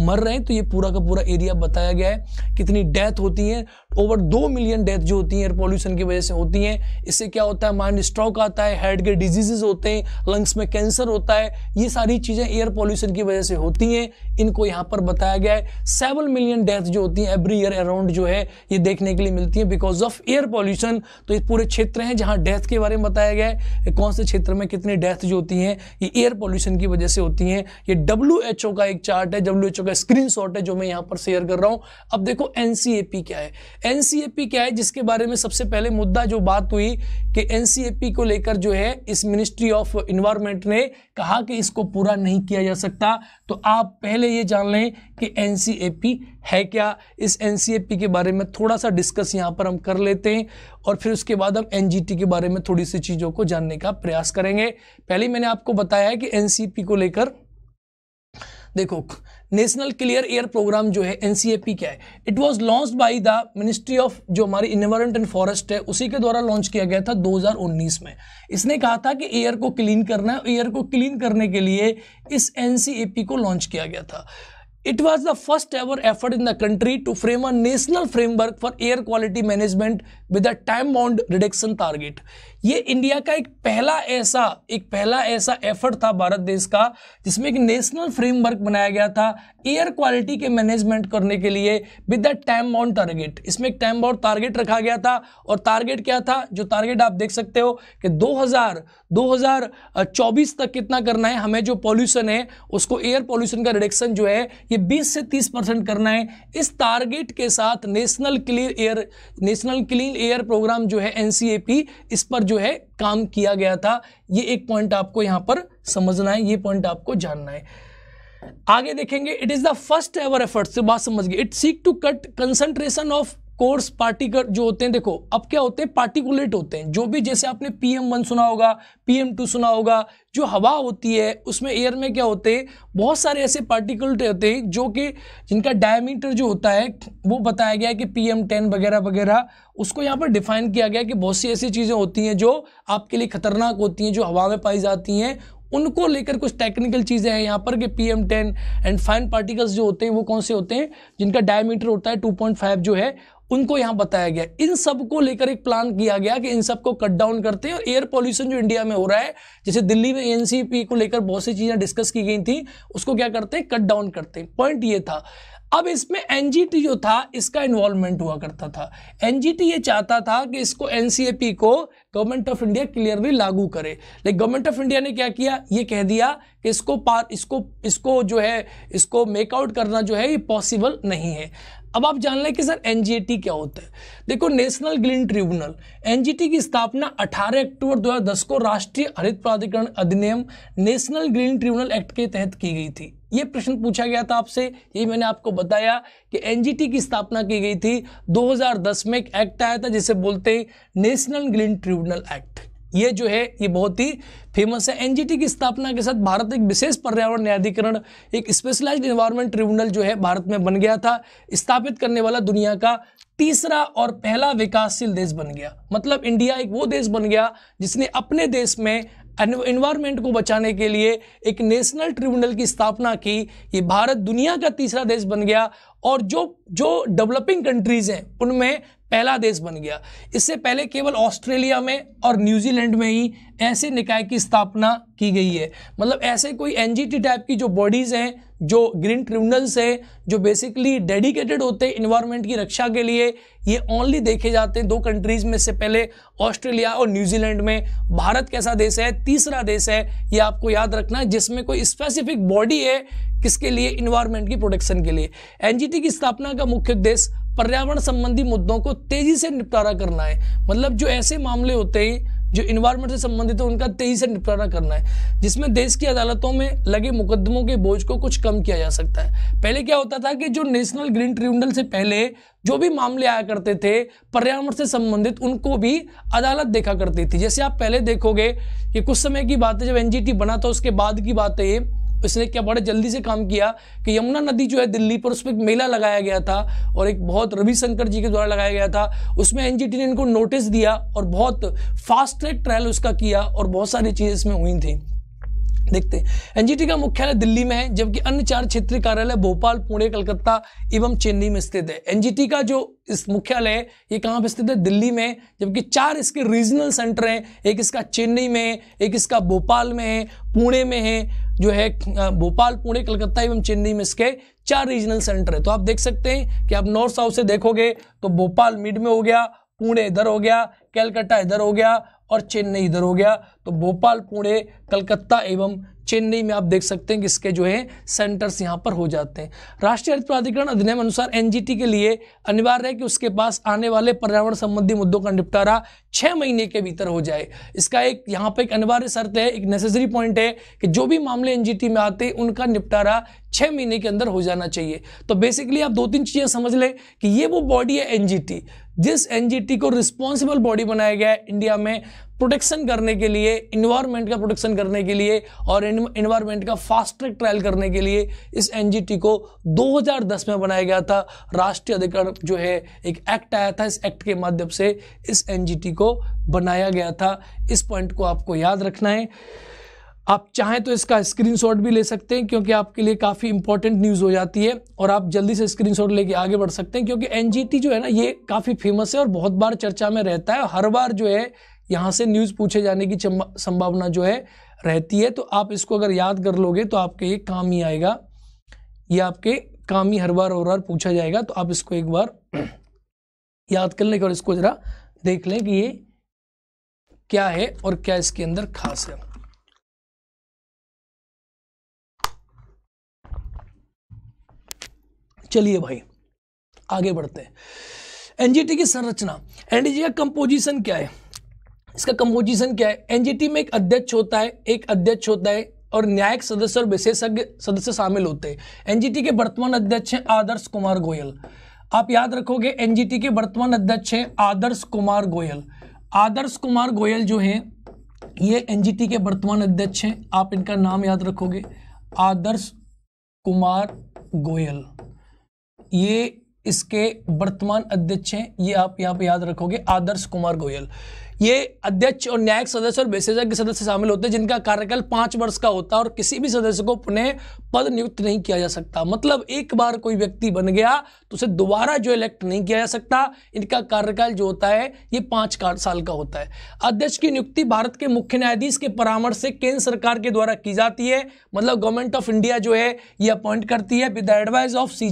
मर रहे हैं तो ये पूरा का पूरा एरिया बताया गया है कितनी डेथ होती है ओवर दो मिलियन डेथ जो होती हैं एयर पॉल्यूशन की वजह से होती हैं इससे क्या होता है माइंड स्ट्रोक आता है हेड के डिजीजेज होते हैं लंग्स में कैंसर होता है ये सारी चीज़ें एयर पॉल्यूशन की वजह से होती हैं इनको यहाँ पर बताया गया है सेवन मिलियन डेथ जो होती हैं एवरी ईयर अराउंड जो है ये देखने के लिए मिलती है बिकॉज ऑफ एयर पॉल्यूशन तो ये पूरे क्षेत्र हैं जहाँ डेथ के बारे में बताया गया है कौन से क्षेत्र में कितनी डेथ जो होती हैं ये एयर पॉल्यूशन की वजह से होती हैं ये डब्ल्यू का एक चार्ट है डब्ल्यू का स्क्रीन है जो मैं यहाँ पर शेयर कर रहा हूँ अब देखो एन क्या है एन क्या है जिसके बारे में सबसे पहले मुद्दा जो बात हुई हुई कि एनसीएपी को लेकर जो है इस मिनिस्ट्री ऑफ इन्वायरमेंट ने कहा कि इसको पूरा नहीं किया जा सकता तो आप पहले ये जान लें कि एनसीएपी है क्या इस एनसीएपी के बारे में थोड़ा सा डिस्कस यहाँ पर हम कर लेते हैं और फिर उसके बाद हम एन के बारे में थोड़ी सी चीज़ों को जानने का प्रयास करेंगे पहले मैंने आपको बताया है कि एन को लेकर देखो नेशनल क्लियर एयर प्रोग्राम जो है एन क्या है it was launch by the ministry of जो हमारी इन्वायरमेंट एंड फॉरेस्ट है उसी के द्वारा लॉन्च किया गया था 2019 में इसने कहा था कि एयर को क्लीन करना है एयर को क्लीन करने के लिए इस एन को लॉन्च किया गया था it was the first ever effort in the country to frame a national framework for air quality management with a time bound reduction target ये इंडिया का एक पहला ऐसा एक पहला ऐसा एफर्ट था भारत देश का जिसमें एक नेशनल फ्रेमवर्क बनाया गया था एयर क्वालिटी के मैनेजमेंट करने के लिए with the time bound target इसमें एक टाइम बाउंड टारगेट रखा गया था और टारगेट क्या था जो टारगेट आप देख सकते हो कि 2000 2024 तक कितना करना है हमें जो पॉल्यूशन है उसको एयर पॉल्यूशन का रिडक्शन जो है ये 20 से 30 परसेंट करना है इस टारगेट के साथ national clean air national clean air programme जो है एनसीएपी इस पर जो जो है काम किया गया था ये एक पॉइंट आपको यहां पर समझना है ये पॉइंट आपको जानना है आगे देखेंगे it is the first ever effort से बात समझ गए it seek to cut concentration of coarse particle जो होते हैं देखो अब क्या होते हैं पार्टिकुलेट होते हैं जो भी जैसे आपने पी एम वन सुना होगा पी एम टू सुना होगा जो हवा होती है उसमें एयर में क्या होते हैं बहुत सारे ऐसे पार्टिकल होते हैं जो कि जिनका डायमीटर जो होता है वो बताया गया है कि पी एम टेन वगैरह वगैरह उसको यहाँ पर डिफाइन किया गया कि बहुत सी ऐसी चीज़ें होती हैं जो आपके लिए खतरनाक होती हैं जो हवा में पाई जाती हैं उनको लेकर कुछ टेक्निकल चीज़ें हैं यहाँ पर कि P M ten and fine particles जो होते हैं वो कौन से होते हैं जिनका डायमीटर होता है टू पॉइंट फाइव जो है उनको यहाँ बताया गया इन सब को लेकर एक प्लान किया गया कि इन सब को कट डाउन करते हैं और एयर पॉल्यूशन जो इंडिया में हो रहा है जैसे दिल्ली में एनसीपी को लेकर बहुत सी चीज़ें डिस्कस की गई थी उसको क्या करते हैं कट डाउन करते हैं पॉइंट ये था अब इसमें एनजीटी जो था इसका इन्वॉल्वमेंट हुआ करता था एनजीटी ये चाहता था कि इसको एनसीएपी को गवर्नमेंट ऑफ इंडिया क्लियरली लागू करे लेकिन गवर्नमेंट ऑफ इंडिया ने क्या किया ये कह दिया कि इसको पार इसको इसको जो है इसको मेकआउट करना जो है ये पॉसिबल नहीं है अब आप जान लें कि सर एन क्या होता है देखो नेशनल ग्रीन ट्रिब्यूनल एन की स्थापना 18 अक्टूबर 2010 को राष्ट्रीय हरित प्राधिकरण अधिनियम नेशनल ग्रीन ट्रिब्यूनल एक्ट के तहत की गई थी ये प्रश्न पूछा गया था आपसे ये मैंने आपको बताया कि एन की स्थापना की गई थी 2010 में एक एक्ट आया था जिसे बोलते हैं नेशनल ग्रीन ट्रिब्यूनल एक्ट ये जो है ये बहुत ही फेमस है एनजीटी की स्थापना के साथ भारत एक विशेष पर्यावरण न्यायाधिकरण एक स्पेशलाइज्ड इन्वायरमेंट ट्रिब्यूनल जो है भारत में बन गया था स्थापित करने वाला दुनिया का तीसरा और पहला विकासशील देश बन गया मतलब इंडिया एक वो देश बन गया जिसने अपने देश में इन्वायरमेंट को बचाने के लिए एक नेशनल ट्रिब्यूनल की स्थापना की ये भारत दुनिया का तीसरा देश बन गया और जो जो डेवलपिंग कंट्रीज़ हैं उनमें पहला देश बन गया इससे पहले केवल ऑस्ट्रेलिया में और न्यूजीलैंड में ही ऐसे निकाय की स्थापना की गई है मतलब ऐसे कोई एन टाइप की जो बॉडीज़ हैं जो ग्रीन ट्रिब्यूनल्स हैं जो बेसिकली डेडिकेटेड होते हैं इन्वायरमेंट की रक्षा के लिए ये ओनली देखे जाते हैं दो कंट्रीज़ में से पहले ऑस्ट्रेलिया और न्यूजीलैंड में भारत कैसा देश है तीसरा देश है ये आपको याद रखना है जिसमें कोई स्पेसिफिक बॉडी है किसके लिए इन्वायरमेंट की प्रोटेक्शन के लिए एनजीटी की स्थापना का मुख्य उद्देश्य पर्यावरण संबंधी मुद्दों को तेजी से निपटारा करना है मतलब जो ऐसे मामले होते हैं जो इन्वायरमेंट से संबंधित है उनका तेजी से निपटारा करना है जिसमें देश की अदालतों में लगे मुकदमों के बोझ को कुछ कम किया जा सकता है पहले क्या होता था कि जो नेशनल ग्रीन ट्रिब्यूनल से पहले जो भी मामले आया करते थे पर्यावरण से संबंधित उनको भी अदालत देखा करती थी जैसे आप पहले देखोगे कि कुछ समय की बात है जब एनजीटी बना था उसके बाद की बात है इसने क्या बड़े जल्दी से काम किया कि यमुना नदी जो है दिल्ली पर उस पर मेला लगाया गया था और एक बहुत रविशंकर जी के द्वारा लगाया गया था उसमें एन ने इनको नोटिस दिया और बहुत फास्ट ट्रैक ट्रायल उसका किया और बहुत सारी चीज़ें इसमें हुई थी देखते हैं एनजीटी का मुख्यालय दिल्ली में है जबकि अन्य चार क्षेत्रीय कार्यालय भोपाल पुणे कलकत्ता एवं चेन्नई में स्थित है एनजीटी का जो इस मुख्यालय है ये कहाँ पर स्थित है दिल्ली में जबकि चार इसके रीजनल सेंटर हैं एक इसका चेन्नई में है एक इसका भोपाल में है पुणे में है जो है भोपाल पुणे कलकत्ता एवं चेन्नई में इसके चार रीजनल सेंटर है तो आप देख सकते हैं कि आप नॉर्थ साउथ से देखोगे तो भोपाल मिड में हो गया पुणे इधर हो गया कैलकाटा इधर हो गया और चेन्नई इधर हो गया तो भोपाल पुणे कलकत्ता एवं चेन्नई में आप देख सकते हैं कि इसके जो है सेंटर्स यहाँ पर हो जाते हैं राष्ट्रीय हरित प्राधिकरण अधिनियम अनुसार एनजीटी के लिए अनिवार्य है कि उसके पास आने वाले पर्यावरण संबंधी मुद्दों का निपटारा छः महीने के भीतर हो जाए इसका एक यहाँ पर एक अनिवार्य शर्त है एक नेसेसरी पॉइंट है कि जो भी मामले एन में आते हैं उनका निपटारा छः महीने के अंदर हो जाना चाहिए तो बेसिकली आप दो तीन चीज़ें समझ लें कि ये वो बॉडी है एन जिस एनजीटी को रिस्पॉन्सिबल बॉडी बनाया गया है इंडिया में प्रोटेक्शन करने के लिए इन्वायरमेंट का प्रोटेक्शन करने के लिए और इन्वायरमेंट का फास्ट ट्रैक ट्रायल करने के लिए इस एनजीटी को 2010 में बनाया गया था राष्ट्रीय अधिकरण जो है एक एक्ट आया था इस एक्ट के माध्यम से इस एनजीटी को बनाया गया था इस पॉइंट को आपको याद रखना है आप चाहें तो इसका स्क्रीनशॉट भी ले सकते हैं क्योंकि आपके लिए काफ़ी इंपॉर्टेंट न्यूज़ हो जाती है और आप जल्दी से स्क्रीनशॉट लेके आगे बढ़ सकते हैं क्योंकि एन जो है ना ये काफ़ी फेमस है और बहुत बार चर्चा में रहता है हर बार जो है यहाँ से न्यूज़ पूछे जाने की संभावना जो है रहती है तो आप इसको अगर याद कर लोगे तो आपके ये काम ही आएगा ये आपके काम ही हर बार और बार पूछा जाएगा तो आप इसको एक बार याद कर लेंगे और इसको ज़रा देख लें कि ये क्या है और क्या इसके अंदर खास है चलिए भाई आगे बढ़ते हैं एनजीटी की संरचना एनडीजी का कंपोजिशन क्या है इसका कंपोजिशन क्या है एनजीटी में एक अध्यक्ष होता है एक अध्यक्ष होता है और न्यायिक सदस्य और विशेषज्ञ सदस्य शामिल होते हैं एनजीटी के वर्तमान अध्यक्ष हैं आदर्श कुमार गोयल आप याद रखोगे एनजीटी के वर्तमान अध्यक्ष हैं आदर्श कुमार गोयल आदर्श कुमार गोयल जो हैं ये एनजीटी के वर्तमान अध्यक्ष हैं आप इनका नाम याद रखोगे आदर्श कुमार गोयल ये इसके वर्तमान अध्यक्ष हैं ये आप यहाँ पे याद रखोगे आदर्श कुमार गोयल ये अध्यक्ष और न्यायिक सदस्य और विशेषज्ञ सदस्य शामिल होते हैं जिनका कार्यकाल पांच वर्ष का होता है और किसी भी सदस्य को पुनः पद नियुक्त नहीं किया जा सकता मतलब एक बार कोई व्यक्ति बन गया तो उसे दोबारा जो इलेक्ट नहीं किया जा सकता इनका कार्यकाल जो होता है ये पांच साल का होता है अध्यक्ष की नियुक्ति भारत के मुख्य न्यायाधीश के परामर्श से केंद्र सरकार के द्वारा की जाती है मतलब गवर्नमेंट ऑफ इंडिया जो है ये अपॉइंट करती है विद एडवाइस ऑफ सी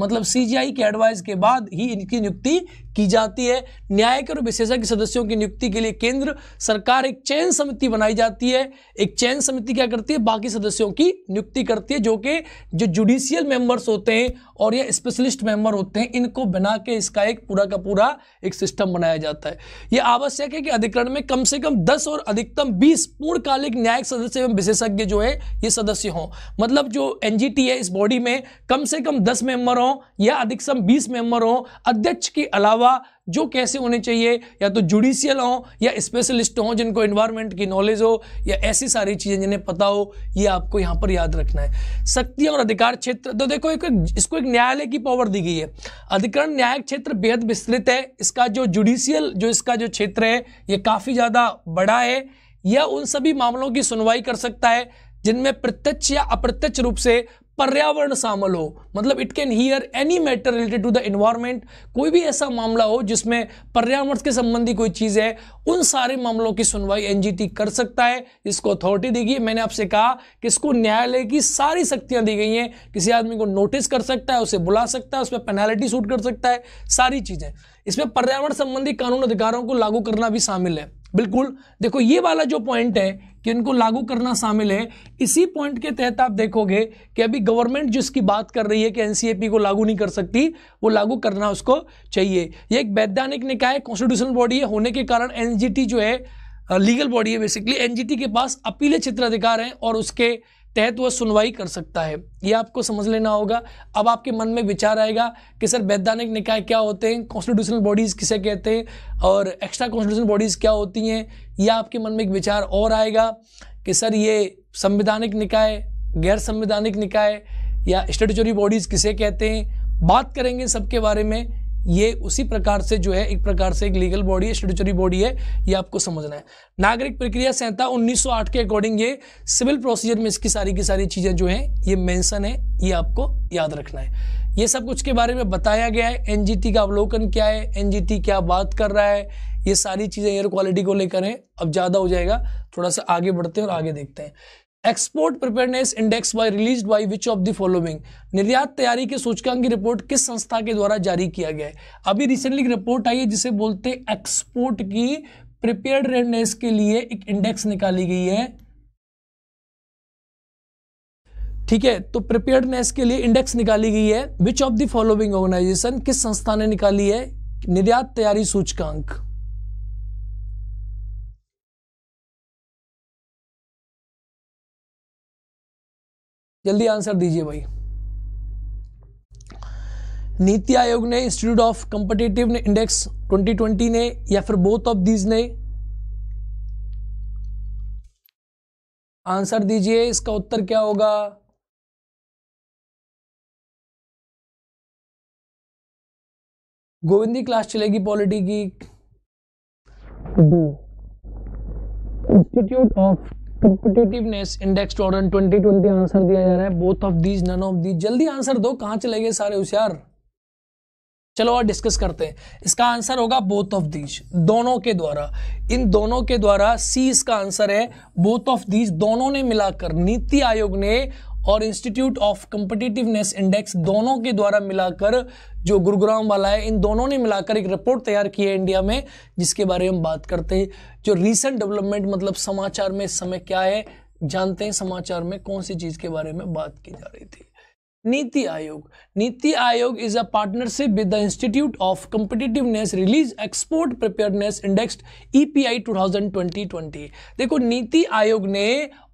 मतलब सी के एडवाइस के बाद ही इनकी नियुक्ति की जाती है न्यायिक और विशेषज्ञ सदस्यों की नियुक्ति के लिए केंद्र सरकार एक चयन समिति बनाई जाती है एक चयन समिति क्या करती है बाकी सदस्यों की नियुक्ति करती है जो कि जो जुडिशियल मेंबर्स होते हैं और या स्पेशलिस्ट मेंबर होते हैं इनको बना के इसका एक पूरा का पूरा एक सिस्टम बनाया जाता है यह आवश्यक है कि अधिकरण में कम से कम दस और अधिकतम बीस पूर्णकालिक न्यायिक सदस्य एवं विशेषज्ञ जो है ये सदस्य हों मतलब जो एन है इस बॉडी में कम से कम दस मेंबर हों या अधिकतम बीस मेंबर हों अध्यक्ष के अलावा होगा जो कैसे होने चाहिए या तो जुडिशियल हो या स्पेशलिस्ट हो जिनको इन्वायरमेंट की नॉलेज हो या ऐसी सारी चीज़ें जिन्हें पता हो ये आपको यहाँ पर याद रखना है शक्तियाँ और अधिकार क्षेत्र तो देखो एक इसको एक न्यायालय की पावर दी गई है अधिकरण न्यायिक क्षेत्र बेहद विस्तृत है इसका जो जुडिशियल जो इसका जो क्षेत्र है ये काफ़ी ज़्यादा बड़ा है यह उन सभी मामलों की सुनवाई कर सकता है जिनमें प्रत्यक्ष या अप्रत्यक्ष रूप से पर्यावरण शामिल हो मतलब it can hear any matter related to the environment कोई भी ऐसा मामला हो जिसमें पर्यावरण के संबंधी कोई चीज़ है उन सारे मामलों की सुनवाई एनजीटी कर सकता है इसको अथॉरिटी दी गई मैंने आपसे कहा कि इसको न्यायालय की सारी शक्तियां दी गई हैं किसी आदमी को नोटिस कर सकता है उसे बुला सकता है उसमें पेनाल्टी सूट कर सकता है सारी चीज़ें इसमें पर्यावरण संबंधी कानून अधिकारों को लागू करना भी शामिल है बिल्कुल देखो ये वाला जो पॉइंट है कि इनको लागू करना शामिल है इसी पॉइंट के तहत आप देखोगे कि अभी गवर्नमेंट जिसकी बात कर रही है कि एनसीएपी को लागू नहीं कर सकती वो लागू करना उसको चाहिए ये एक वैधानिक निकाय कॉन्स्टिट्यूशनल बॉडी है होने के कारण एनजीटी जो है लीगल बॉडी है बेसिकली एनजीटी के पास अपीले क्षेत्राधिकार हैं और उसके तहत वह सुनवाई कर सकता है ये आपको समझ लेना होगा अब आपके मन में विचार आएगा कि सर वैधानिक निकाय क्या होते हैं कॉन्स्टिट्यूशनल बॉडीज़ किसे कहते हैं और एक्स्ट्रा कॉन्स्टिट्यूशनल बॉडीज़ क्या होती हैं यह आपके मन में एक विचार और आएगा कि सर ये संवैधानिक निकाय गैर संवैधानिक निकाय या स्टेटरी बॉडीज़ किसे कहते हैं बात करेंगे सबके बारे में ये उसी प्रकार से जो है एक प्रकार से एक लीगल बॉडी है स्टेटूचरी बॉडी है ये आपको समझना है नागरिक प्रक्रिया संहिता 1908 के अकॉर्डिंग ये सिविल प्रोसीजर में इसकी सारी की सारी चीज़ें जो हैं ये मेंशन है ये आपको याद रखना है ये सब कुछ के बारे में बताया गया है एनजीटी का अवलोकन क्या है एनजीटी क्या बात कर रहा है ये सारी चीज़ें एयर क्वालिटी को लेकर है अब ज़्यादा हो जाएगा थोड़ा सा आगे बढ़ते हैं और आगे देखते हैं export preparedness index by release by which of the following निर्यात तैयारी के सूचकांक की रिपोर्ट किस संस्था के द्वारा जारी किया गया है अभी रिसेंटली रिपोर्ट आई है जिसे बोलते एक्सपोर्ट की प्रिपेयरनेस के लिए एक इंडेक्स निकाली गई है ठीक है तो प्रिपेयरनेस के लिए इंडेक्स निकाली गई है which of the following organization किस संस्था ने निकाली है निर्यात तैयारी सूचकांक जल्दी आंसर दीजिए भाई नीति आयोग ने इंस्टीट्यूट ऑफ कंपटेटिव इंडेक्स 2020 ने या फिर बोथ ऑफ दीज ने आंसर दीजिए इसका उत्तर क्या होगा गोविंदी क्लास चलेगी पॉलिटी की institute of competitiveness index twenty twenty answer दिया जा रहा है both of these none of these जल्दी आंसर दो कहाँ चले गए सारे होशियार चलो और डिस्कस करते हैं इसका आंसर होगा बोथ ऑफ दीज दोनों के द्वारा इन दोनों के द्वारा सी इसका आंसर है बोथ ऑफ दीज दोनों ने मिलाकर नीति आयोग ने और इंस्टीट्यूट ऑफ कंपिटेटिवनेस इंडेक्स दोनों के द्वारा मिलाकर जो गुरुग्राम वाला है इन दोनों ने मिलाकर एक रिपोर्ट तैयार की है इंडिया में जिसके बारे में बात करते हैं जो रिसेंट डेवलपमेंट मतलब समाचार में इस समय क्या है जानते हैं समाचार में कौन सी चीज़ के बारे में बात की जा रही थी नीति Aayog NITI Aayog is a partnership with the institute of competitiveness release export preparedness index EPI 2020 देखो नीति आयोग ने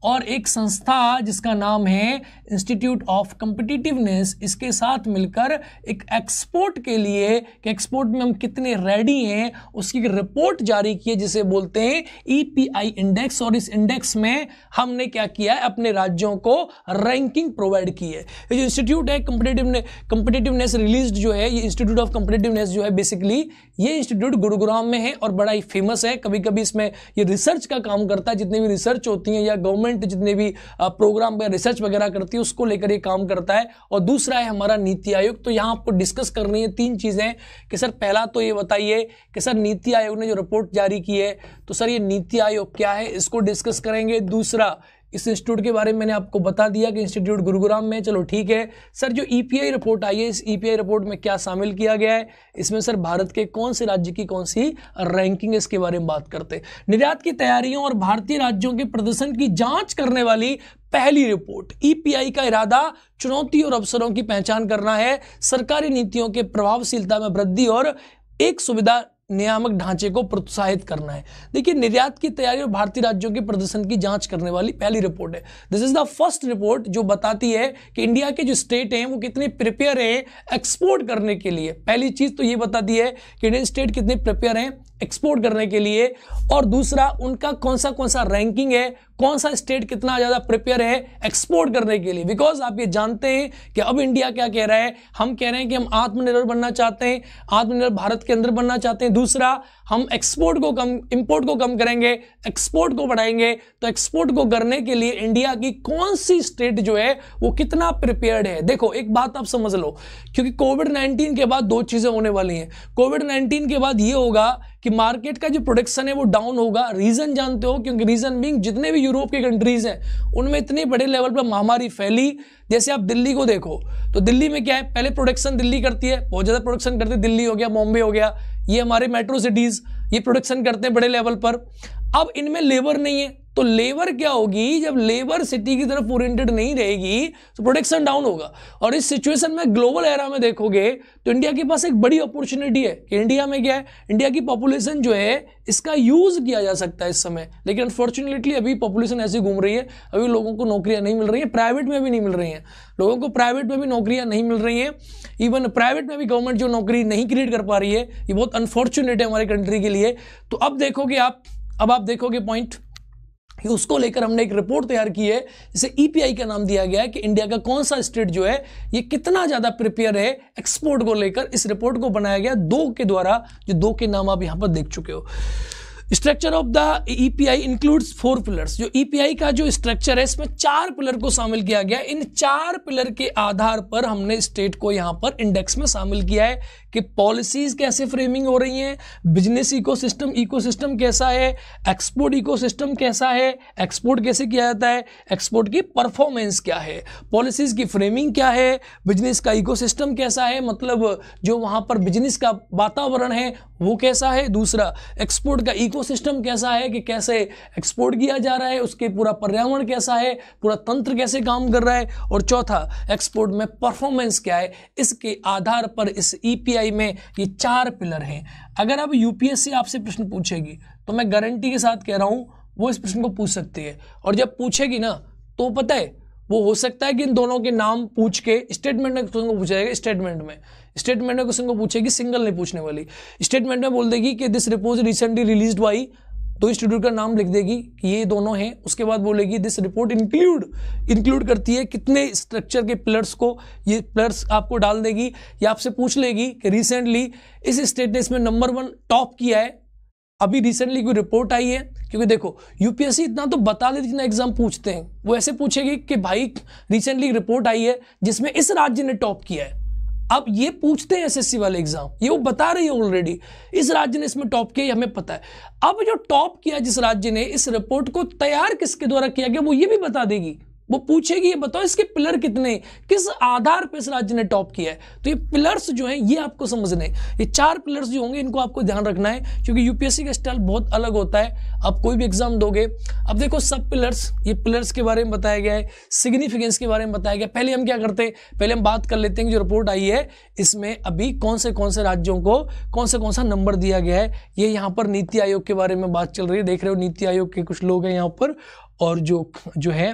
और एक संस्था जिसका नाम है इंस्टीट्यूट ऑफ कम्पिटिटिवनेस इसके साथ मिलकर एक एक्सपोर्ट के लिए कि एक्सपोर्ट में हम कितने रेडी हैं उसकी रिपोर्ट जारी की है जिसे बोलते हैं ईपीआई e इंडेक्स और इस इंडेक्स में हमने क्या किया है अपने राज्यों को रैंकिंग प्रोवाइड की है ये जो इंस्टीट्यूट है कम्पिटेटिवने कम्पिटेटिवनेस रिलीज जो है ये इंस्टीट्यूट ऑफ कम्पिटेटिवनेस जो है बेसिकली ये इंस्टीट्यूट गुरुग्राम में है और बड़ा ही फेमस है कभी कभी इसमें ये रिसर्च का काम करता है जितनी भी रिसर्च होती है या गवर्नमेंट जितने भी प्रोग्राम रिसर्च वगैरह करती है उसको लेकर ये काम करता है और दूसरा है हमारा नीति आयोग तो यहाँ आपको डिस्कस करनी है तीन चीज़ें कि सर पहला तो ये बताइए कि सर नीति आयोग ने जो रिपोर्ट जारी की है तो सर ये नीति आयोग क्या है इसको डिस्कस करेंगे दूसरा इस इंस्टीट्यूट के बारे में मैंने आपको बता दिया कि इंस्टीट्यूट गुरुग्राम में चलो ठीक है सर जो ईपीआई e रिपोर्ट आई है इस ईपीआई e रिपोर्ट में क्या शामिल किया गया है इसमें सर भारत के कौन से राज्य की कौन सी रैंकिंग है इसके बारे में बात करते हैं निर्यात की तैयारियों और भारतीय राज्यों के प्रदर्शन की जांच करने वाली पहली रिपोर्ट ईपीआई e का इरादा चुनौती और अवसरों की पहचान करना है सरकारी नीतियों के प्रभावशीलता में वृद्धि और एक सुविधा नियामक ढांचे को प्रोत्साहित करना है देखिए निर्यात की तैयारी और भारतीय राज्यों के प्रदर्शन की जांच करने वाली पहली रिपोर्ट है this is the first report जो बताती है कि इंडिया के जो स्टेट हैं वो कितने प्रिपेयर हैं एक्सपोर्ट करने के लिए पहली चीज तो ये बताती है कि इंडियन स्टेट कितने प्रिपेयर हैं एक्सपोर्ट करने के लिए और दूसरा उनका कौन सा कौन सा रैंकिंग है कौन सा स्टेट कितना ज़्यादा प्रिपेयर है एक्सपोर्ट करने के लिए बिकॉज आप ये जानते हैं कि अब इंडिया क्या कह रहा है हम कह रहे हैं कि हम आत्मनिर्भर बनना चाहते हैं आत्मनिर्भर भारत के अंदर बनना चाहते हैं दूसरा हम एक्सपोर्ट को कम इंपोर्ट को कम करेंगे एक्सपोर्ट को बढ़ाएंगे तो एक्सपोर्ट को करने के लिए इंडिया की कौन सी स्टेट जो है वो कितना प्रिपेयर्ड है देखो एक बात आप समझ लो क्योंकि कोविड नाइन्टीन के बाद दो चीज़ें होने वाली हैं कोविड नाइन्टीन के बाद ये होगा कि मार्केट का जो प्रोडक्शन है वो डाउन होगा रीज़न जानते हो क्योंकि रीज़न बिंग जितने भी यूरोप के कंट्रीज़ हैं उनमें इतने बड़े लेवल पर महामारी फैली जैसे आप दिल्ली को देखो तो दिल्ली में क्या है पहले प्रोडक्शन दिल्ली करती है बहुत ज़्यादा प्रोडक्शन करती है दिल्ली हो गया बॉम्बे हो गया ये हमारे मेट्रो सिटीज़ ये प्रोडक्शन करते हैं बड़े लेवल पर अब इनमें लेबर नहीं है तो लेबर क्या होगी जब लेबर सिटी की तरफ ओरिएंटेड नहीं रहेगी तो प्रोडक्शन डाउन होगा और इस सिचुएशन में ग्लोबल एरा में देखोगे तो इंडिया के पास एक बड़ी अपॉर्चुनिटी है कि इंडिया में क्या है इंडिया की पॉपुलेशन जो है इसका यूज किया जा सकता है इस समय लेकिन अनफॉर्चुनेटली अभी पॉपुलेशन ऐसी घूम रही है अभी लोगों को नौकरियां नहीं मिल रही है प्राइवेट में भी नहीं मिल रही हैं लोगों को प्राइवेट में भी नौकरियां नहीं मिल रही हैं इवन प्राइवेट में भी गवर्नमेंट जो नौकरी नहीं क्रिएट कर पा रही है ये बहुत अनफॉर्चुनेट है हमारे कंट्री के लिए तो अब देखोगे आप अब आप देखोगे पॉइंट उसको लेकर हमने एक रिपोर्ट तैयार की है जिसे ईपीआई e का नाम दिया गया है कि इंडिया का कौन सा स्टेट जो है ये कितना ज़्यादा प्रिपेयर है एक्सपोर्ट को लेकर इस रिपोर्ट को बनाया गया दो के द्वारा जो दो के नाम आप यहाँ पर देख चुके हो structure of the EPI includes four pillars जो ईपीआई e का जो स्ट्रक्चर है इसमें चार पिलर को शामिल किया गया इन चार पिलर के आधार पर हमने स्टेट को यहाँ पर इंडेक्स में शामिल किया है कि पॉलिसीज कैसे फ्रेमिंग हो रही हैं बिजनेस इकोसिस्टम इकोसिस्टम कैसा है एक्सपोर्ट इकोसिस्टम कैसा है एक्सपोर्ट कैसे किया जाता है एक्सपोर्ट की परफॉर्मेंस क्या है पॉलिसीज की फ्रेमिंग क्या है बिजनेस का इकोसिस्टम कैसा है मतलब जो वहाँ पर बिजनेस का वातावरण है वो कैसा है दूसरा एक्सपोर्ट का इकोसिस्टम कैसा है कि कैसे एक्सपोर्ट किया जा रहा है उसके पूरा पर्यावरण कैसा है पूरा तंत्र कैसे काम कर रहा है और चौथा एक्सपोर्ट में परफॉर्मेंस क्या है इसके आधार पर इस ईपीआई e में ये चार पिलर हैं अगर आप यूपीएससी आपसे प्रश्न पूछेगी तो मैं गारंटी के साथ कह रहा हूँ वो इस प्रश्न को पूछ सकती है और जब पूछेगी ना तो पता है वो हो सकता है कि इन दोनों के नाम पूछ के स्टेटमेंट में पूछा जाएगा स्टेटमेंट में स्टेटमेंट में क्वेश्चन को पूछेगी सिंगल नहीं पूछने वाली स्टेटमेंट में बोल देगी कि this report recently release by तो इंस्टीट्यूट का नाम लिख देगी कि ये दोनों हैं उसके बाद बोलेगी दिस रिपोर्ट इंक्लूड इंक्लूड करती है कितने स्ट्रक्चर के पिलर्स को ये पिलर्स आपको डाल देगी या आपसे पूछ लेगी कि रिसेंटली इस स्टेट ने इसमें नंबर वन टॉप किया है अभी रिसेंटली कोई रिपोर्ट आई है क्योंकि देखो यूपीएससी इतना तो बता देती जितना एग्जाम पूछते हैं वो ऐसे पूछेगी कि भाई रिसेंटली रिपोर्ट आई है जिसमें इस राज्य ने टॉप किया है अब ये पूछते हैं एसएससी वाले एग्जाम ये वो बता रही है ऑलरेडी इस राज्य ने इसमें टॉप किया हमें पता है अब जो टॉप किया जिस राज्य ने इस रिपोर्ट को तैयार किसके द्वारा किया गया वो ये भी बता देगी वो पूछेगी ये बताओ इसके पिलर कितने किस आधार पर इस राज्य ने टॉप किया है तो ये पिलर्स जो हैं ये आपको समझने ये चार पिलर्स जो होंगे इनको आपको ध्यान रखना है क्योंकि यूपीएससी का स्टाइल बहुत अलग होता है आप कोई भी एग्जाम दोगे अब देखो सब पिलर्स ये पिलर्स के बारे में बताया गया है सिग्निफिकेंस के बारे में बताया गया पहले हम क्या करते हैं पहले हम बात कर लेते हैं जो रिपोर्ट आई है इसमें अभी कौन से कौन से राज्यों को कौन से कौन सा नंबर दिया गया है ये यहाँ पर नीति आयोग के बारे में बात चल रही है देख रहे हो नीति आयोग के कुछ लोग हैं यहाँ पर और जो जो है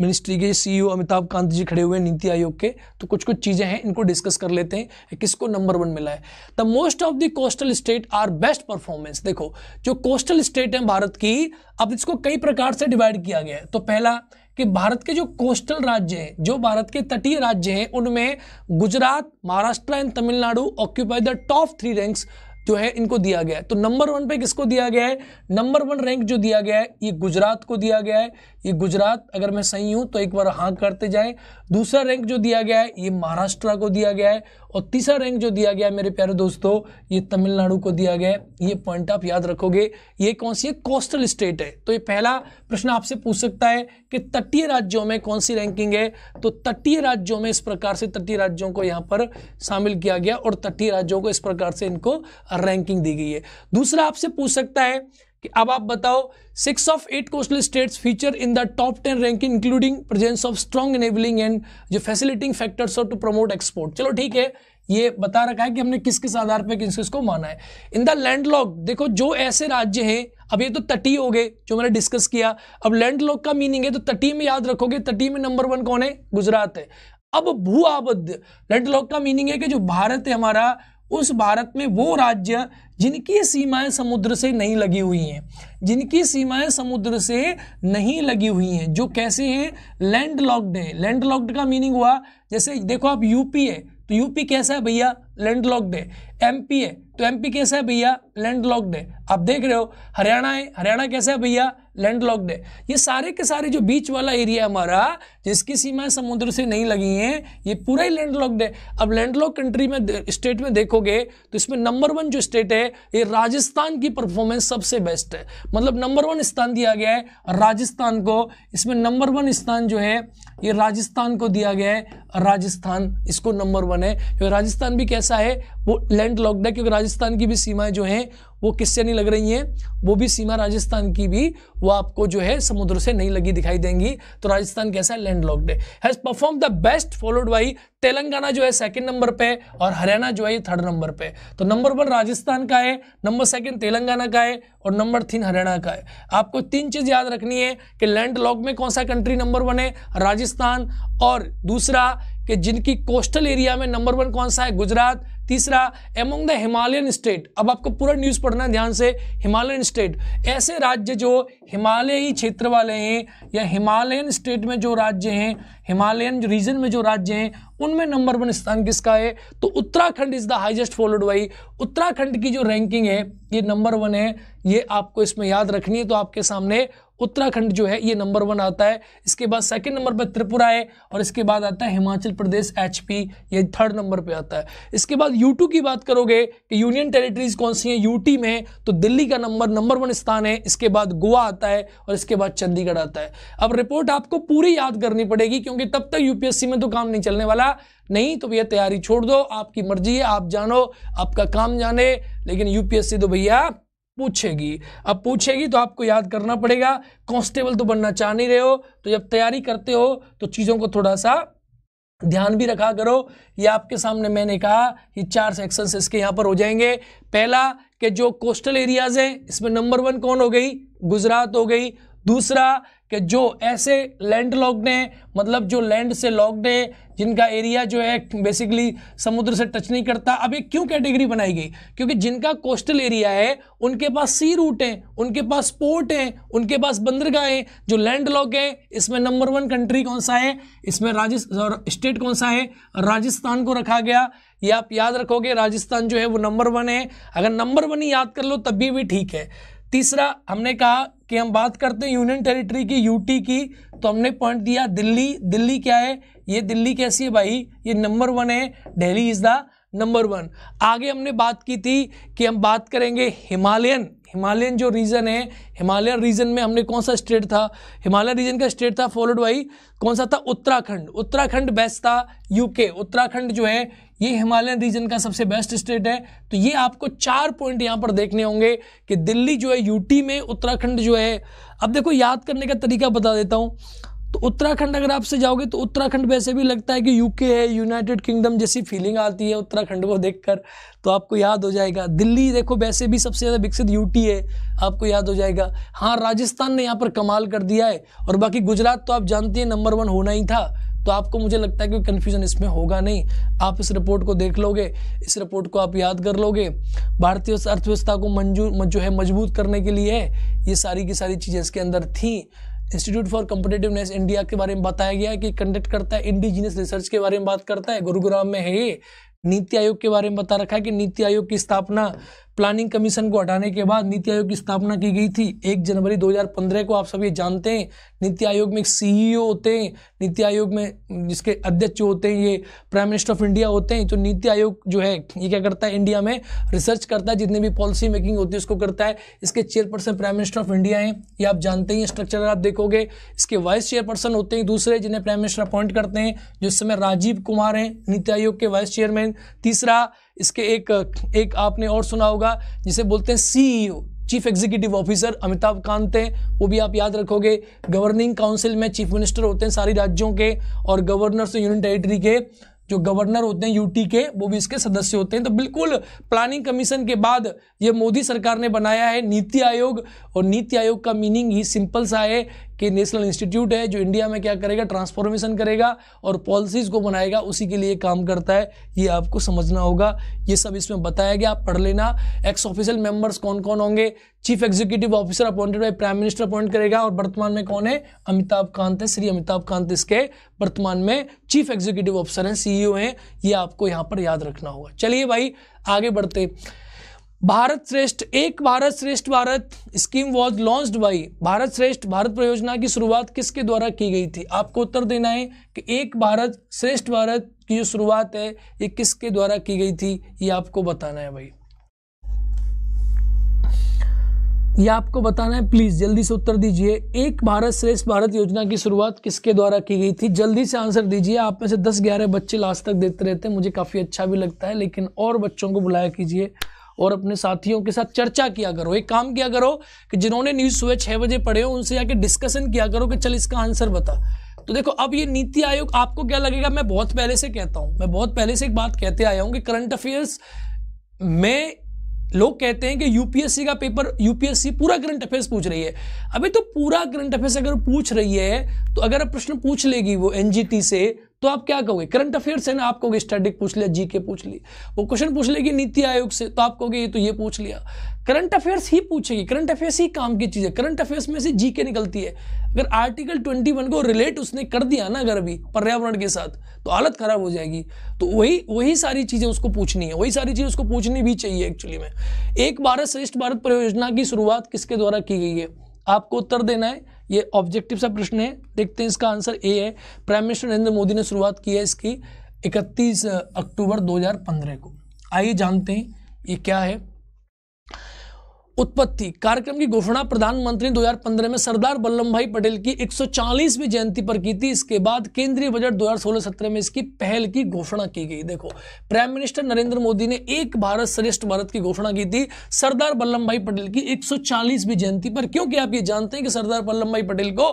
मिनिस्ट्री के सीईओ e अमिताभ कांत जी खड़े हुए नीति आयोग के तो कुछ कुछ चीज़ें हैं इनको डिस्कस कर लेते हैं किसको नंबर वन मिला है the most of the coastal state are best performance देखो जो कोस्टल स्टेट हैं भारत की अब इसको कई प्रकार से डिवाइड किया गया है तो पहला कि भारत के जो कोस्टल राज्य हैं जो भारत के तटीय राज्य हैं उनमें Gujarat Maharashtra and Tamil Nadu occupy the top three ranks जो है इनको दिया गया है तो नंबर वन पे किसको दिया गया है नंबर वन रैंक जो दिया गया है ये गुजरात को दिया गया है ये गुजरात अगर मैं सही हूँ तो एक बार हाँ करते जाएं दूसरा रैंक जो दिया गया है ये महाराष्ट्र को दिया गया है और तीसरा रैंक जो दिया गया है मेरे प्यारे दोस्तों ये तमिलनाडु को दिया गया है ये पॉइंट आप याद रखोगे ये कौन सी है कोस्टल स्टेट है तो ये पहला प्रश्न आपसे पूछ सकता है कि तटीय राज्यों में कौन सी रैंकिंग है तो तटीय राज्यों में इस प्रकार से तटीय राज्यों को यहाँ पर शामिल किया गया और तटीय राज्यों को इस प्रकार से इनको रैंकिंग दी गई है दूसरा आपसे पूछ सकता है कि अब आप बताओ six of eight coastal states feature in the top ten ranking including presence of strong enabling and जो फैसिलिटिंग फैक्टर्स और टू प्रमोट एक्सपोर्ट चलो ठीक है ये बता रखा है कि हमने किस किस आधार पर किस किस को माना है इन द लैंडलॉक देखो जो ऐसे राज्य हैं अब ये तो तटीय हो गए जो मैंने डिस्कस किया अब लैंडलॉक का मीनिंग है तो तटीय में याद रखोगे तटीय में नंबर वन कौन है गुजरात है अब भू आबद्ध लैंडलॉक का मीनिंग है कि जो भारत है हमारा उस भारत में वो राज्य जिनकी सीमाएं समुद्र से नहीं लगी हुई हैं जिनकी सीमाएं समुद्र से नहीं लगी हुई हैं जो कैसे हैं लैंड लॉक्ड है लैंड लॉक्ड का मीनिंग हुआ जैसे देखो आप यूपी है तो यूपी कैसा है भैया लैंड लॉक्ड है एमपी है तो एमपी कैसा है भैया लैंडलॉक्ड है आप देख रहे हो हरियाणा है हरियाणा कैसा है भैया लैंडलॉक्ड है ये सारे के सारे जो बीच वाला एरिया है हमारा जिसकी सीमाएं समुद्र से नहीं लगी हैं ये पूरा ही लैंडलॉक्ड है अब लैंडलॉक कंट्री में स्टेट में देखोगे तो इसमें नंबर वन जो स्टेट है ये राजस्थान की परफॉर्मेंस सबसे बेस्ट है मतलब नंबर वन स्थान दिया गया है राजस्थान को इसमें नंबर वन स्थान जो है ये राजस्थान को दिया गया है राजस्थान इसको नंबर वन है क्योंकि राजस्थान भी कैसा है वो लैंड लॉक्ड है क्योंकि राजस्थान की भी सीमाएं जो हैं वो किससे नहीं लग रही हैं वो भी सीमा राजस्थान की भी वो आपको जो है समुद्र से नहीं लगी दिखाई देंगी तो राजस्थान कैसा है landlocked has perform the best followed by Telangana जो है सेकंड नंबर पे और हरियाणा जो है ये थर्ड नंबर पे तो नंबर वन राजस्थान का है नंबर सेकंड तेलंगाना का है और नंबर तीन हरियाणा का है आपको तीन चीज याद रखनी है कि लैंड लॉक में कौन सा कंट्री नंबर वन है राजस्थान और दूसरा कि जिनकी कोस्टल एरिया में नंबर वन कौन सा है गुजरात तीसरा एमोंग द हिमालयन स्टेट अब आपको पूरा न्यूज़ पढ़ना है ध्यान से हिमालयन स्टेट ऐसे राज्य जो हिमालयी क्षेत्र वाले हैं या हिमालयन स्टेट में जो राज्य हैं हिमालयन रीजन में जो राज्य हैं उनमें नंबर वन स्थान किसका है तो Uttarakhand is the highest followed by Uttarakhand की जो रैंकिंग है ये नंबर वन है ये आपको इसमें याद रखनी है तो आपके सामने उत्तराखंड जो है ये नंबर वन आता है इसके बाद सेकंड नंबर पर त्रिपुरा है और इसके बाद आता है हिमाचल प्रदेश एच ये थर्ड नंबर पर आता है इसके बाद यू की बात करोगे कि यूनियन टेरिटरीज कौन सी हैं यूटी में तो दिल्ली का नंबर नंबर वन स्थान है इसके बाद गोवा आता है और इसके बाद चंडीगढ़ आता है अब रिपोर्ट आपको पूरी याद करनी पड़ेगी क्योंकि तब तक यूपीएससी में तो काम नहीं चलने वाला नहीं तो भैया तैयारी छोड़ दो आपकी मर्जी है आप जानो आपका काम जाने लेकिन यूपीएससी तो भैया पूछेगी अब पूछेगी तो आपको याद करना पड़ेगा कांस्टेबल तो बनना चाह नहीं रहे हो तो जब तैयारी करते हो तो चीज़ों को थोड़ा सा ध्यान भी रखा करो ये आपके सामने मैंने कहा ये चार सेक्शंस इसके यहाँ पर हो जाएंगे पहला कि जो कोस्टल एरियाज हैं इसमें नंबर वन कौन हो गई गुजरात हो गई दूसरा कि जो ऐसे लैंड लॉकड हैं मतलब जो लैंड से लॉकड है जिनका एरिया जो है बेसिकली समुद्र से टच नहीं करता अब ये क्यों कैटेगरी बनाई गई क्योंकि जिनका कोस्टल एरिया है उनके पास सी रूट हैं उनके पास पोर्ट हैं उनके पास बंदरगाहें जो लैंड लॉक हैं इसमें नंबर वन कंट्री कौन सा है इसमें राजस्थान स्टेट कौन सा है राजस्थान को रखा गया ये आप याद रखोगे राजस्थान जो है वो नंबर वन है अगर नंबर वन ही याद कर लो तब भी ठीक है तीसरा हमने कहा कि हम बात करते हैं यूनियन टेरिटरी की यूटी की तो हमने पॉइंट दिया दिल्ली दिल्ली क्या है ये दिल्ली कैसी है भाई ये नंबर वन है Delhi is the number one आगे हमने बात की थी कि हम बात करेंगे हिमालयन हिमालयन जो रीजन है हिमालयन रीजन में हमने कौन सा स्टेट था हिमालयन रीजन का स्टेट था फॉलोड बाई कौन सा था उत्तराखंड उत्तराखंड बेस्ट था यूके उत्तराखंड जो है ये हिमालयन रीजन का सबसे बेस्ट स्टेट है तो ये आपको चार पॉइंट यहाँ पर देखने होंगे कि दिल्ली जो है यूटी में उत्तराखंड जो है अब देखो याद करने का तरीका बता देता हूँ तो उत्तराखंड अगर आपसे जाओगे तो उत्तराखंड वैसे भी लगता है कि यूके है यूनाइटेड किंगडम जैसी फीलिंग आती है उत्तराखंड को देखकर तो आपको याद हो जाएगा दिल्ली देखो वैसे भी सबसे ज़्यादा विकसित यूटी है आपको याद हो जाएगा हाँ राजस्थान ने यहाँ पर कमाल कर दिया है और बाकी गुजरात तो आप जानते हैं नंबर वन होना ही था तो आपको मुझे लगता है कि कन्फ्यूजन इसमें होगा नहीं आप इस रिपोर्ट को देख लोगे इस रिपोर्ट को आप याद कर लोगे भारतीय अर्थव्यवस्था को मंजूर जो है मजबूत करने के लिए ये सारी की सारी चीज़ें इसके अंदर थी इंस्टीट्यूट फॉर कम्पिटेटिवनेस इंडिया के बारे में बताया गया है कि कंडक्ट करता है इंडिजीनियस रिसर्च के बारे में बात करता है गुरुग्राम में है ये नीति आयोग के बारे में बता रखा है कि नीति आयोग की स्थापना प्लानिंग कमीशन को हटाने के बाद नीति आयोग की स्थापना की गई थी एक जनवरी 2015 को आप सब ये जानते हैं नीति आयोग में एक सीईओ e होते हैं नीति आयोग में जिसके अध्यक्ष जो होते हैं ये प्राइम मिनिस्टर ऑफ इंडिया होते हैं तो नीति आयोग जो है ये क्या करता है इंडिया में रिसर्च करता है जितनी भी पॉलिसी मेकिंग होती है उसको करता है इसके chairperson prime minister of India हैं ये आप जानते हैं स्ट्रक्चर आप देखोगे इसके वाइस चेयरपर्सन होते हैं दूसरे जिन्हें प्राइम मिनिस्टर अपॉइंट करते हैं जिस समय राजीव कुमार हैं नीति आयोग के वाइस चेयरमैन तीसरा इसके एक एक आपने और सुना होगा जिसे बोलते हैं CEO chief executive officer Amitabh Kant हैं वो भी आप याद रखोगे गवर्निंग काउंसिल में चीफ मिनिस्टर होते हैं सारी राज्यों के और गवर्नर्स यूनियन टेरिटरी के जो गवर्नर होते हैं यूटी के वो भी इसके सदस्य होते हैं तो बिल्कुल प्लानिंग कमीशन के बाद ये मोदी सरकार ने बनाया है नीति आयोग और नीति आयोग का मीनिंग ही सिंपल सा है कि नेशनल इंस्टीट्यूट है जो इंडिया में क्या करेगा ट्रांसफॉर्मेशन करेगा और पॉलिसीज़ को बनाएगा उसी के लिए काम करता है ये आपको समझना होगा ये सब इसमें बताया गया आप पढ़ लेना एक्स ऑफिशियल मेंबर्स कौन कौन होंगे chief executive officer appointed by prime minister appoint करेगा और वर्तमान में कौन है अमिताभ कांत है श्री अमिताभ कांत इसके वर्तमान में चीफ एग्जीक्यूटिव ऑफिसर हैं सीईओ e हैं ये आपको यहाँ पर याद रखना होगा चलिए भाई आगे बढ़ते भारत श्रेष्ठ Ek Bharat Shreshtha Bharat scheme was launch by Bharat Shreshtha Bharat परियोजना की शुरुआत किसके द्वारा की गई थी आपको उत्तर देना है कि एक भारत श्रेष्ठ भारत की जो शुरुआत है ये किसके द्वारा की गई थी ये आपको बताना है भाई ये आपको बताना है प्लीज जल्दी से उत्तर दीजिए एक भारत श्रेष्ठ भारत योजना की शुरुआत किसके द्वारा की गई थी जल्दी से आंसर दीजिए आप में से दस ग्यारह बच्चे लास्ट तक देते रहते हैं मुझे काफ़ी अच्छा भी लगता है लेकिन और बच्चों को बुलाया कीजिए और अपने साथियों के साथ चर्चा किया करो एक काम किया करो कि जिन्होंने न्यूज़ सुबह छः बजे पढ़े हो उनसे जाके डिस्कशन किया करो कि चल इसका आंसर बता तो देखो अब ये नीति आयोग आपको क्या लगेगा मैं बहुत पहले से कहता हूँ मैं बहुत पहले से एक बात कहते आया हूँ कि करंट अफेयर्स में लोग कहते हैं कि यूपीएससी का पेपर यूपीएससी पूरा करंट अफेयर्स पूछ रही है अभी तो पूरा करंट अफेयर्स अगर पूछ रही है तो अगर प्रश्न पूछ लेगी वो एनजीटी से तो आप क्या कहोगे करंट अफेयर्स है ना आप कहोगे स्टैटिक पूछ लिया जीके पूछ ली वो क्वेश्चन पूछ लेगी नीति आयोग से तो आप कहोगे ये तो ये पूछ लिया करंट अफेयर्स ही पूछेगी करंट अफेयर्स ही काम की चीज़ है करंट अफेयर्स में से जीके निकलती है अगर आर्टिकल 21 को रिलेट उसने कर दिया ना अगर अभी पर्यावरण के साथ तो हालत खराब हो जाएगी तो वही वही सारी चीज़ें उसको पूछनी है वही सारी चीज़ उसको पूछनी भी चाहिए एक्चुअली में एक भारत श्रेष्ठ भारत परियोजना की शुरुआत किसके द्वारा की गई है आपको उत्तर देना है ये ऑब्जेक्टिव सा प्रश्न है देखते हैं इसका आंसर ए है प्राइम मिनिस्टर नरेंद्र मोदी ने शुरुआत की है इसकी इकतीस अक्टूबर 2015 को आइए जानते हैं ये क्या है उत्पत्ति कार्यक्रम की घोषणा प्रधानमंत्री 2015 में सरदार वल्लभ भाई पटेल की 140वीं जयंती पर की थी इसके बाद केंद्रीय बजट 2016-17 में इसकी पहल की घोषणा की गई देखो प्राइम मिनिस्टर नरेंद्र मोदी ने एक भारत श्रेष्ठ भारत की घोषणा की थी सरदार वल्लभ भाई पटेल की 140वीं जयंती पर क्योंकि आप ये जानते हैं कि सरदार वल्लभ भाई पटेल को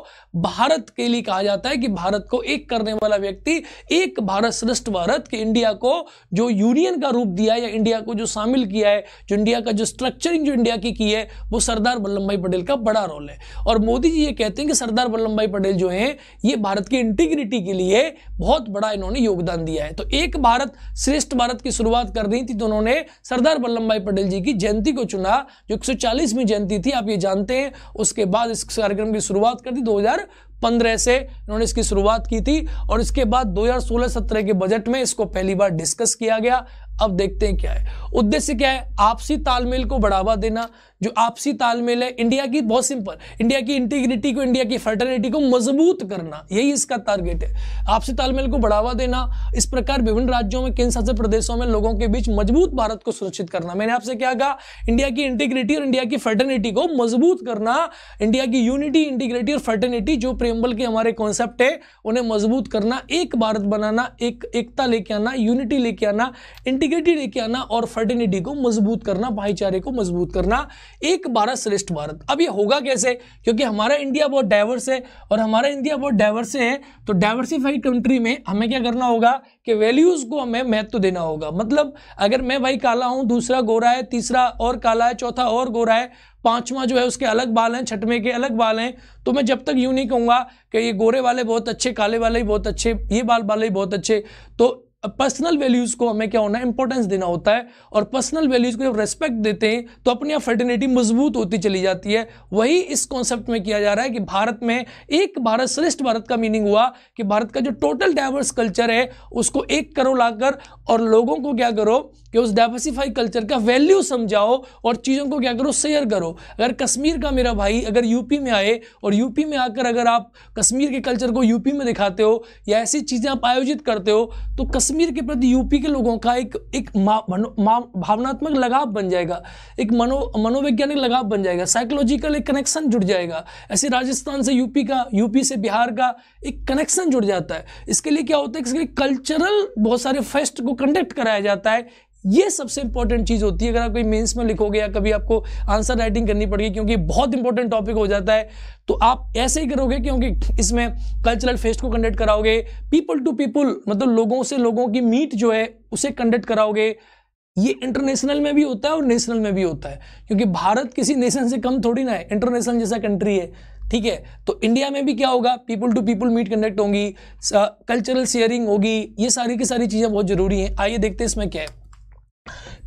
भारत के लिए कहा जाता है कि भारत को एक करने वाला व्यक्ति एक भारत श्रेष्ठ भारत के इंडिया को जो यूनियन का रूप दिया या इंडिया को जो शामिल किया है जो इंडिया का जो स्ट्रक्चरिंग जो इंडिया की की है वो सरदार वल्लभ भाई पटेल का बड़ा रोल है और मोदी जी ये कहते हैं कि सरदार वल्लभ भाई पटेल जो हैं ये भारत की इंटीग्रिटी के लिए बहुत बड़ा इन्होंने योगदान दिया है तो एक भारत श्रेष्ठ भारत की शुरुआत कर दी थी तो उन्होंने सरदार वल्लभ भाई पटेल जी की जयंती को चुना जो एक जयंती थी आप ये जानते हैं उसके बाद इस कार्यक्रम की शुरुआत कर दी दो पंद्रह से इन्होंने इसकी शुरुआत की थी और इसके बाद 2016-17 के बजट में इसको पहली बार डिस्कस किया गया अब देखते हैं क्या है उद्देश्य क्या है आपसी तालमेल को बढ़ावा देना जो आपसी तालमेल है इंडिया की बहुत सिंपल इंडिया की इंटीग्रिटी को इंडिया की फर्टर्निटी को मजबूत करना यही इसका टारगेट है आपसी तालमेल को बढ़ावा देना इस प्रकार विभिन्न राज्यों में केंद्र शासित प्रदेशों में लोगों के बीच मजबूत भारत को सुरक्षित करना मैंने आपसे क्या कहा इंडिया की इंटीग्रिटी और इंडिया की फर्टर्निटी को मजबूत करना इंडिया की यूनिटी इंटीग्रिटी और फर्टर्निटी जो प्रेमबल के हमारे कॉन्सेप्ट है उन्हें मजबूत करना एक भारत बनाना एक एकता लेके आना यूनिटी लेके आना इंटीग्रिटी लेके आना और फर्टर्निटी को मजबूत करना भाईचारे को मजबूत करना एक भारत श्रेष्ठ भारत अब ये होगा कैसे क्योंकि हमारा इंडिया बहुत डाइवर्स है और हमारा इंडिया बहुत डाइवर्स है तो डाइवर्सिफाइड कंट्री में हमें क्या करना होगा कि वैल्यूज़ को हमें महत्व तो देना होगा मतलब अगर मैं भाई काला हूँ दूसरा गोरा है तीसरा और काला है चौथा और गोरा है पांचवा जो है उसके अलग बाल हैं छठवें के अलग बाल हैं तो मैं जब तक यूँ नहीं कहूँगा कि ये गोरे वाले बहुत अच्छे काले वाले ही बहुत अच्छे ये बाल वाले ही बहुत अच्छे तो पर्सनल वैल्यूज़ को हमें क्या होना है इंपॉर्टेंस देना होता है और पर्सनल वैल्यूज़ को जब रेस्पेक्ट देते हैं तो अपनी यहाँ फर्टिनिटी मजबूत होती चली जाती है वही इस कॉन्सेप्ट में किया जा रहा है कि भारत में एक भारत श्रेष्ठ भारत का मीनिंग हुआ कि भारत का जो टोटल डाइवर्स कल्चर है उसको एक करो लाकर और लोगों को क्या करो कि उस डाइवर्सिफाई कल्चर का वैल्यू समझाओ और चीज़ों को क्या करो शेयर करो अगर कश्मीर का मेरा भाई अगर यूपी में आए और यूपी में आकर अगर आप कश्मीर के कल्चर को यूपी में दिखाते हो या ऐसी चीज़ें आप आयोजित करते हो तो कश्मीर के प्रति यूपी के लोगों का एक एक भावनात्मक लगाव बन जाएगा एक मनो मनोवैज्ञानिक लगाव बन जाएगा साइकोलॉजिकल एक कनेक्शन जुड़ जाएगा ऐसे राजस्थान से यूपी का यूपी से बिहार का एक कनेक्शन जुड़ जाता है इसके लिए क्या होता है इसके लिए कल्चरल बहुत सारे फेस्ट को कंडक्ट कराया जाता है ये सबसे इंपॉर्टेंट चीज़ होती है अगर आप कोई मेंस में लिखोगे या कभी आपको आंसर राइटिंग करनी पड़ेगी क्योंकि बहुत इंपॉर्टेंट टॉपिक हो जाता है तो आप ऐसे ही करोगे क्योंकि इसमें कल्चरल फेस्ट को कंडक्ट कराओगे पीपल टू पीपल मतलब लोगों से लोगों की मीट जो है उसे कंडक्ट कराओगे ये इंटरनेशनल में भी होता है और नेशनल में भी होता है क्योंकि भारत किसी नेशन से कम थोड़ी ना है इंटरनेशनल जैसा कंट्री है ठीक है तो इंडिया में भी क्या होगा people to people meet conduct होंगी कल्चरल शेयरिंग होगी ये सारी की सारी चीज़ें बहुत ज़रूरी हैं आइए देखते हैं इसमें क्या है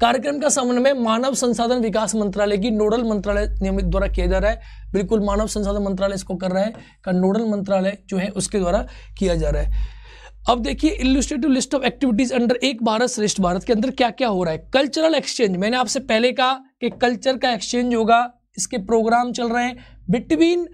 कार्यक्रम का समन्वय मानव संसाधन विकास मंत्रालय की नोडल मंत्रालय नियमित द्वारा किया जा रहा है बिल्कुल मानव संसाधन मंत्रालय इसको कर रहा है का नोडल मंत्रालय जो है उसके द्वारा किया जा रहा है अब देखिए illustrative list of activities under Ek Bharat Shreshtha Bharat के अंदर क्या क्या हो रहा है कल्चरल एक्सचेंज मैंने आपसे पहले कहा कि कल्चर का एक्सचेंज होगा इसके प्रोग्राम चल रहे हैं बिटवीन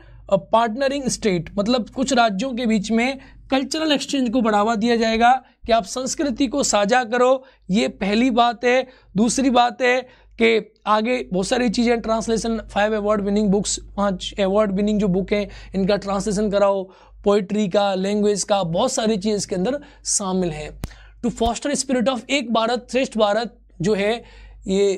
पार्टनरिंग स्टेट मतलब कुछ राज्यों के बीच में कल्चरल एक्सचेंज को बढ़ावा दिया जाएगा कि आप संस्कृति को साझा करो ये पहली बात है दूसरी बात है कि आगे बहुत सारी चीज़ें translation five award winning books पाँच अवार्ड विनिंग जो बुक हैं इनका ट्रांसलेशन कराओ पोइट्री का लैंग्वेज का बहुत सारी चीज़ इसके अंदर शामिल हैं टू फॉस्टर स्पिरिट ऑफ एक भारत श्रेष्ठ भारत जो है ये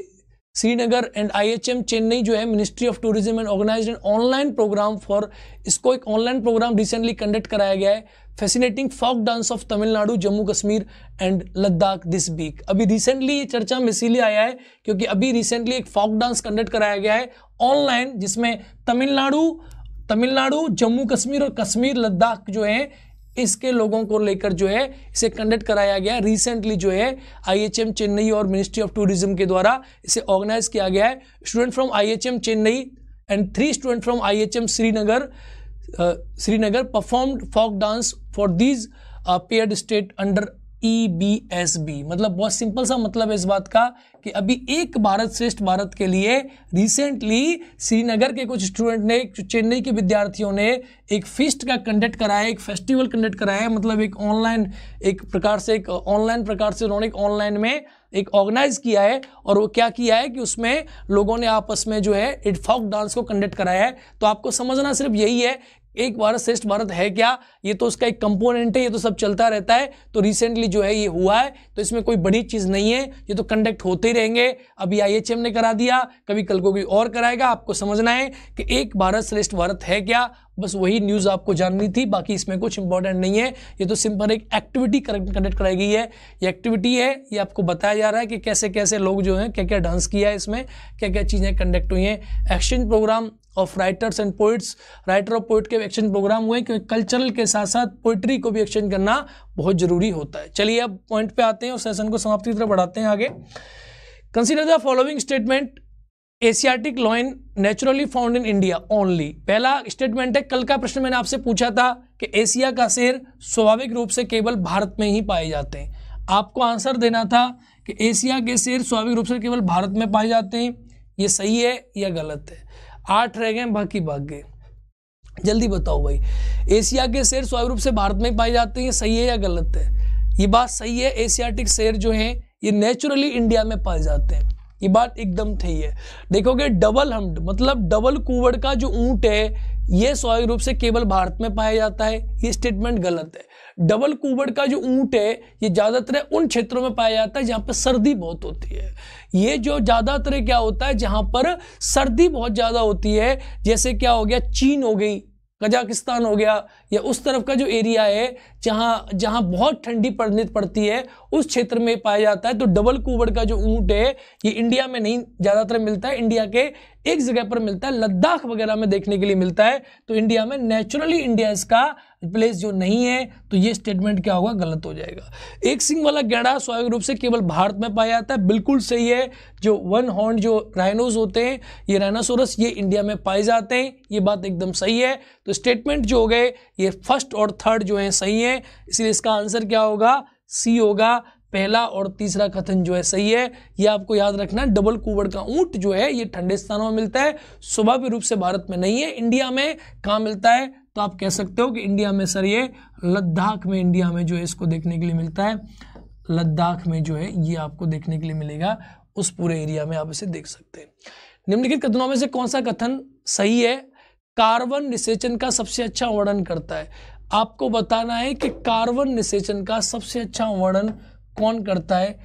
श्रीनगर एंड आईएचएम चेन्नई जो है ministry of tourism and organize and online programme for इसको एक ऑनलाइन प्रोग्राम रिसेंटली कंडक्ट कराया गया है fascinating folk dance of Tamil Nadu Jammu Kashmir and Ladakh this week अभी रिसेंटली ये चर्चा में इसीलिए आया है क्योंकि अभी रिसेंटली एक फॉक डांस कंडक्ट कराया गया है ऑनलाइन जिसमें तमिलनाडु तमिलनाडु जम्मू कश्मीर और कश्मीर लद्दाख जो है इसके लोगों को लेकर जो है इसे कंडक्ट कराया गया रिसेंटली जो है आईएचएम चेन्नई और मिनिस्ट्री ऑफ टूरिज्म के द्वारा इसे ऑर्गेनाइज किया गया है student from IHM Chennai and three student from IHM Srinagar Srinagar performed folk dance for these pair state under E B S B मतलब बहुत सिंपल सा मतलब है इस बात का कि अभी एक भारत श्रेष्ठ भारत के लिए रिसेंटली श्रीनगर के कुछ स्टूडेंट ने चेन्नई के विद्यार्थियों ने एक फिस्ट का कंडक्ट कराया एक फेस्टिवल कंडक्ट कराया मतलब एक ऑनलाइन एक प्रकार से एक ऑनलाइन प्रकार से उन्होंने ऑनलाइन में एक ऑर्गेनाइज किया है और वो क्या किया है कि उसमें लोगों ने आपस में जो है इट फॉक डांस को कंडक्ट कराया है तो आपको समझना सिर्फ यही है एक भारत श्रेष्ठ भारत है क्या ये तो उसका एक कंपोनेंट है ये तो सब चलता रहता है तो रिसेंटली जो है ये हुआ है तो इसमें कोई बड़ी चीज़ नहीं है ये तो कंडक्ट होते ही रहेंगे अभी आईएचएम ने करा दिया कभी कल को कोई और कराएगा आपको समझना है कि एक भारत श्रेष्ठ भारत है क्या बस वही न्यूज़ आपको जाननी थी बाकी इसमें कुछ इंपॉर्टेंट नहीं है ये तो सिंपल एक एक्टिविटी कंडक्ट कराई गई है ये एक्टिविटी है ये आपको बताया जा रहा है कि कैसे कैसे लोग जो हैं क्या क्या डांस किया है इसमें क्या क्या चीज़ें कंडक्ट हुई हैं exchange programme of writers and poets writer of poet के एक्सचेंज प्रोग्राम हुए क्योंकि कल्चरल के साथ साथ पोइट्री को भी एक्सचेंज करना बहुत ज़रूरी होता है चलिए अब पॉइंट पे आते हैं और सेशन को समाप्ति की तरफ बढ़ाते हैं आगे consider the following statement Asiatic lion naturally found in India only पहला स्टेटमेंट है कल का प्रश्न मैंने आपसे पूछा था कि एशिया का शेर स्वाभाविक रूप से केवल भारत में ही पाए जाते हैं आपको आंसर देना था कि एशिया के शेर स्वाभाविक रूप से केवल भारत में पाए जाते हैं ये सही है या गलत है आठ रह गए बाकी भाग गए जल्दी बताओ भाई एशिया के शेर स्वाभाविक रूप से भारत में पाए जाते हैं सही है या गलत है ये बात सही है एशियाटिक शेर जो है ये नेचुरली इंडिया में पाए जाते हैं ये बात एकदम सही है देखोगे डबल हम्ड मतलब डबल कुवड़ का जो ऊंट है ये स्वाभाविक रूप से केवल भारत में पाया जाता है ये स्टेटमेंट गलत है डबल कुबड़ का जो ऊँट है ये ज़्यादातर उन क्षेत्रों में पाया जाता है जहाँ पर सर्दी बहुत होती है ये जो ज़्यादातर क्या होता है जहाँ पर सर्दी बहुत ज़्यादा होती है जैसे क्या हो गया चीन हो गई कजाकिस्तान हो गया या उस तरफ का जो एरिया है जहाँ जहाँ बहुत ठंडी पड़ने पड़ती है उस क्षेत्र में पाया जाता है तो डबल कुबड़ का जो ऊँट है ये इंडिया में नहीं ज़्यादातर मिलता है इंडिया के एक जगह पर मिलता है लद्दाख वगैरह में देखने के लिए मिलता है तो इंडिया में नेचुरली इंडिया इसका प्लेस जो नहीं है तो ये स्टेटमेंट क्या होगा गलत हो जाएगा एक सिंग वाला गैंडा स्वाभाविक रूप से केवल भारत में पाया जाता है बिल्कुल सही है जो वन हॉर्न जो राइनोज होते हैं ये राइनासोरस ये इंडिया में पाए जाते हैं ये बात एकदम सही है तो स्टेटमेंट जो हो गए ये फर्स्ट और थर्ड जो है सही है इसलिए इसका आंसर क्या होगा सी होगा पहला और तीसरा कथन जो है सही है ये आपको याद रखना डबल कुवड़ का ऊंट जो है ये ठंडे स्थानों में मिलता है स्वाभाविक रूप से भारत में नहीं है इंडिया में कहाँ मिलता है तो आप कह सकते हो कि इंडिया में सर ये लद्दाख में इंडिया में जो है इसको देखने के लिए मिलता है लद्दाख में जो है ये आपको देखने के लिए मिलेगा उस पूरे एरिया में आप इसे देख सकते हैं निम्नलिखित कथनों में से कौन सा कथन सही है कार्बन निषेचन का सबसे अच्छा वर्णन करता है आपको बताना है कि कार्बन निषेचन का सबसे अच्छा वर्णन कौन करता है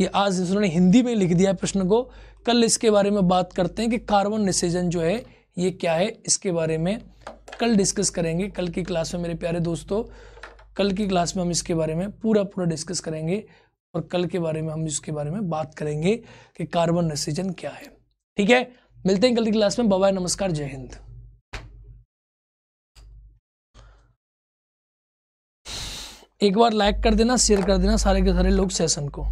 ये आज उन्होंने हिंदी में लिख दिया प्रश्न को कल इसके बारे में बात करते हैं कि कार्बन निषेचन जो है ये क्या है इसके बारे में कल डिस्कस करेंगे कल की क्लास में मेरे प्यारे दोस्तों कल की क्लास में हम इसके बारे में पूरा पूरा डिस्कस करेंगे और कल के बारे में हम इसके बारे में बात करेंगे कि कार्बन रेसिजन क्या है ठीक है मिलते हैं कल की क्लास में बाबा नमस्कार जय हिंद एक बार लाइक कर देना शेयर कर देना सारे के सारे लोग सेशन को